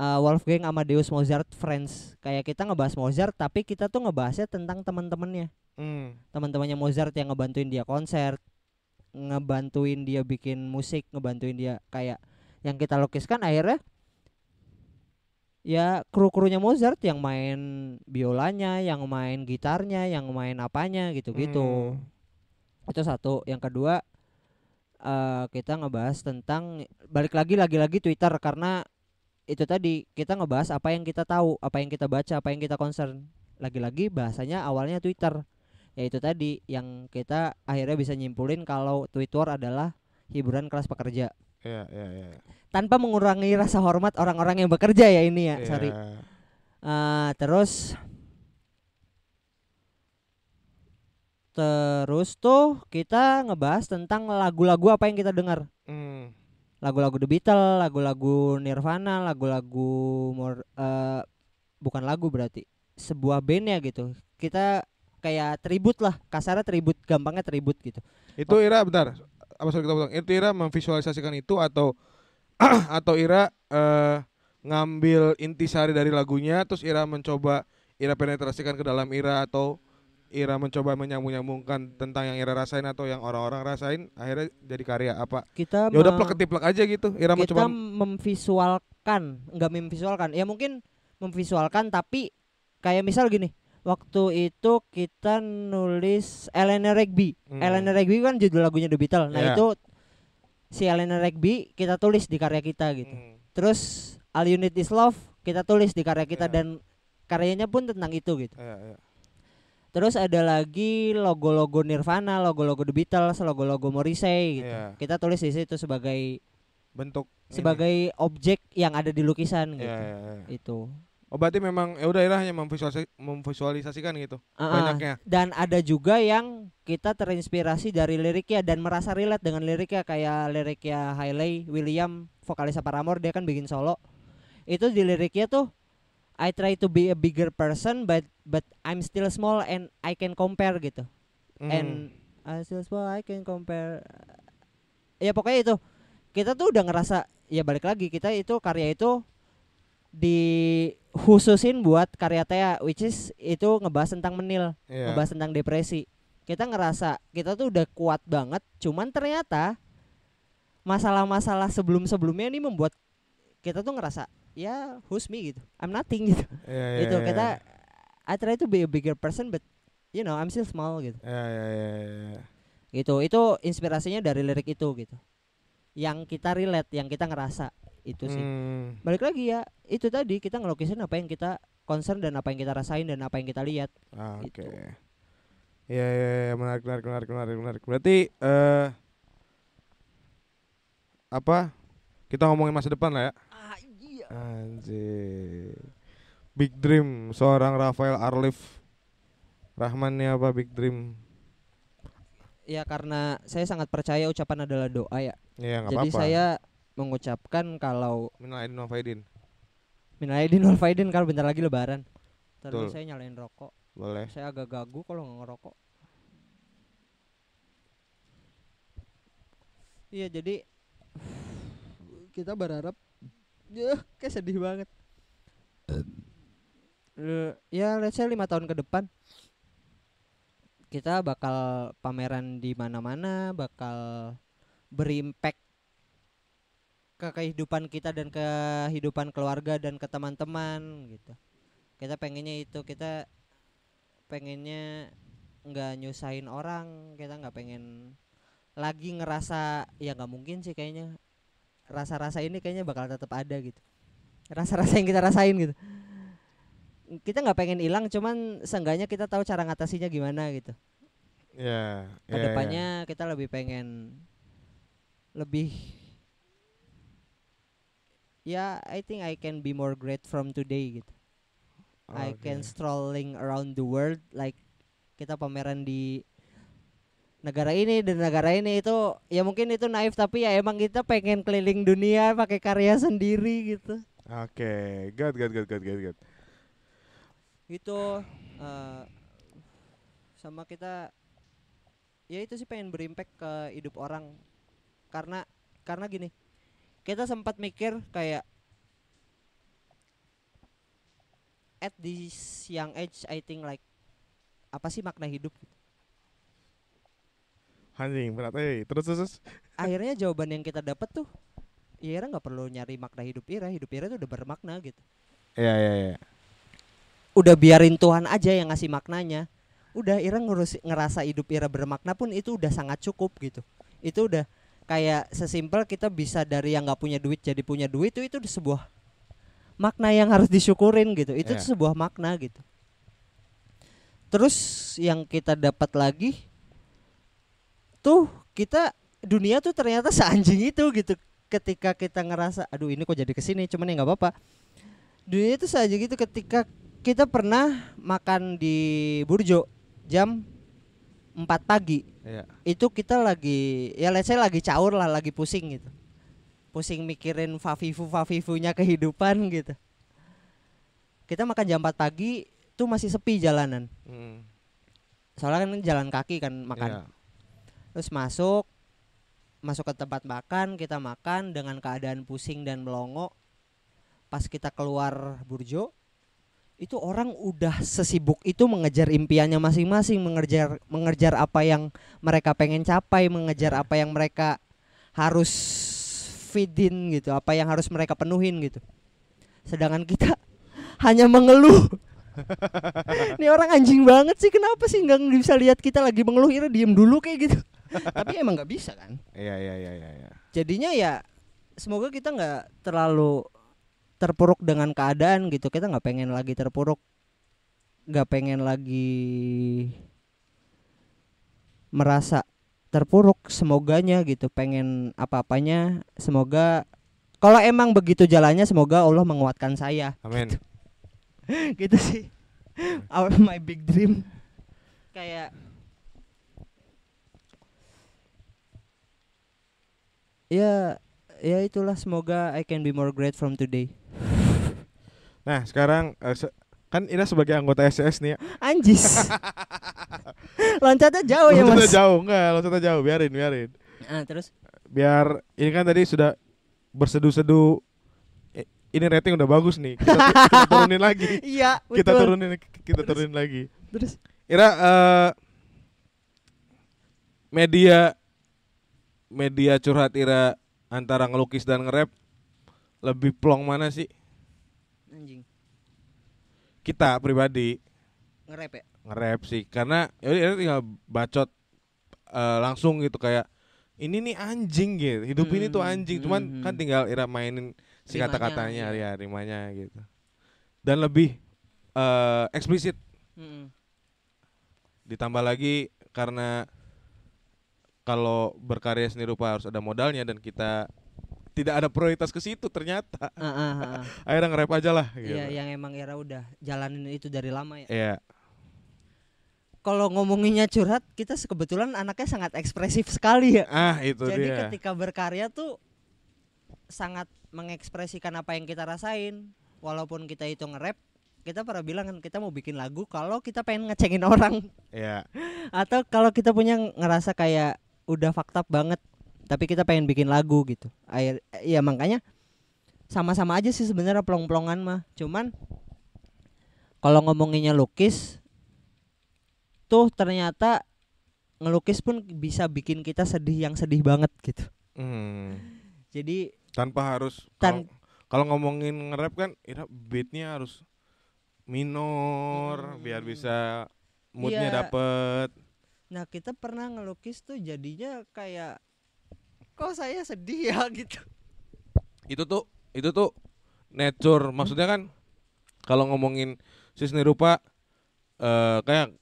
uh, Wolfgang Deus Mozart Friends. Kayak kita ngebahas Mozart tapi kita tuh ngebahasnya tentang teman-temannya. Mm. Teman-temannya Mozart yang ngebantuin dia konser, ngebantuin dia bikin musik, ngebantuin dia kayak yang kita lukiskan akhirnya ya kru-krunya Mozart yang main biolanya, yang main gitarnya, yang main apanya gitu-gitu. Hmm. Itu satu. Yang kedua uh, kita ngebahas tentang balik lagi lagi-lagi Twitter karena itu tadi kita ngebahas apa yang kita tahu, apa yang kita baca, apa yang kita concern. Lagi-lagi bahasanya awalnya Twitter. ya itu tadi yang kita akhirnya bisa nyimpulin kalau Twitter adalah hiburan kelas pekerja. Iya, iya, iya. Tanpa mengurangi rasa hormat orang-orang yang bekerja ya ini ya, yeah. sorry. Uh, terus terus tuh kita ngebahas tentang lagu-lagu apa yang kita dengar. Mm lagu-lagu The Beatles, lagu-lagu Nirvana, lagu-lagu uh, bukan lagu berarti sebuah band ya gitu. Kita kayak tribut lah, kasarnya tribut, gampangnya tribut gitu. Itu oh. Ira bentar, apa kita potong. Itu Ira memvisualisasikan itu atau atau Ira uh, ngambil intisari dari lagunya terus Ira mencoba Ira penetrasikan ke dalam Ira atau Ira mencoba menyambung-nyambungkan tentang yang Ira rasain atau yang orang-orang rasain akhirnya jadi karya apa? Kita ya udah plek ketiplek aja gitu. Ira kita mencoba memvisualkan, nggak memvisualkan. Ya mungkin memvisualkan tapi kayak misal gini, waktu itu kita nulis Elena Rigby. Hmm. Elena Rigby kan judul lagunya The Beatles. Nah, yeah. itu si Elena Rigby kita tulis di karya kita gitu. Hmm. Terus All You Need Is Love kita tulis di karya kita yeah. dan karyanya pun tentang itu gitu. Yeah, yeah Terus ada lagi logo-logo Nirvana, logo-logo The Beatles, logo-logo Morrissey gitu. Yeah. Kita tulis di situ sebagai bentuk sebagai ini. objek yang ada di lukisan iya, gitu. Yeah, yeah, yeah. Itu. Oh berarti memang ya udah irahnya hanya memvisualisasikan gitu -uh. banyaknya. Dan ada juga yang kita terinspirasi dari liriknya dan merasa relate dengan liriknya kayak liriknya Hailey William vokalis Paramore dia kan bikin solo. Itu di liriknya tuh I try to be a bigger person but but I'm still small and I can compare gitu. Mm. And I still small I can compare. Ya pokoknya itu. Kita tuh udah ngerasa ya balik lagi kita itu karya itu di khususin buat karya Tea which is itu ngebahas tentang menil, yeah. ngebahas tentang depresi. Kita ngerasa kita tuh udah kuat banget, cuman ternyata masalah-masalah sebelum-sebelumnya ini membuat kita tuh ngerasa ya who's me gitu I'm nothing gitu yeah, yeah, itu yeah, kata iya. I try to be a bigger person but you know I'm still small gitu yeah, yeah, yeah, yeah. Iya. gitu itu inspirasinya dari lirik itu gitu yang kita relate yang kita ngerasa itu sih hmm. balik lagi ya itu tadi kita ngelukisin apa yang kita concern dan apa yang kita rasain dan apa yang kita lihat ah, oke ya ya menarik menarik menarik menarik menarik berarti uh, apa kita ngomongin masa depan lah ya Iya. Anjir. Big Dream seorang Rafael Arlif. Rahmannya apa Big Dream? Ya karena saya sangat percaya ucapan adalah doa ya. Iya, Jadi apa -apa. saya mengucapkan kalau Minal wal Faidin. Minal wal Faidin kalau bentar lagi lebaran. Terus saya nyalain rokok. Boleh. Saya agak gagu kalau nggak ngerokok. Iya, jadi kita berharap Duh, eh, kayak sedih banget. Uh, ya let's say 5 tahun ke depan kita bakal pameran di mana-mana, bakal berimpact ke kehidupan kita dan kehidupan keluarga dan ke teman-teman gitu. Kita pengennya itu, kita pengennya nggak nyusahin orang, kita nggak pengen lagi ngerasa ya nggak mungkin sih kayaknya rasa-rasa ini kayaknya bakal tetap ada gitu rasa-rasa yang kita rasain gitu kita nggak pengen hilang cuman seenggaknya kita tahu cara ngatasinya gimana gitu ya yeah, kedepannya iya. kita lebih pengen lebih ya yeah, I think I can be more great from today gitu okay. I can strolling around the world like kita pameran di negara ini dan negara ini itu ya mungkin itu naif tapi ya emang kita pengen keliling dunia pakai karya sendiri gitu. Oke, okay. good good good good good good. Gitu uh, sama kita ya itu sih pengen berimpact ke hidup orang karena karena gini kita sempat mikir kayak at this young age I think like apa sih makna hidup gitu anjing berat eh terus terus akhirnya jawaban yang kita dapat tuh ya Ira nggak perlu nyari makna hidup Ira hidup Ira tuh udah bermakna gitu Iya iya iya udah biarin Tuhan aja yang ngasih maknanya udah Ira ngurus ngerasa hidup Ira bermakna pun itu udah sangat cukup gitu itu udah kayak sesimpel kita bisa dari yang nggak punya duit jadi punya duit itu itu sebuah makna yang harus disyukurin gitu itu yeah. Iya. sebuah makna gitu terus yang kita dapat lagi tuh kita dunia tuh ternyata seanjing itu gitu ketika kita ngerasa aduh ini kok jadi kesini cuman ya nggak apa-apa dunia itu saja gitu ketika kita pernah makan di Burjo jam 4 pagi ya. itu kita lagi ya let's say lagi caur lah lagi pusing gitu pusing mikirin favifu favifunya kehidupan gitu kita makan jam 4 pagi tuh masih sepi jalanan hmm. soalnya kan jalan kaki kan makan iya terus masuk masuk ke tempat makan kita makan dengan keadaan pusing dan melongo pas kita keluar burjo itu orang udah sesibuk itu mengejar impiannya masing-masing mengejar mengejar apa yang mereka pengen capai mengejar iya. apa yang mereka harus feedin gitu apa yang harus mereka penuhin gitu sedangkan kita hanya mengeluh ini orang anjing banget sih kenapa sih nggak bisa lihat kita lagi mengeluh ini diem dulu kayak gitu tapi emang nggak bisa kan iya iya iya iya ya. jadinya ya semoga kita nggak terlalu terpuruk dengan keadaan gitu kita nggak pengen lagi terpuruk nggak pengen lagi merasa terpuruk semoganya gitu pengen apa-apanya semoga kalau emang begitu jalannya semoga Allah menguatkan saya amin gitu, gitu sih our my big dream kayak ya ya itulah semoga I can be more great from today. Nah sekarang uh, se kan Ira sebagai anggota SS nih ya. Anjis. loncatnya jauh ya, loncatnya ya mas. Loncatnya jauh enggak, loncatnya jauh biarin biarin. Uh, terus? Biar ini kan tadi sudah berseduh-seduh ini rating udah bagus nih kita, kita turunin lagi iya kita turunin kita terus, turunin lagi terus Ira uh, media media curhat Ira antara ngelukis dan nge-rap lebih plong mana sih? Anjing. Kita pribadi nge-rap ya? Nge-rap sih karena ya udah ya tinggal bacot uh, langsung gitu kayak ini nih anjing gitu. Hidup hmm, ini tuh hmm, anjing, cuman hmm, kan hmm. tinggal Ira mainin si kata-katanya iya. ya, rimanya gitu. Dan lebih uh, eksplisit. Hmm. Ditambah lagi karena kalau berkarya seni rupa harus ada modalnya dan kita tidak ada prioritas ke situ ternyata. Uh, uh, uh. Akhirnya nge rep aja lah iya, gitu. Iya, yang emang Era udah jalanin itu dari lama ya. yeah. Kalau ngomonginnya curhat, kita kebetulan anaknya sangat ekspresif sekali ya. Ah, itu Jadi dia. ketika berkarya tuh sangat mengekspresikan apa yang kita rasain. Walaupun kita itu nge rep kita pernah bilang kan kita mau bikin lagu kalau kita pengen ngecengin orang. yeah. Atau kalau kita punya ngerasa kayak udah fakta banget tapi kita pengen bikin lagu gitu air ya makanya sama-sama aja sih sebenarnya plong pelongan mah cuman kalau ngomonginnya lukis tuh ternyata ngelukis pun bisa bikin kita sedih yang sedih banget gitu hmm. jadi tanpa harus tan kalau ngomongin nge-rap kan ya beatnya harus minor hmm. biar bisa moodnya iya. dapet Nah kita pernah ngelukis tuh jadinya kayak kok saya sedih ya gitu. Itu tuh itu tuh nature maksudnya kan kalau ngomongin sisni rupa eh, kayak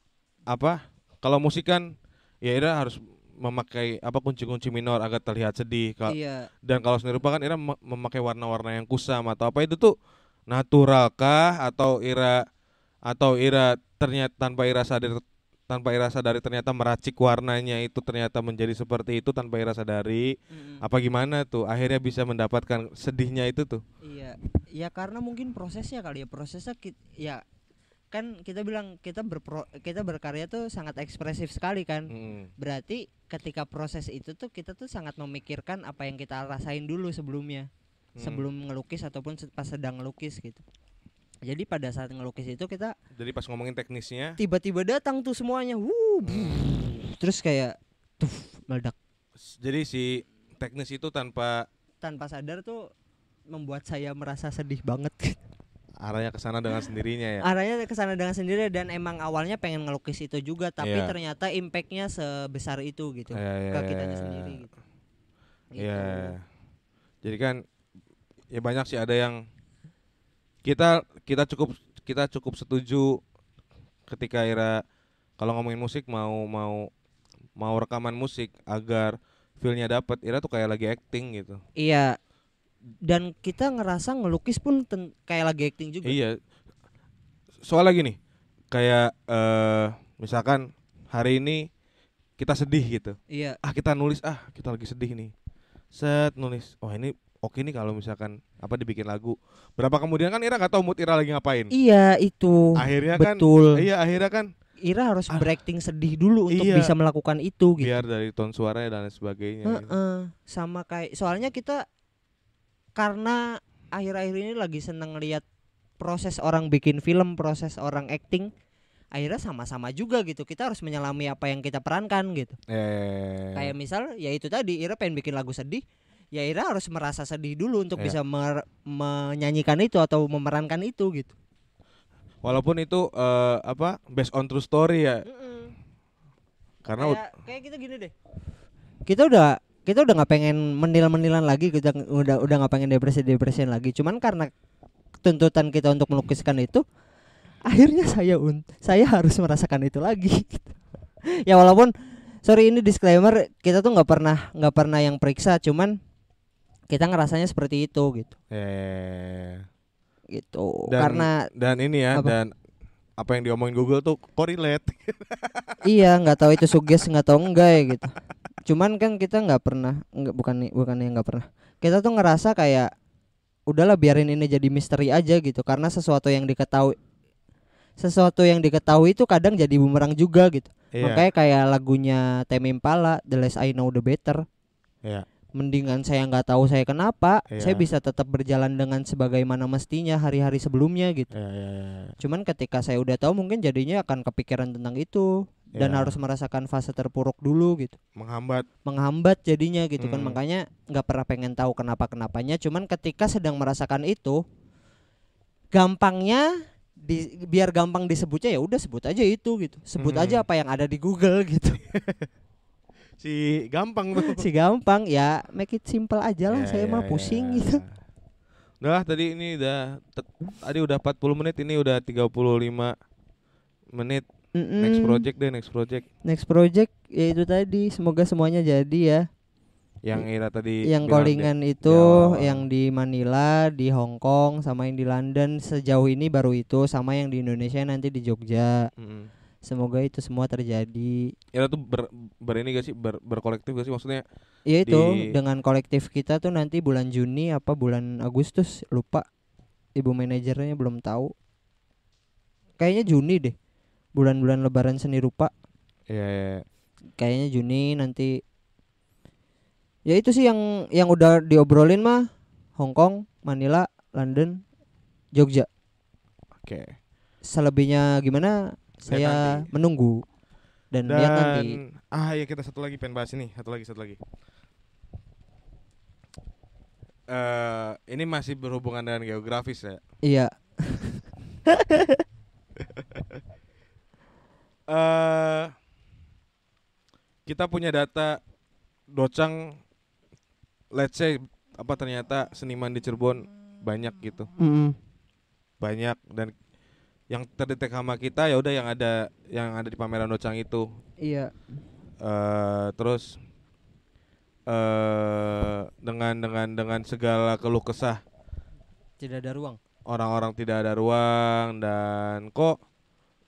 apa kalau musik kan ya Ira harus memakai apa kunci-kunci minor agar terlihat sedih kalo, iya. dan kalau seni rupa kan Ira memakai warna-warna yang kusam atau apa itu tuh naturalkah atau Ira atau Ira ternyata tanpa Ira sadar tanpa ira dari ternyata meracik warnanya itu ternyata menjadi seperti itu tanpa ira dari hmm apa gimana tuh akhirnya bisa mendapatkan sedihnya itu tuh iya ya karena mungkin prosesnya kali ya prosesnya ki- ya kan kita bilang kita berpro kita berkarya tuh sangat ekspresif sekali kan mm. berarti ketika proses itu tuh kita tuh sangat memikirkan apa yang kita rasain dulu sebelumnya mm. sebelum ngelukis ataupun pas sedang ngelukis gitu jadi pada saat ngelukis itu kita jadi pas ngomongin teknisnya tiba-tiba datang tuh semuanya wuh hmm. terus kayak tuh meledak jadi si teknis itu tanpa tanpa sadar tuh membuat saya merasa sedih banget arahnya ke sana dengan sendirinya ya arahnya ke sana dengan sendirinya dan emang awalnya pengen ngelukis itu juga tapi yeah. ternyata impactnya sebesar itu gitu yeah, yeah, ke iya, kita yeah. Iya. sendiri gitu. Iya. Gitu. Yeah. Iya. Jadi kan ya banyak sih ada yang kita kita cukup kita cukup setuju ketika era kalau ngomongin musik mau mau mau rekaman musik agar feelnya dapat Ira tuh kayak lagi acting gitu iya dan kita ngerasa ngelukis pun ten, kayak lagi acting juga iya soal lagi nih kayak uh, misalkan hari ini kita sedih gitu iya ah kita nulis ah kita lagi sedih nih set nulis oh ini oke nih kalau misalkan apa dibikin lagu berapa kemudian kan Ira nggak tahu mood Ira lagi ngapain iya itu akhirnya kan betul. kan iya akhirnya kan Ira harus ah, berakting sedih dulu untuk iya, bisa melakukan itu gitu biar dari ton suaranya dan sebagainya uh -uh. sama kayak soalnya kita karena akhir-akhir ini lagi seneng lihat proses orang bikin film proses orang acting akhirnya sama-sama juga gitu kita harus menyelami apa yang kita perankan gitu eh. kayak misal ya itu tadi Ira pengen bikin lagu sedih ya Ira harus merasa sedih dulu untuk yeah. bisa mer- menyanyikan itu atau memerankan itu gitu walaupun itu uh, apa based on true story ya Mm-mm. karena kayak, kayak kita gitu gini deh kita udah kita udah nggak pengen menil-menilan lagi kita udah udah nggak pengen depresi-depresian lagi cuman karena tuntutan kita untuk melukiskan itu akhirnya saya un saya harus merasakan itu lagi gitu. ya walaupun sorry ini disclaimer kita tuh nggak pernah nggak pernah yang periksa cuman kita ngerasanya seperti itu gitu eh gitu dan, karena dan ini ya apa? dan apa yang diomongin Google tuh korelate iya nggak tahu itu suges nggak tahu enggak ya gitu cuman kan kita nggak pernah nggak bukan bukan yang nggak pernah kita tuh ngerasa kayak udahlah biarin ini jadi misteri aja gitu karena sesuatu yang diketahui sesuatu yang diketahui itu kadang jadi bumerang juga gitu iya. makanya kayak lagunya Temim Pala The Less I Know The Better iya mendingan saya nggak tahu saya kenapa yeah. saya bisa tetap berjalan dengan sebagaimana mestinya hari-hari sebelumnya gitu yeah, yeah, yeah. cuman ketika saya udah tahu mungkin jadinya akan kepikiran tentang itu dan iya. harus merasakan fase terpuruk dulu gitu menghambat menghambat jadinya gitu mm. kan hmm. makanya nggak pernah pengen tahu kenapa kenapanya cuman ketika sedang merasakan itu gampangnya di, biar gampang disebutnya ya udah sebut aja itu gitu sebut hmm. aja apa yang ada di Google gitu si gampang tuh. si gampang ya make it simple aja lah yeah, saya yeah, mah ya, pusing yeah. gitu. Udah tadi ini udah tadi udah 40 menit ini udah 35 menit. Mm -mm. Next project deh, next project. Next project yaitu tadi semoga semuanya jadi ya. Yang Ira tadi yang callingan dia, ya. itu ya. yang di Manila, di Hong Kong sama yang di London sejauh ini baru itu sama yang di Indonesia nanti di Jogja. Mm -hmm semoga itu semua terjadi ya itu ber, ber ini gak sih ber, berkolektif gak sih maksudnya ya itu di... dengan kolektif kita tuh nanti bulan Juni apa bulan Agustus lupa ibu manajernya belum tahu kayaknya Juni deh bulan-bulan lebaran seni rupa ya, ya, ya. kayaknya Juni nanti ya itu sih yang yang udah diobrolin mah Hong Kong Manila London Jogja oke selebihnya gimana saya iya, nanti. menunggu dan, dan lihat nanti. Ah ya kita satu lagi pengen bahas ini, satu lagi satu lagi. Uh, ini masih berhubungan dengan geografis ya? Iya. uh, kita punya data docang, let's say apa ternyata seniman di Cirebon banyak gitu, mm. banyak dan yang terdetek sama kita ya udah yang ada yang ada di pameran Docang itu. Iya. Uh, terus uh, dengan dengan dengan segala keluh kesah. Tidak ada ruang. Orang-orang tidak ada ruang dan kok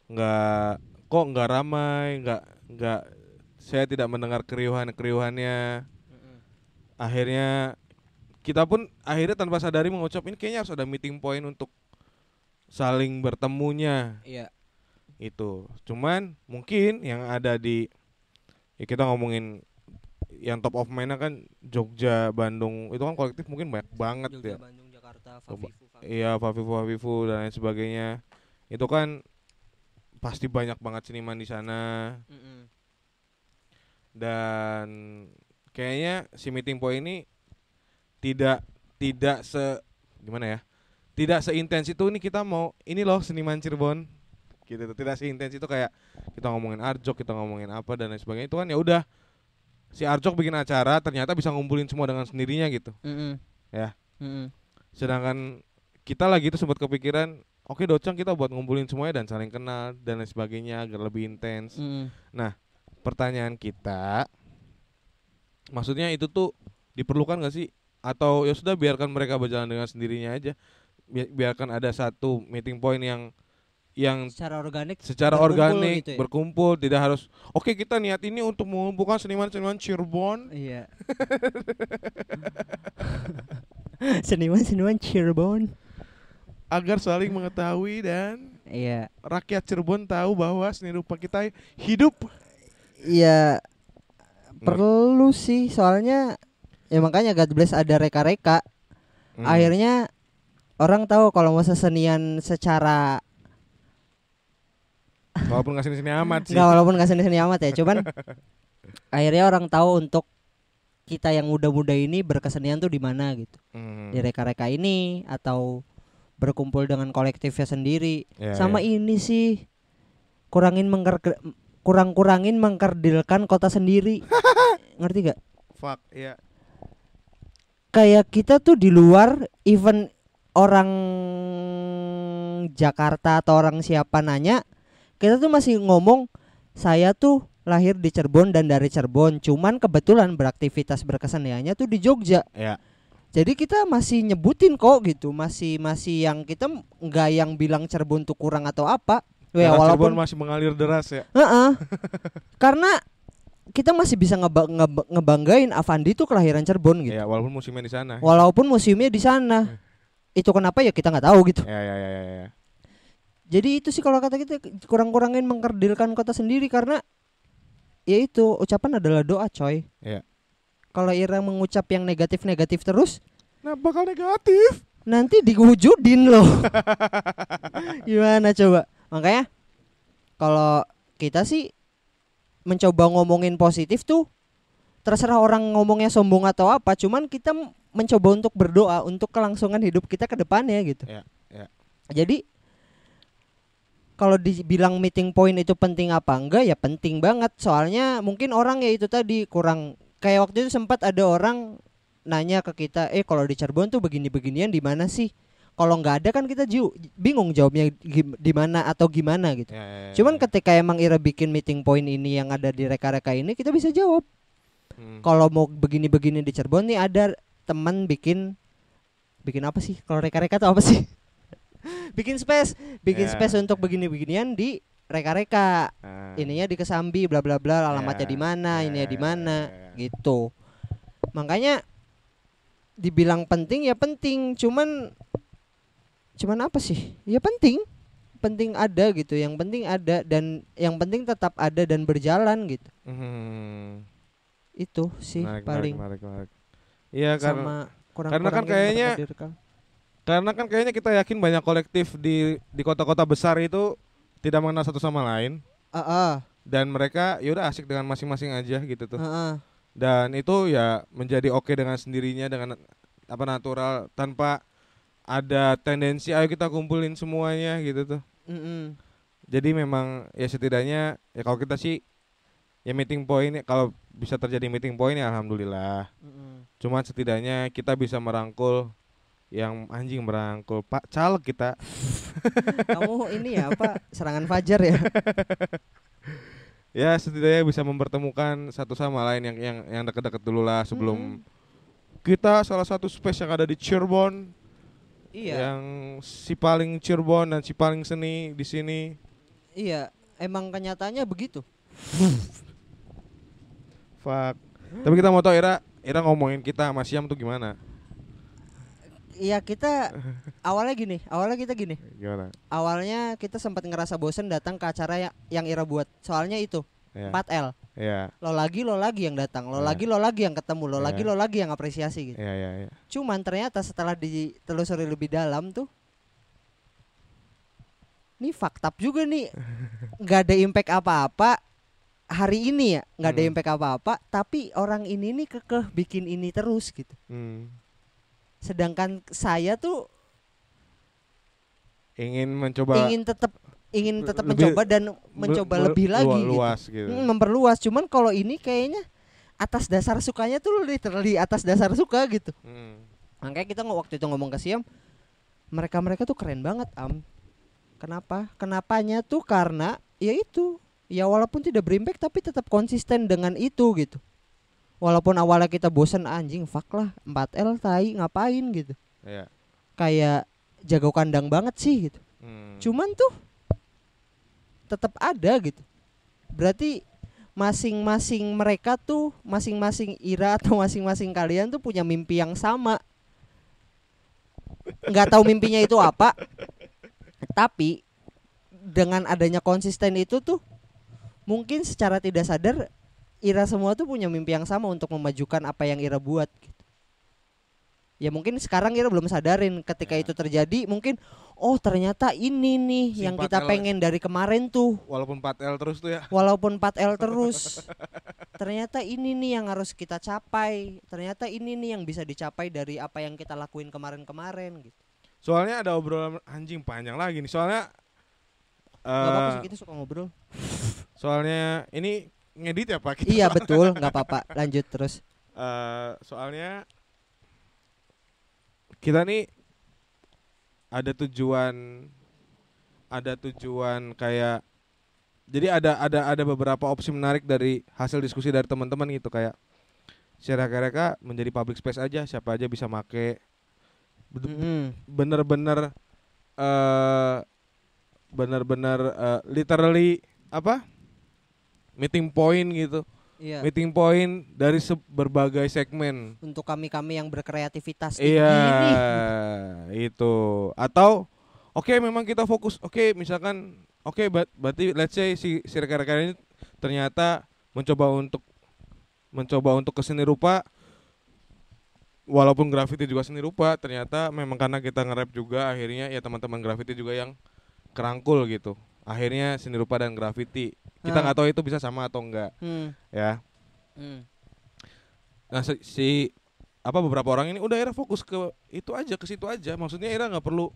nggak kok nggak ramai nggak nggak saya tidak mendengar keriuhan keriuhannya. Akhirnya kita pun akhirnya tanpa sadari mengucap ini kayaknya harus ada meeting point untuk saling bertemunya. Iya. Itu. Cuman mungkin yang ada di ya kita ngomongin yang top of mind kan Jogja, Bandung itu kan kolektif mungkin banyak banget Jogja, ya. Bandung, Jakarta, Fafifu, Fafifu. Iya, Fafifu, Fafifu dan lain sebagainya. Itu kan pasti banyak banget seniman di sana. Mm -mm. Dan kayaknya si meeting point ini tidak tidak se gimana ya? tidak seintens itu ini kita mau ini loh seniman Cirebon gitu tidak seintens itu kayak kita ngomongin Arjok kita ngomongin apa dan lain sebagainya itu kan ya udah si Arjok bikin acara ternyata bisa ngumpulin semua dengan sendirinya gitu mm-hmm. ya mm-hmm. sedangkan kita lagi itu sempat kepikiran oke okay, docang kita buat ngumpulin semuanya dan saling kenal dan lain sebagainya agar lebih intens mm-hmm. nah pertanyaan kita maksudnya itu tuh diperlukan gak sih atau ya sudah biarkan mereka berjalan dengan sendirinya aja bi biarkan ada satu meeting point yang yang secara organik secara berkumpul organik gitu ya? berkumpul tidak harus oke okay, kita niat ini untuk mengumpulkan seniman-seniman Cirebon iya seniman-seniman Cirebon agar saling mengetahui dan iya rakyat Cirebon tahu bahwa seni rupa kita hidup iya perlu sih soalnya ya makanya God bless ada reka-reka hmm. akhirnya orang tahu kalau mau sesenian secara walaupun nggak seni-seni amat sih nggak walaupun nggak seni-seni amat ya cuman akhirnya orang tahu untuk kita yang muda-muda ini berkesenian tuh di mana gitu hmm. di reka-reka ini atau berkumpul dengan kolektifnya sendiri yeah, sama yeah. ini sih kurangin mengker kurang-kurangin mengkerdilkan kota sendiri ngerti gak? Fuck ya yeah. kayak kita tuh di luar event orang Jakarta atau orang siapa nanya, kita tuh masih ngomong saya tuh lahir di Cirebon dan dari Cirebon, cuman kebetulan beraktivitas berkeseniannya tuh di Jogja. Ya. Jadi kita masih nyebutin kok gitu, masih masih yang kita nggak yang bilang Cirebon tuh kurang atau apa. Ya, walaupun Cirebon masih mengalir deras ya. Uh -uh. Karena kita masih bisa ngeba nge ngebanggain Avandi tuh kelahiran Cirebon gitu. Ya, walaupun musimnya di sana. Walaupun musimnya di sana. Hmm itu kenapa ya kita nggak tahu gitu ya, ya, ya, ya. ya. jadi itu sih kalau kata kita kurang-kurangin mengkerdilkan kota sendiri karena ya itu ucapan adalah doa coy ya. kalau Ira mengucap yang negatif-negatif terus nah bakal negatif nanti diwujudin loh gimana coba makanya kalau kita sih mencoba ngomongin positif tuh terserah orang ngomongnya sombong atau apa cuman kita mencoba untuk berdoa untuk kelangsungan hidup kita ke gitu. ya gitu. Yeah, yeah. Jadi kalau dibilang meeting point itu penting apa enggak ya penting banget. Soalnya mungkin orang ya itu tadi kurang kayak waktu itu sempat ada orang nanya ke kita, "Eh, kalau di Cirebon tuh begini-beginian di mana sih?" Kalau nggak ada kan kita jiu, bingung jawabnya di mana atau gimana gitu. Ya, ya, ya, Cuman ya. ketika emang Ira bikin meeting point ini yang ada di reka-reka ini kita bisa jawab. Hmm. Kalau mau begini-begini di Cirebon nih ada teman bikin bikin apa sih kalau reka-reka atau apa sih bikin space bikin yeah. space untuk begini-beginian di reka-reka uh. ininya di Kesambi bla bla bla alamatnya yeah. di mana yeah. ininya di ya, mana yeah. Ya. gitu makanya dibilang penting ya penting cuman cuman apa sih ya penting penting ada gitu yang penting ada dan yang penting tetap ada dan berjalan gitu mm. itu sih menarik, paling menarik, menarik, menarik. Iya karena kurang karena kan kayaknya karena kan kayaknya kita yakin banyak kolektif di di kota-kota besar itu tidak mengenal satu sama lain. Uh -uh. Dan mereka yaudah asik dengan masing-masing aja gitu tuh. Uh -uh. Dan itu ya menjadi oke okay dengan sendirinya dengan apa natural tanpa ada tendensi ayo kita kumpulin semuanya gitu tuh. Mm Jadi memang ya setidaknya ya kalau kita sih ya meeting point ya, kalau bisa terjadi meeting point ya alhamdulillah mm-hmm. cuman setidaknya kita bisa merangkul yang anjing merangkul pak caleg kita kamu ini ya apa serangan fajar ya ya setidaknya bisa mempertemukan satu sama lain yang yang yang dekat-dekat dulu lah sebelum mm-hmm. kita salah satu space yang ada di Cirebon iya yang si paling Cirebon dan si paling seni di sini iya emang kenyataannya begitu fuck. Tapi kita mau tau Ira, Ira ngomongin kita sama Siam tuh gimana? Iya kita awalnya gini, awalnya kita gini. Gimana? Awalnya kita sempat ngerasa bosen datang ke acara yang, yang Ira buat. Soalnya itu yeah. 4L. Yeah. Lo lagi lo lagi yang datang, lo yeah. lagi lo lagi yang ketemu, lo yeah. lagi lo lagi yang apresiasi gitu. Yeah, yeah, yeah. Cuman ternyata setelah ditelusuri lebih dalam tuh ini fakta juga nih nggak ada impact apa-apa hari ini ya nggak ada impact hmm. apa-apa tapi orang ini nih kekeh bikin ini terus gitu hmm. sedangkan saya tuh ingin mencoba ingin tetap ingin tetap mencoba dan mencoba lebih lagi luas, gitu. gitu. Hmm, memperluas cuman kalau ini kayaknya atas dasar sukanya tuh literally atas dasar suka gitu hmm. makanya kita waktu itu ngomong ke Siam mereka mereka tuh keren banget am kenapa kenapanya tuh karena ya itu ya walaupun tidak berimpact tapi tetap konsisten dengan itu gitu walaupun awalnya kita bosan anjing fuck lah 4L tai ngapain gitu ya. kayak jago kandang banget sih gitu hmm. cuman tuh tetap ada gitu berarti masing-masing mereka tuh masing-masing Ira atau masing-masing kalian tuh punya mimpi yang sama nggak tahu mimpinya itu apa tapi dengan adanya konsisten itu tuh mungkin secara tidak sadar Ira semua tuh punya mimpi yang sama untuk memajukan apa yang Ira buat gitu. Ya mungkin sekarang Ira belum sadarin ketika ya. itu terjadi mungkin oh ternyata ini nih si yang kita L pengen dari kemarin tuh. Walaupun 4L terus tuh ya. Walaupun 4L terus. ternyata ini nih yang harus kita capai. Ternyata ini nih yang bisa dicapai dari apa yang kita lakuin kemarin-kemarin gitu. Soalnya ada obrolan anjing panjang lagi nih. Soalnya apa-apa eh, kita suka ngobrol. Soalnya ini ngedit ya Pak? iya betul, nggak apa-apa. Lanjut terus. Uh, soalnya kita nih ada tujuan ada tujuan kayak jadi ada ada ada beberapa opsi menarik dari hasil diskusi dari teman-teman gitu kayak secara mereka menjadi public space aja siapa aja bisa make mm-hmm. bener-bener mm -hmm. uh, benar-benar uh, literally apa meeting point gitu Iya. Meeting point dari berbagai segmen. Untuk kami-kami yang berkreativitas. Iya, itu. Atau oke okay, memang kita fokus. Oke, okay, misalkan oke okay, berarti let's say si si rekan-rekan ini ternyata mencoba untuk mencoba untuk kesini rupa walaupun graffiti juga seni rupa ternyata memang karena kita nge-rap juga akhirnya ya teman-teman graffiti juga yang kerangkul gitu akhirnya seni rupa dan graffiti kita ah. nggak tahu itu bisa sama atau enggak hmm. ya hmm. nah si, si apa beberapa orang ini udah era fokus ke itu aja ke situ aja maksudnya era nggak perlu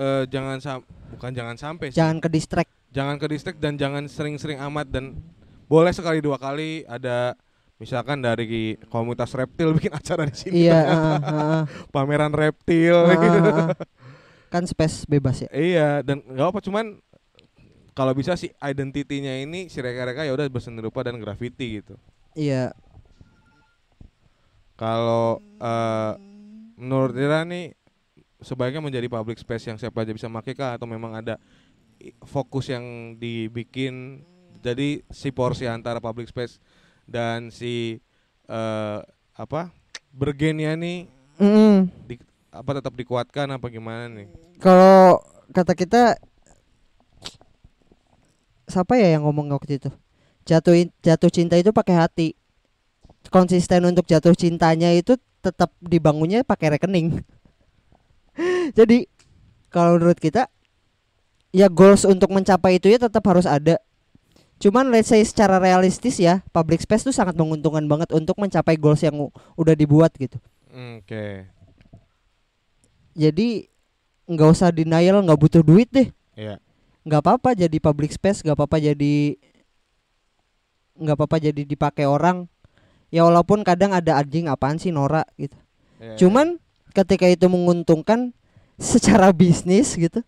uh, jangan sam bukan jangan sampai sih. jangan ke distrik jangan ke distrik dan jangan sering-sering amat dan boleh sekali dua kali ada misalkan dari komunitas reptil bikin acara di sini iya, uh, uh, pameran reptil uh, uh, kan space bebas ya iya dan nggak apa cuman kalau bisa sih identitinya ini si reka-reka ya udah berseni rupa dan graffiti gitu iya kalau uh, menurut Ira nih sebaiknya menjadi public space yang siapa aja bisa pakai kah atau memang ada fokus yang dibikin jadi si porsi antara public space dan si uh, apa bergennya nih mm. di, apa tetap dikuatkan apa gimana nih? Kalau kata kita siapa ya yang ngomong waktu itu? Jatuh jatuh cinta itu pakai hati. Konsisten untuk jatuh cintanya itu tetap dibangunnya pakai rekening. Jadi kalau menurut kita ya goals untuk mencapai itu ya tetap harus ada. Cuman let's say secara realistis ya, public space tuh sangat menguntungkan banget untuk mencapai goals yang udah dibuat gitu. Oke. Okay jadi nggak usah denial nggak butuh duit deh yeah. nggak apa-apa jadi public space nggak apa-apa jadi nggak apa-apa jadi dipakai orang ya walaupun kadang ada anjing apaan sih Nora gitu yeah. cuman ketika itu menguntungkan secara bisnis gitu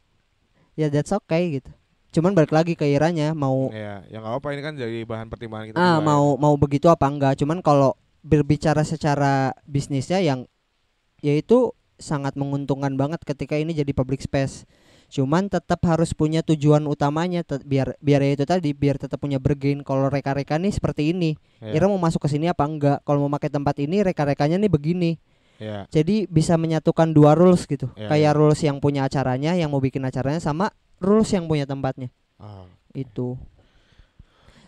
ya that's okay gitu cuman balik lagi ke iranya mau iya, ya yang apa ini kan jadi bahan pertimbangan kita ah ya. mau mau begitu apa enggak cuman kalau berbicara secara bisnisnya yang yaitu sangat menguntungkan banget ketika ini jadi public space cuman tetap harus punya tujuan utamanya biar biar ya itu tadi biar tetap punya bergain kalau reka-reka nih seperti ini yeah. Ira mau masuk ke sini apa enggak kalau mau pakai tempat ini reka-rekanya nih begini yeah. jadi bisa menyatukan dua rules gitu yeah, iya. kayak yeah. rules yang punya acaranya yang mau bikin acaranya sama rules yang punya tempatnya oh. itu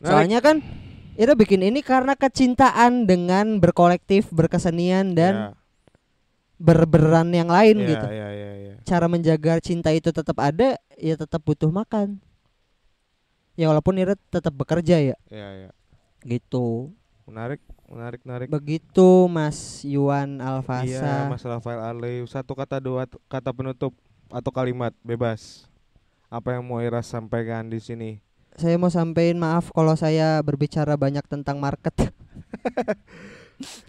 nah, soalnya kan Ira bikin ini karena kecintaan dengan berkolektif berkesenian dan yeah berberan yang lain yeah, gitu. Yeah, yeah, yeah. Cara menjaga cinta itu tetap ada, ya tetap butuh makan. Ya walaupun Ira tetap bekerja ya. Yeah, yeah. Gitu. Menarik, menarik, menarik. Begitu Mas Yuan Alfasa. Iya, Mas Rafael Ali. Satu kata dua kata penutup atau kalimat bebas. Apa yang mau Ira sampaikan di sini? Saya mau sampaikan maaf kalau saya berbicara banyak tentang market.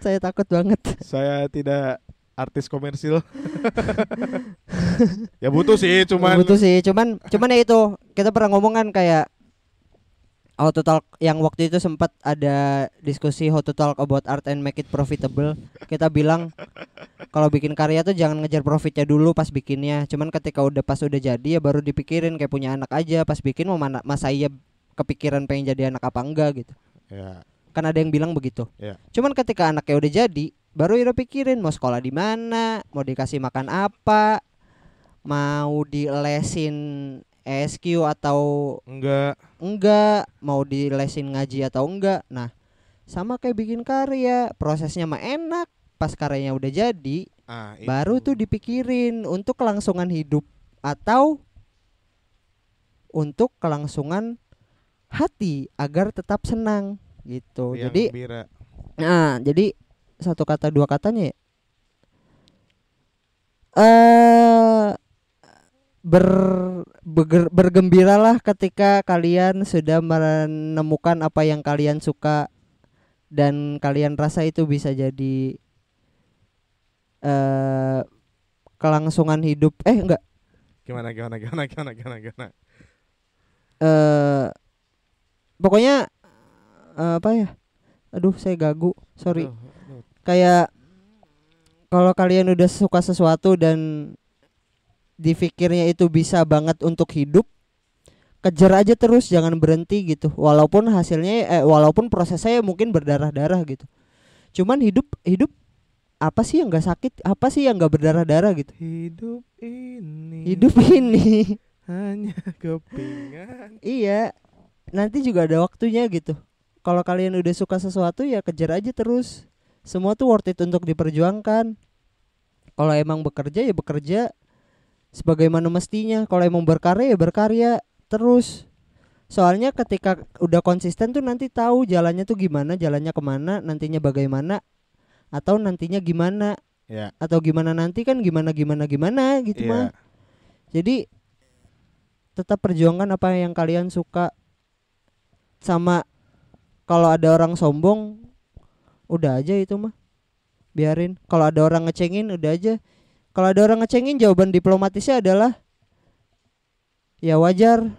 saya takut banget. Saya tidak artis komersil ya butuh sih cuman butuh sih cuman cuman ya itu kita pernah ngomong kan kayak How to Talk yang waktu itu sempat ada diskusi How to Talk about art and make it profitable. Kita bilang kalau bikin karya tuh jangan ngejar profitnya dulu pas bikinnya. Cuman ketika udah pas udah jadi ya baru dipikirin kayak punya anak aja pas bikin mau mana masa iya kepikiran pengen jadi anak apa enggak gitu. Ya. Kan ada yang bilang begitu. Ya. Cuman ketika anaknya udah jadi baru Ira pikirin mau sekolah di mana, mau dikasih makan apa, mau dilesin SQ atau enggak, enggak, mau dilesin ngaji atau enggak. Nah, sama kayak bikin karya, prosesnya mah enak, pas karyanya udah jadi, ah, itu. baru tuh dipikirin untuk kelangsungan hidup atau untuk kelangsungan hati agar tetap senang gitu. Yang jadi, nah, jadi satu kata dua katanya ya uh, ber, ber bergembiralah ketika kalian sudah menemukan apa yang kalian suka dan kalian rasa itu bisa jadi uh, kelangsungan hidup eh enggak gimana gimana gimana gimana gimana gimana uh, pokoknya uh, apa ya aduh saya gagu sorry kayak kalau kalian udah suka sesuatu dan difikirnya itu bisa banget untuk hidup kejar aja terus jangan berhenti gitu walaupun hasilnya eh, walaupun saya mungkin berdarah darah gitu cuman hidup hidup apa sih yang nggak sakit apa sih yang nggak berdarah darah gitu hidup ini hidup ini hanya kepingan iya nanti juga ada waktunya gitu kalau kalian udah suka sesuatu ya kejar aja terus semua tuh worth it untuk diperjuangkan kalau emang bekerja ya bekerja sebagaimana mestinya kalau emang berkarya ya berkarya terus soalnya ketika udah konsisten tuh nanti tahu jalannya tuh gimana jalannya kemana nantinya bagaimana atau nantinya gimana yeah. atau gimana nanti kan gimana gimana gimana gitu yeah. mah jadi tetap perjuangkan apa yang kalian suka sama kalau ada orang sombong udah aja itu mah biarin kalau ada orang ngecengin udah aja kalau ada orang ngecengin jawaban diplomatisnya adalah ya wajar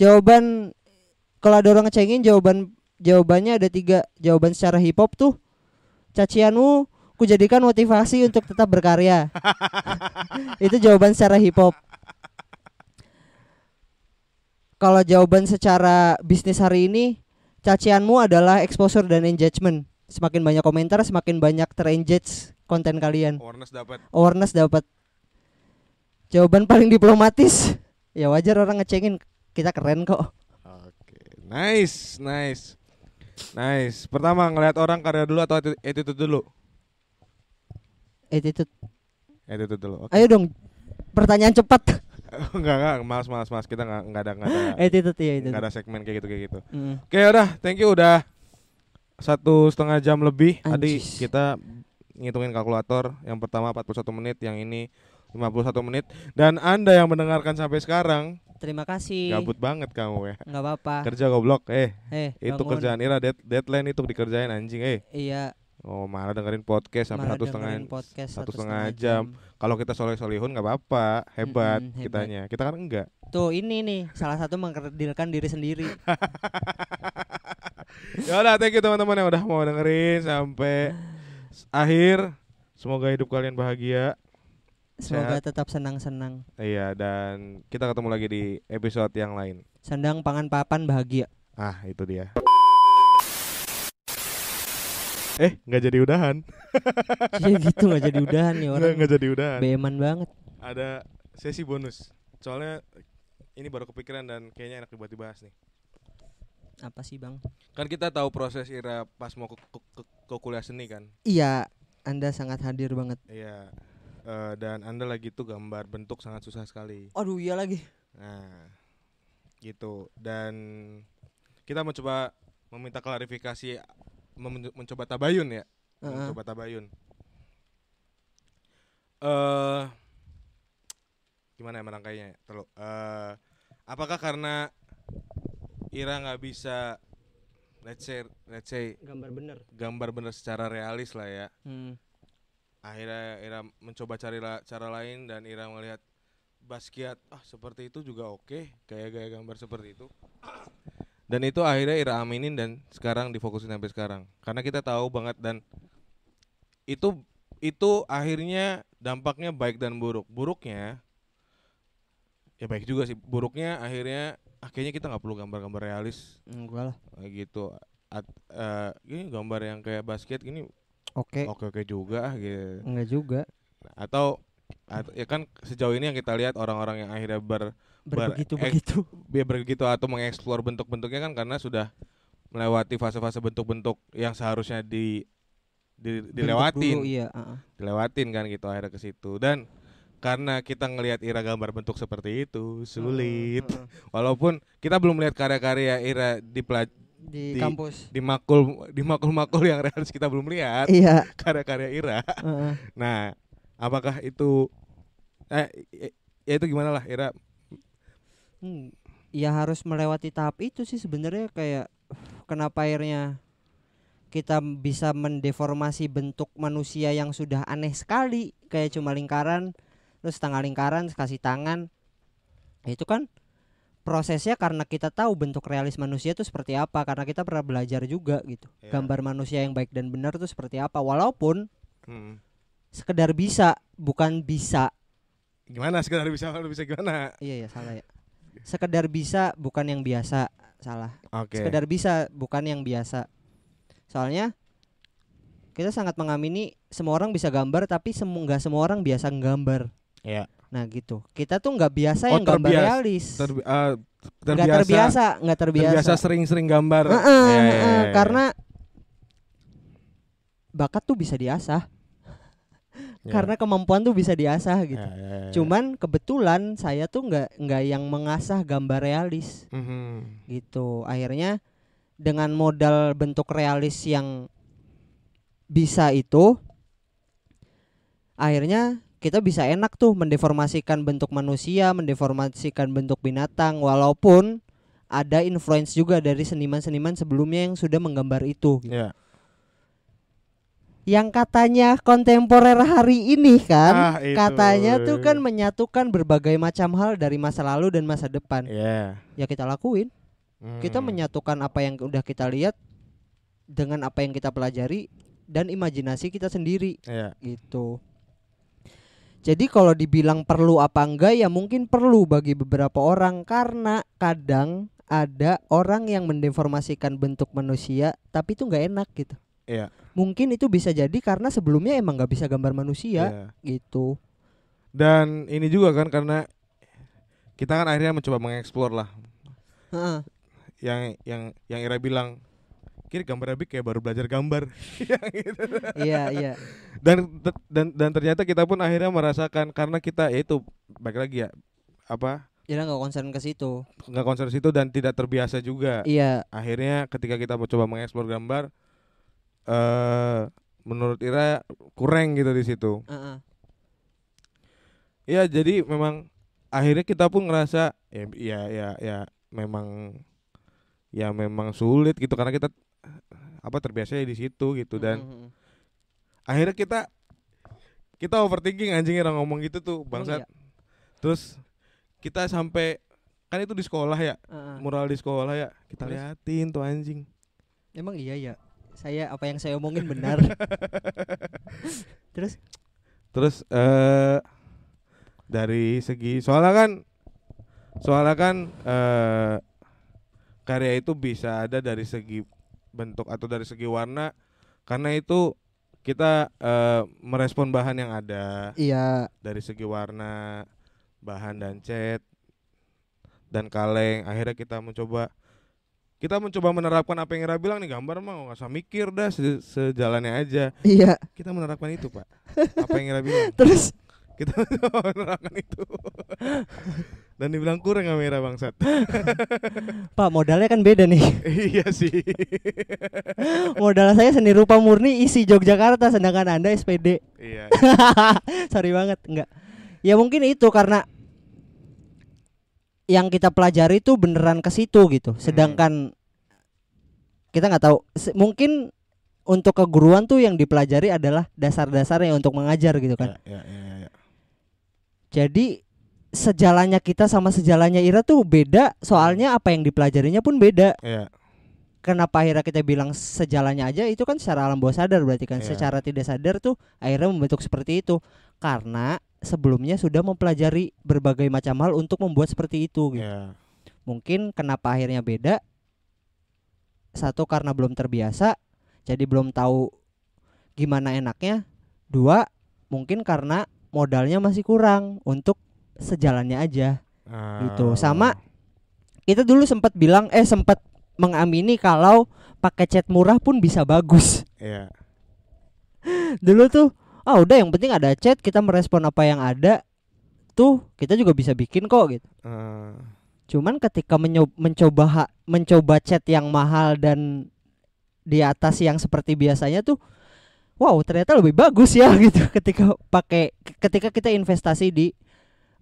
jawaban kalau ada orang ngecengin jawaban jawabannya ada tiga jawaban secara hip hop tuh cacianmu ku jadikan motivasi untuk tetap berkarya itu jawaban secara hip hop kalau jawaban secara bisnis hari ini cacianmu adalah exposure dan engagement semakin banyak komentar semakin banyak terengage konten kalian awareness dapat awareness dapat jawaban paling diplomatis ya wajar orang ngecengin kita keren kok oke okay. nice nice nice pertama ngelihat orang karya dulu atau attitude dulu attitude attitude dulu okay. ayo dong pertanyaan cepat enggak enggak malas malas malas kita enggak enggak ada enggak ada attitude ya itu enggak ada segmen kayak gitu kayak gitu mm. oke okay, udah thank you udah satu setengah jam lebih. Tadi kita ngitungin kalkulator. Yang pertama 41 menit, yang ini 51 menit. Dan Anda yang mendengarkan sampai sekarang, terima kasih. Gabut banget kamu ya. nggak apa-apa. Kerja goblok, eh. Eh, itu bangun. kerjaan Ira, dead, deadline itu dikerjain anjing, eh. Iya, Oh malah dengerin podcast sampai satu setengah podcast satu setengah jam. jam. Kalau kita soleh solihun nggak apa-apa, hebat mm -hmm, kitanya. Kita kan enggak. Tuh ini nih salah satu mengkerdilkan diri sendiri. ya udah thank you teman-teman yang udah mau dengerin sampai akhir. Semoga hidup kalian bahagia. Semoga sehat. tetap senang-senang. Iya dan kita ketemu lagi di episode yang lain. Sendang pangan papan bahagia. Ah itu dia eh nggak jadi udahan iya gitu nggak jadi udahan ya. orang nggak jadi udahan beman banget ada sesi bonus soalnya ini baru kepikiran dan kayaknya enak dibuat dibahas nih apa sih bang kan kita tahu proses Ira pas mau ke, ke, ke, ke kuliah seni kan iya anda sangat hadir banget iya uh, dan anda lagi tuh gambar bentuk sangat susah sekali aduh iya lagi nah gitu dan kita mau coba meminta klarifikasi mencoba tabayun ya uh -huh. mencoba tabayun uh, gimana ya merangkainya ya? Eh uh, apakah karena Ira nggak bisa let's say let's say gambar bener gambar bener secara realis lah ya hmm. akhirnya Ira mencoba cari cara lain dan Ira melihat Basquiat ah seperti itu juga oke okay. gaya-gaya gambar seperti itu dan itu akhirnya Ira aminin dan sekarang difokusin sampai sekarang karena kita tahu banget dan itu itu akhirnya dampaknya baik dan buruk buruknya ya baik juga sih buruknya akhirnya akhirnya kita nggak perlu gambar-gambar realis enggak hmm, lah gitu At, uh, ini gambar yang kayak basket ini oke okay. oke oke juga ah, gitu enggak juga atau, atau ya kan sejauh ini yang kita lihat orang-orang yang akhirnya ber begitu begitu eh, ya begitu atau mengeksplor bentuk-bentuknya kan karena sudah melewati fase-fase bentuk-bentuk yang seharusnya di, di dilewatin dulu, iya, uh -uh. dilewatin kan gitu akhirnya ke situ dan karena kita ngelihat Ira gambar bentuk seperti itu sulit uh, uh, uh. walaupun kita belum melihat karya-karya Ira di pelaj di, di kampus di makul di makul-makul yang harus kita belum lihat iya. karya-karya Ira uh, uh. nah apakah itu eh, ya itu gimana lah Ira hmm. ya harus melewati tahap itu sih sebenarnya kayak kenapa akhirnya kita bisa mendeformasi bentuk manusia yang sudah aneh sekali kayak cuma lingkaran terus setengah lingkaran kasih tangan itu kan prosesnya karena kita tahu bentuk realis manusia itu seperti apa karena kita pernah belajar juga gitu yeah. gambar manusia yang baik dan benar itu seperti apa walaupun hmm. sekedar bisa bukan bisa gimana sekedar bisa bisa gimana iya iya salah ya sekedar bisa bukan yang biasa salah okay. sekedar bisa bukan yang biasa soalnya kita sangat mengamini semua orang bisa gambar tapi semu nggak semua orang biasa nggambar ya nah gitu kita tuh nggak biasa oh, yang terbias, gambar realis terbi uh, terbiasa nggak terbiasa nggak terbiasa terbiasa sering-sering gambar uh -uh, yeah, -uh, yeah, yeah, yeah. karena bakat tuh bisa diasah Ya. karena kemampuan tuh bisa diasah ya, gitu. Yeah, yeah, yeah. Cuman kebetulan saya tuh nggak nggak yang mengasah gambar realis mm -hmm. gitu. Akhirnya dengan modal bentuk realis yang bisa itu, akhirnya kita bisa enak tuh mendeformasikan bentuk manusia, mendeformasikan bentuk binatang, walaupun ada influence juga dari seniman-seniman sebelumnya yang sudah menggambar itu. Yeah yang katanya kontemporer hari ini kan ah, katanya tuh kan menyatukan berbagai macam hal dari masa lalu dan masa depan yeah. ya kita lakuin hmm. kita menyatukan apa yang udah kita lihat dengan apa yang kita pelajari dan imajinasi kita sendiri yeah. gitu jadi kalau dibilang perlu apa enggak ya mungkin perlu bagi beberapa orang karena kadang ada orang yang mendeformasikan bentuk manusia tapi itu nggak enak gitu Iya. Mungkin itu bisa jadi karena sebelumnya emang nggak bisa gambar manusia yeah. gitu. Dan ini juga kan karena kita kan akhirnya mencoba mengeksplor lah. Uh Yang yang yang Ira bilang kira gambar Abi kayak baru belajar gambar gitu. iya iya dan dan dan ternyata kita pun akhirnya merasakan karena kita ya itu baik lagi ya apa Ira nggak concern ke situ nggak concern situ dan tidak terbiasa juga iya akhirnya ketika kita mencoba mengeksplor gambar uh, menurut Ira kurang gitu di situ. Uh -uh. jadi memang akhirnya kita pun ngerasa ya ya ya, ya memang ya memang sulit gitu karena kita apa terbiasa di situ gitu dan uh akhirnya kita kita overthinking anjing orang ngomong gitu tuh bangsat. Oh, iya. Terus kita sampai kan itu di sekolah ya, uh -uh. mural di sekolah ya. Kita Terus. liatin tuh anjing. Emang iya ya saya apa yang saya omongin benar terus terus uh, dari segi soalnya kan soalnya kan uh, karya itu bisa ada dari segi bentuk atau dari segi warna karena itu kita uh, merespon bahan yang ada iya dari segi warna bahan dan cat dan kaleng akhirnya kita mencoba kita mencoba menerapkan apa yang Ira bilang nih gambar mah nggak usah mikir dah se sejalannya aja iya kita menerapkan itu pak apa yang Ira bilang terus kita menerapkan itu dan dibilang kurang sama Ira bangsat pak modalnya kan beda nih iya sih modal saya seni rupa murni isi Yogyakarta sedangkan anda SPD iya, iya. sorry banget enggak ya mungkin itu karena yang kita pelajari itu beneran ke situ gitu. Hmm. Sedangkan hmm. kita nggak tahu mungkin untuk keguruan tuh yang dipelajari adalah dasar-dasarnya untuk mengajar gitu kan. Ya, ya, ya, ya. ya. Jadi sejalannya kita sama sejalannya Ira tuh beda. Soalnya hmm. apa yang dipelajarinya pun beda. Ya. Kenapa akhirnya kita bilang sejalannya aja itu kan secara alam bawah sadar berarti kan. Ya. Secara tidak sadar tuh akhirnya membentuk seperti itu karena sebelumnya sudah mempelajari berbagai macam hal untuk membuat seperti itu gitu. Yeah. Mungkin kenapa akhirnya beda? Satu karena belum terbiasa, jadi belum tahu gimana enaknya. Dua, mungkin karena modalnya masih kurang untuk sejalannya aja. Uh. Gitu. Ah. Sama kita dulu sempat bilang eh sempat mengamini kalau pakai cat murah pun bisa bagus. Yeah. dulu tuh Oh udah yang penting ada chat kita merespon apa yang ada tuh kita juga bisa bikin kok gitu uh. cuman ketika mencoba ha mencoba chat yang mahal dan di atas yang seperti biasanya tuh wow ternyata lebih bagus ya gitu ketika pakai ketika kita investasi di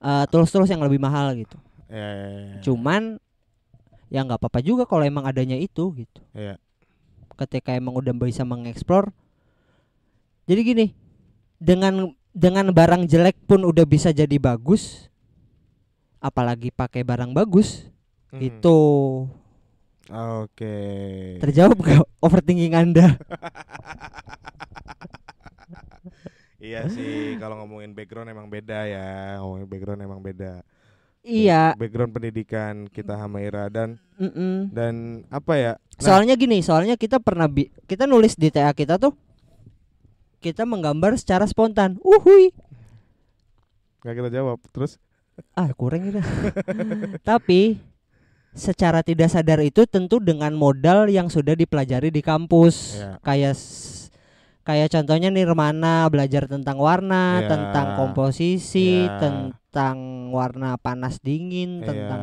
uh, tools-tools yang lebih mahal gitu yeah, yeah, yeah. Iya. cuman ya nggak apa-apa juga kalau emang adanya itu gitu yeah. ketika emang udah bisa mengeksplor jadi gini dengan dengan barang jelek pun udah bisa jadi bagus apalagi pakai barang bagus hmm. itu oke okay. terjawab gak overthinking anda iya sih kalau ngomongin background emang beda ya ngomongin background emang beda Iya. Background pendidikan kita Hamaira dan mm -mm. dan apa ya? Nah, soalnya gini, soalnya kita pernah kita nulis di TA kita tuh kita menggambar secara spontan. Uhui. Gak kita jawab. Terus? Ah kurang kita. Tapi secara tidak sadar itu tentu dengan modal yang sudah dipelajari di kampus yeah. kayak kayak contohnya nirmana belajar tentang warna yeah. tentang komposisi yeah. tentang warna panas dingin yeah. tentang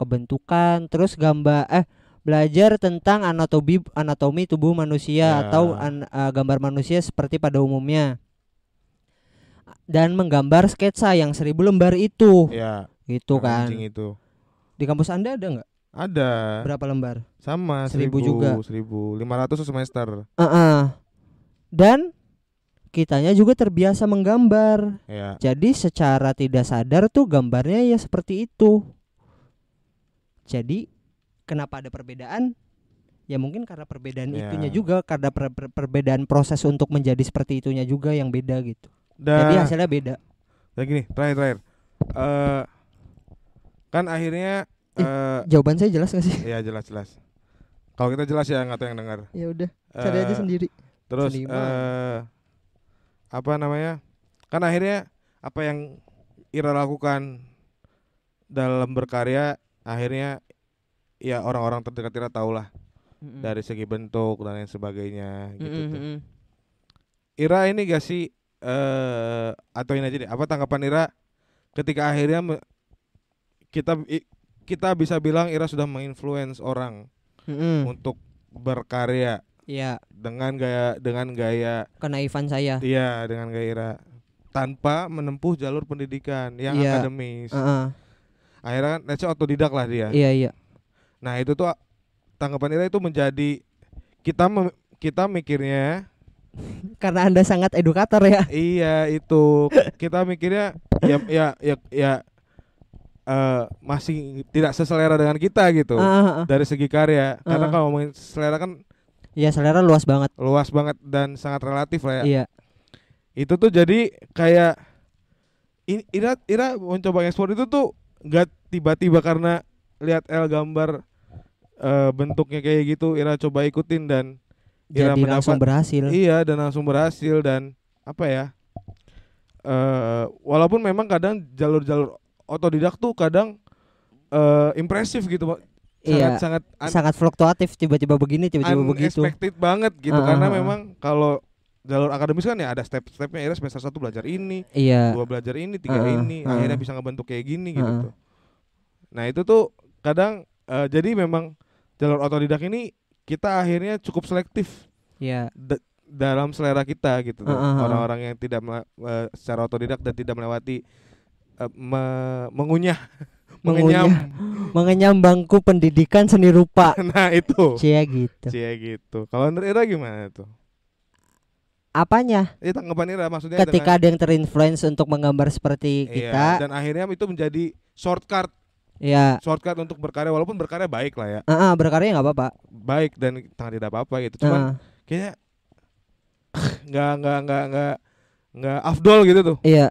kebentukan terus gambar eh belajar tentang anatomi anatomi tubuh manusia yeah. atau an, uh, gambar manusia seperti pada umumnya dan menggambar sketsa yang seribu lembar itu yeah. gitu kan itu. di kampus anda ada nggak ada berapa lembar sama seribu, seribu juga seribu lima ratus semester uh -uh. dan kitanya juga terbiasa menggambar yeah. jadi secara tidak sadar tuh gambarnya ya seperti itu jadi kenapa ada perbedaan ya mungkin karena perbedaan yeah. itunya juga karena per per perbedaan proses untuk menjadi seperti itunya juga yang beda gitu da jadi hasilnya beda dan nah, gini terakhir terakhir uh, kan akhirnya eh, jawaban saya jelas gak sih ya jelas jelas kalau kita jelas ya nggak tahu yang dengar ya udah eh, cari uh, aja sendiri terus uh, apa namanya kan akhirnya apa yang Ira lakukan dalam berkarya akhirnya ya orang-orang terdekat kita tahu lah mm-hmm. dari segi bentuk dan lain sebagainya gitu mm-hmm. tuh. Ira ini gak sih eh uh, atau ini aja deh apa tanggapan Ira ketika akhirnya kita kita bisa bilang Ira sudah menginfluence orang mm-hmm. untuk berkarya iya. Dengan gaya dengan gaya Ivan saya. Iya, dengan gaya Ira tanpa menempuh jalur pendidikan yang yeah. akademis. Akhirnya kan otodidak lah dia. Iya, iya. Yeah. Nah itu tuh tanggapan kita itu menjadi kita mem, kita mikirnya karena anda sangat edukator ya. Iya itu kita mikirnya ya ya ya, ya uh, masih tidak seselera dengan kita gitu uh, uh, uh. dari segi karya. Uh, uh. Karena kalau selera kan ya selera luas banget. Luas banget dan sangat relatif lah ya. Iya. Itu tuh jadi kayak Ira Ira mencoba ekspor itu tuh nggak tiba-tiba karena lihat El gambar uh, bentuknya kayak gitu Ira coba ikutin dan Ira Jadi mendapat, langsung berhasil iya dan langsung berhasil dan apa ya uh, walaupun memang kadang jalur-jalur otodidak tuh kadang uh, impresif gitu sangat iya, sangat sangat fluktuatif tiba-tiba begini tiba-tiba begitu unexpected banget gitu uh, karena memang kalau jalur akademis kan ya ada step-stepnya Ira semester satu belajar ini iya. dua belajar ini tiga uh, ini uh, akhirnya bisa ngebentuk kayak gini uh, gitu tuh. nah itu tuh kadang uh, jadi memang jalur otodidak ini kita akhirnya cukup selektif ya da dalam selera kita gitu orang-orang uh -huh. yang tidak e, secara otodidak dan tidak melewati uh, me mengunyah mengenyam mengenyam bangku pendidikan seni rupa. nah, itu. Cia gitu. Cia gitu. Kalau gimana tuh? Apanya? Ya Ira maksudnya Ketika ada yang terinfluence untuk menggambar seperti iya, dan akhirnya itu menjadi shortcut Iya. Shortcut untuk berkarya walaupun berkarya baik lah ya. Heeh, uh-uh, berkarya nggak apa-apa. Baik dan tidak apa-apa gitu. Cuman uh. kayaknya nggak nggak nggak nggak nggak afdol gitu tuh. Iya.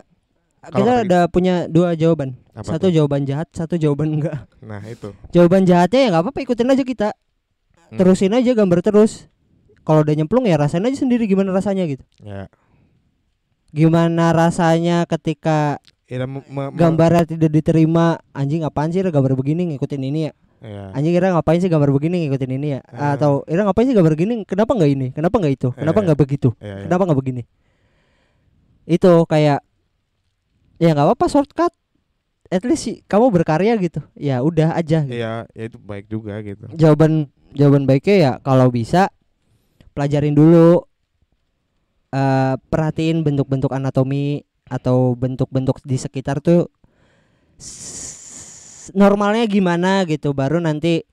Kalo kita udah punya dua jawaban. Apa satu tuh? jawaban jahat, satu jawaban enggak. Nah, itu. Jawaban jahatnya ya nggak apa-apa ikutin aja kita. Hmm. Terusin aja gambar terus. Kalau udah nyemplung ya rasain aja sendiri gimana rasanya gitu. Ya. Gimana rasanya ketika Ira gambarnya tidak diterima anjing apaan sih gambar begini ngikutin ini ya Yeah. Anjing Ira ngapain sih gambar begini ngikutin ini ya? Yeah. Atau Ira ngapain sih gambar begini? Kenapa nggak ini? Kenapa nggak itu? Iya, Kenapa iya. nggak begitu? Yeah, iya. Kenapa nggak begini? Itu kayak ya nggak apa-apa shortcut. At least sih, kamu berkarya gitu. Ya udah aja. Gitu. Iya, gitu. Ya yeah, itu baik juga gitu. Jawaban jawaban baiknya ya kalau bisa pelajarin dulu uh, perhatiin bentuk-bentuk anatomi atau bentuk-bentuk di sekitar tuh normalnya gimana gitu baru nanti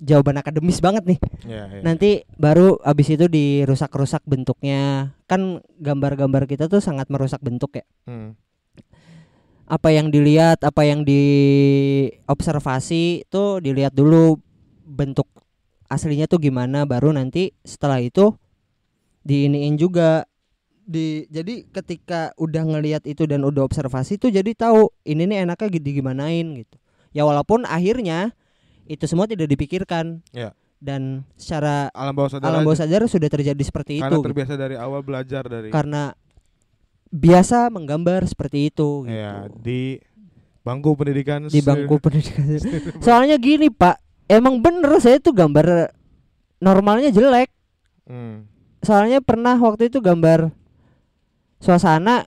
jawaban akademis banget nih yeah, yeah. nanti baru abis itu dirusak-rusak bentuknya kan gambar-gambar kita tuh sangat merusak bentuk ya hmm. apa yang dilihat apa yang diobservasi tuh dilihat dulu bentuk aslinya tuh gimana baru nanti setelah itu diiniin juga di jadi ketika udah ngelihat itu dan udah observasi itu jadi tahu ini nih enaknya gitu gimanain gitu ya walaupun akhirnya itu semua tidak dipikirkan ya. dan secara alam bawah sadar alam bawah sadar sudah terjadi seperti karena itu karena terbiasa gitu. dari awal belajar dari karena biasa menggambar seperti itu ya, gitu. ya di bangku pendidikan di bangku pendidikan soalnya gini pak emang bener saya tuh gambar normalnya jelek hmm. soalnya pernah waktu itu gambar suasana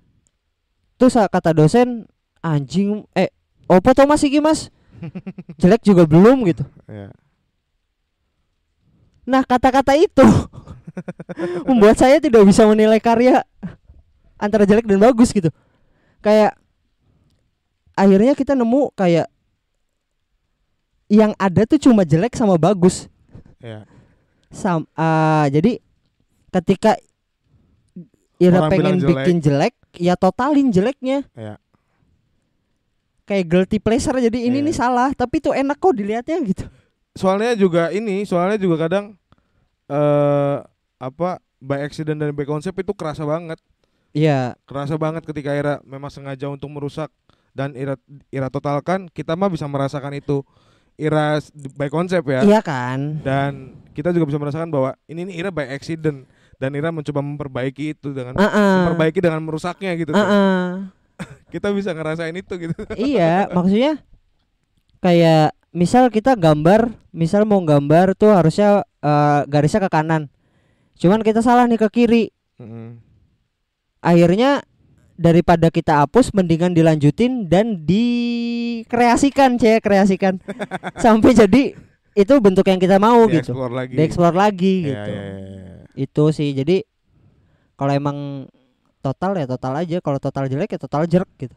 terus kata dosen anjing eh opo tau masih mas jelek juga belum gitu iya. nah kata-kata itu membuat saya tidak bisa menilai karya antara jelek dan bagus gitu kayak akhirnya kita nemu kayak yang ada tuh cuma jelek sama bagus yeah. Sam, uh, jadi ketika ya udah pengen jelek. bikin jelek ya totalin jeleknya ya. kayak guilty pleasure jadi ini ya. nih salah tapi tuh enak kok dilihatnya gitu soalnya juga ini soalnya juga kadang eh uh, apa by accident dan by concept itu kerasa banget Iya. Kerasa banget ketika Ira memang sengaja untuk merusak dan Ira Ira totalkan, kita mah bisa merasakan itu. Ira by konsep ya. Iya kan. Dan kita juga bisa merasakan bahwa ini ini Ira by accident dan Ira mencoba memperbaiki itu dengan uh -uh. memperbaiki dengan merusaknya gitu uh -uh. kita bisa ngerasain itu gitu iya maksudnya kayak misal kita gambar misal mau gambar tuh harusnya uh, garisnya ke kanan cuman kita salah nih ke kiri mm -hmm. akhirnya daripada kita hapus mendingan dilanjutin dan dikreasikan cek kreasikan sampai jadi itu bentuk yang kita mau di gitu dieksplor lagi dieksplor lagi iya, gitu Yeah, yeah, yeah itu sih jadi kalau emang total ya total aja kalau total jelek ya total jerk gitu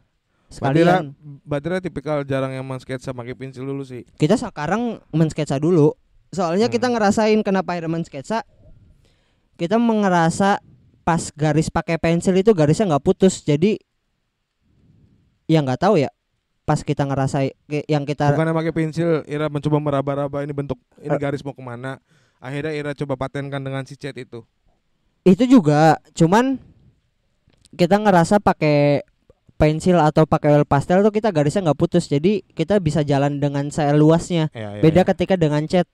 sekalian Batera tipikal jarang yang men-sketsa pakai pensil dulu sih kita sekarang mensketsa dulu soalnya hmm. kita ngerasain kenapa akhirnya mensketsa kita mengerasa pas garis pakai pensil itu garisnya nggak putus jadi ya nggak tahu ya pas kita ngerasa yang kita bukan pakai pensil Ira mencoba meraba-raba ini bentuk ini eh. garis mau kemana akhirnya Ira coba patenkan dengan si chat itu itu juga cuman kita ngerasa pakai pensil atau pakai oil pastel tuh kita garisnya nggak putus jadi kita bisa jalan dengan seluasnya ya, ya, beda ya. ketika dengan chat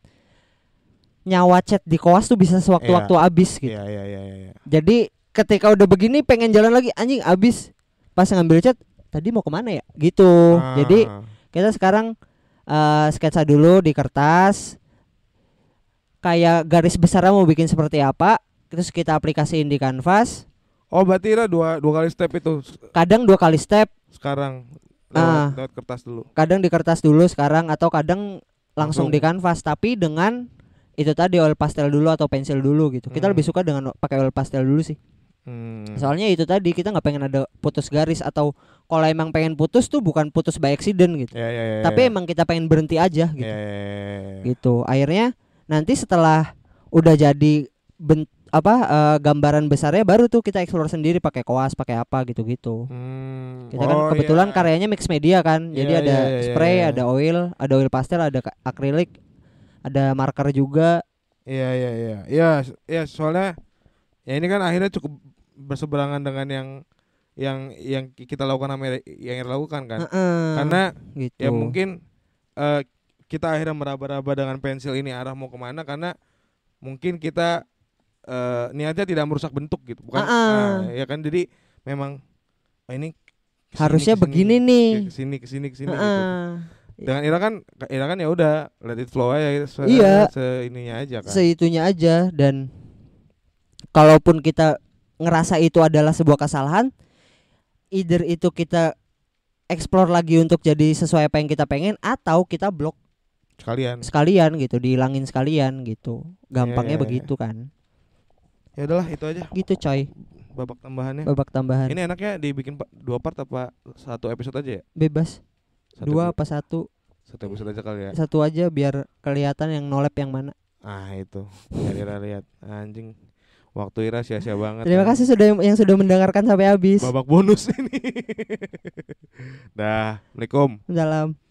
nyawa chat di koas tuh bisa sewaktu-waktu ya. abis gitu ya, ya, ya, ya. jadi ketika udah begini pengen jalan lagi anjing abis pas ngambil chat tadi mau kemana ya gitu ah. jadi kita sekarang uh, sketsa dulu di kertas kayak garis besarnya mau bikin seperti apa terus kita aplikasiin di kanvas oh berarti Ira dua dua kali step itu kadang dua kali step sekarang ah. lewat, uh, kertas dulu kadang di kertas dulu sekarang atau kadang langsung, langsung. di kanvas tapi dengan itu tadi oil pastel dulu atau pensil dulu gitu kita hmm. lebih suka dengan pakai oil pastel dulu sih Hmm. Soalnya itu tadi kita nggak pengen ada putus garis atau kalau emang pengen putus tuh bukan putus by accident gitu. Yeah, yeah, yeah, ya, Tapi ya. emang kita pengen berhenti aja gitu. Ya, gitu. Akhirnya nanti setelah udah jadi bent apa uh, gambaran besarnya baru tuh kita explore sendiri pakai koas pakai apa gitu-gitu hmm, kita kan oh kan kebetulan yeah. karyanya mix media kan iya, jadi iya, ada yeah, iya, spray ada oil ada oil pastel ada akrilik ada marker juga iya iya iya iya iya soalnya ya ini kan akhirnya cukup berseberangan dengan yang yang yang kita lakukan sama yang lakukan kan uh -uh, karena ya gitu. ya mungkin uh, kita akhirnya meraba-raba dengan pensil ini arah mau kemana karena mungkin kita uh, niatnya tidak merusak bentuk gitu bukan uh -uh. Nah, ya kan jadi memang oh ini kesini, harusnya kesini, begini nih kesini kesini kesini uh -uh. gitu dengan Ira kan Ira kan ya udah let it flow aja se iya, se ininya aja kan seitunya aja dan kalaupun kita ngerasa itu adalah sebuah kesalahan either itu kita explore lagi untuk jadi sesuai apa yang kita pengen atau kita blok sekalian sekalian gitu dihilangin sekalian gitu gampangnya yeah, yeah, iya. begitu kan ya udahlah itu aja gitu coy babak tambahannya babak tambahan ini enaknya dibikin dua part apa satu episode aja ya bebas satu dua apa satu satu episode aja kali ya satu aja biar kelihatan yang nolep yang mana ah itu biar lihat anjing waktu Ira sia-sia banget terima kan. kasih sudah yang sudah mendengarkan sampai habis babak bonus ini dah assalamualaikum salam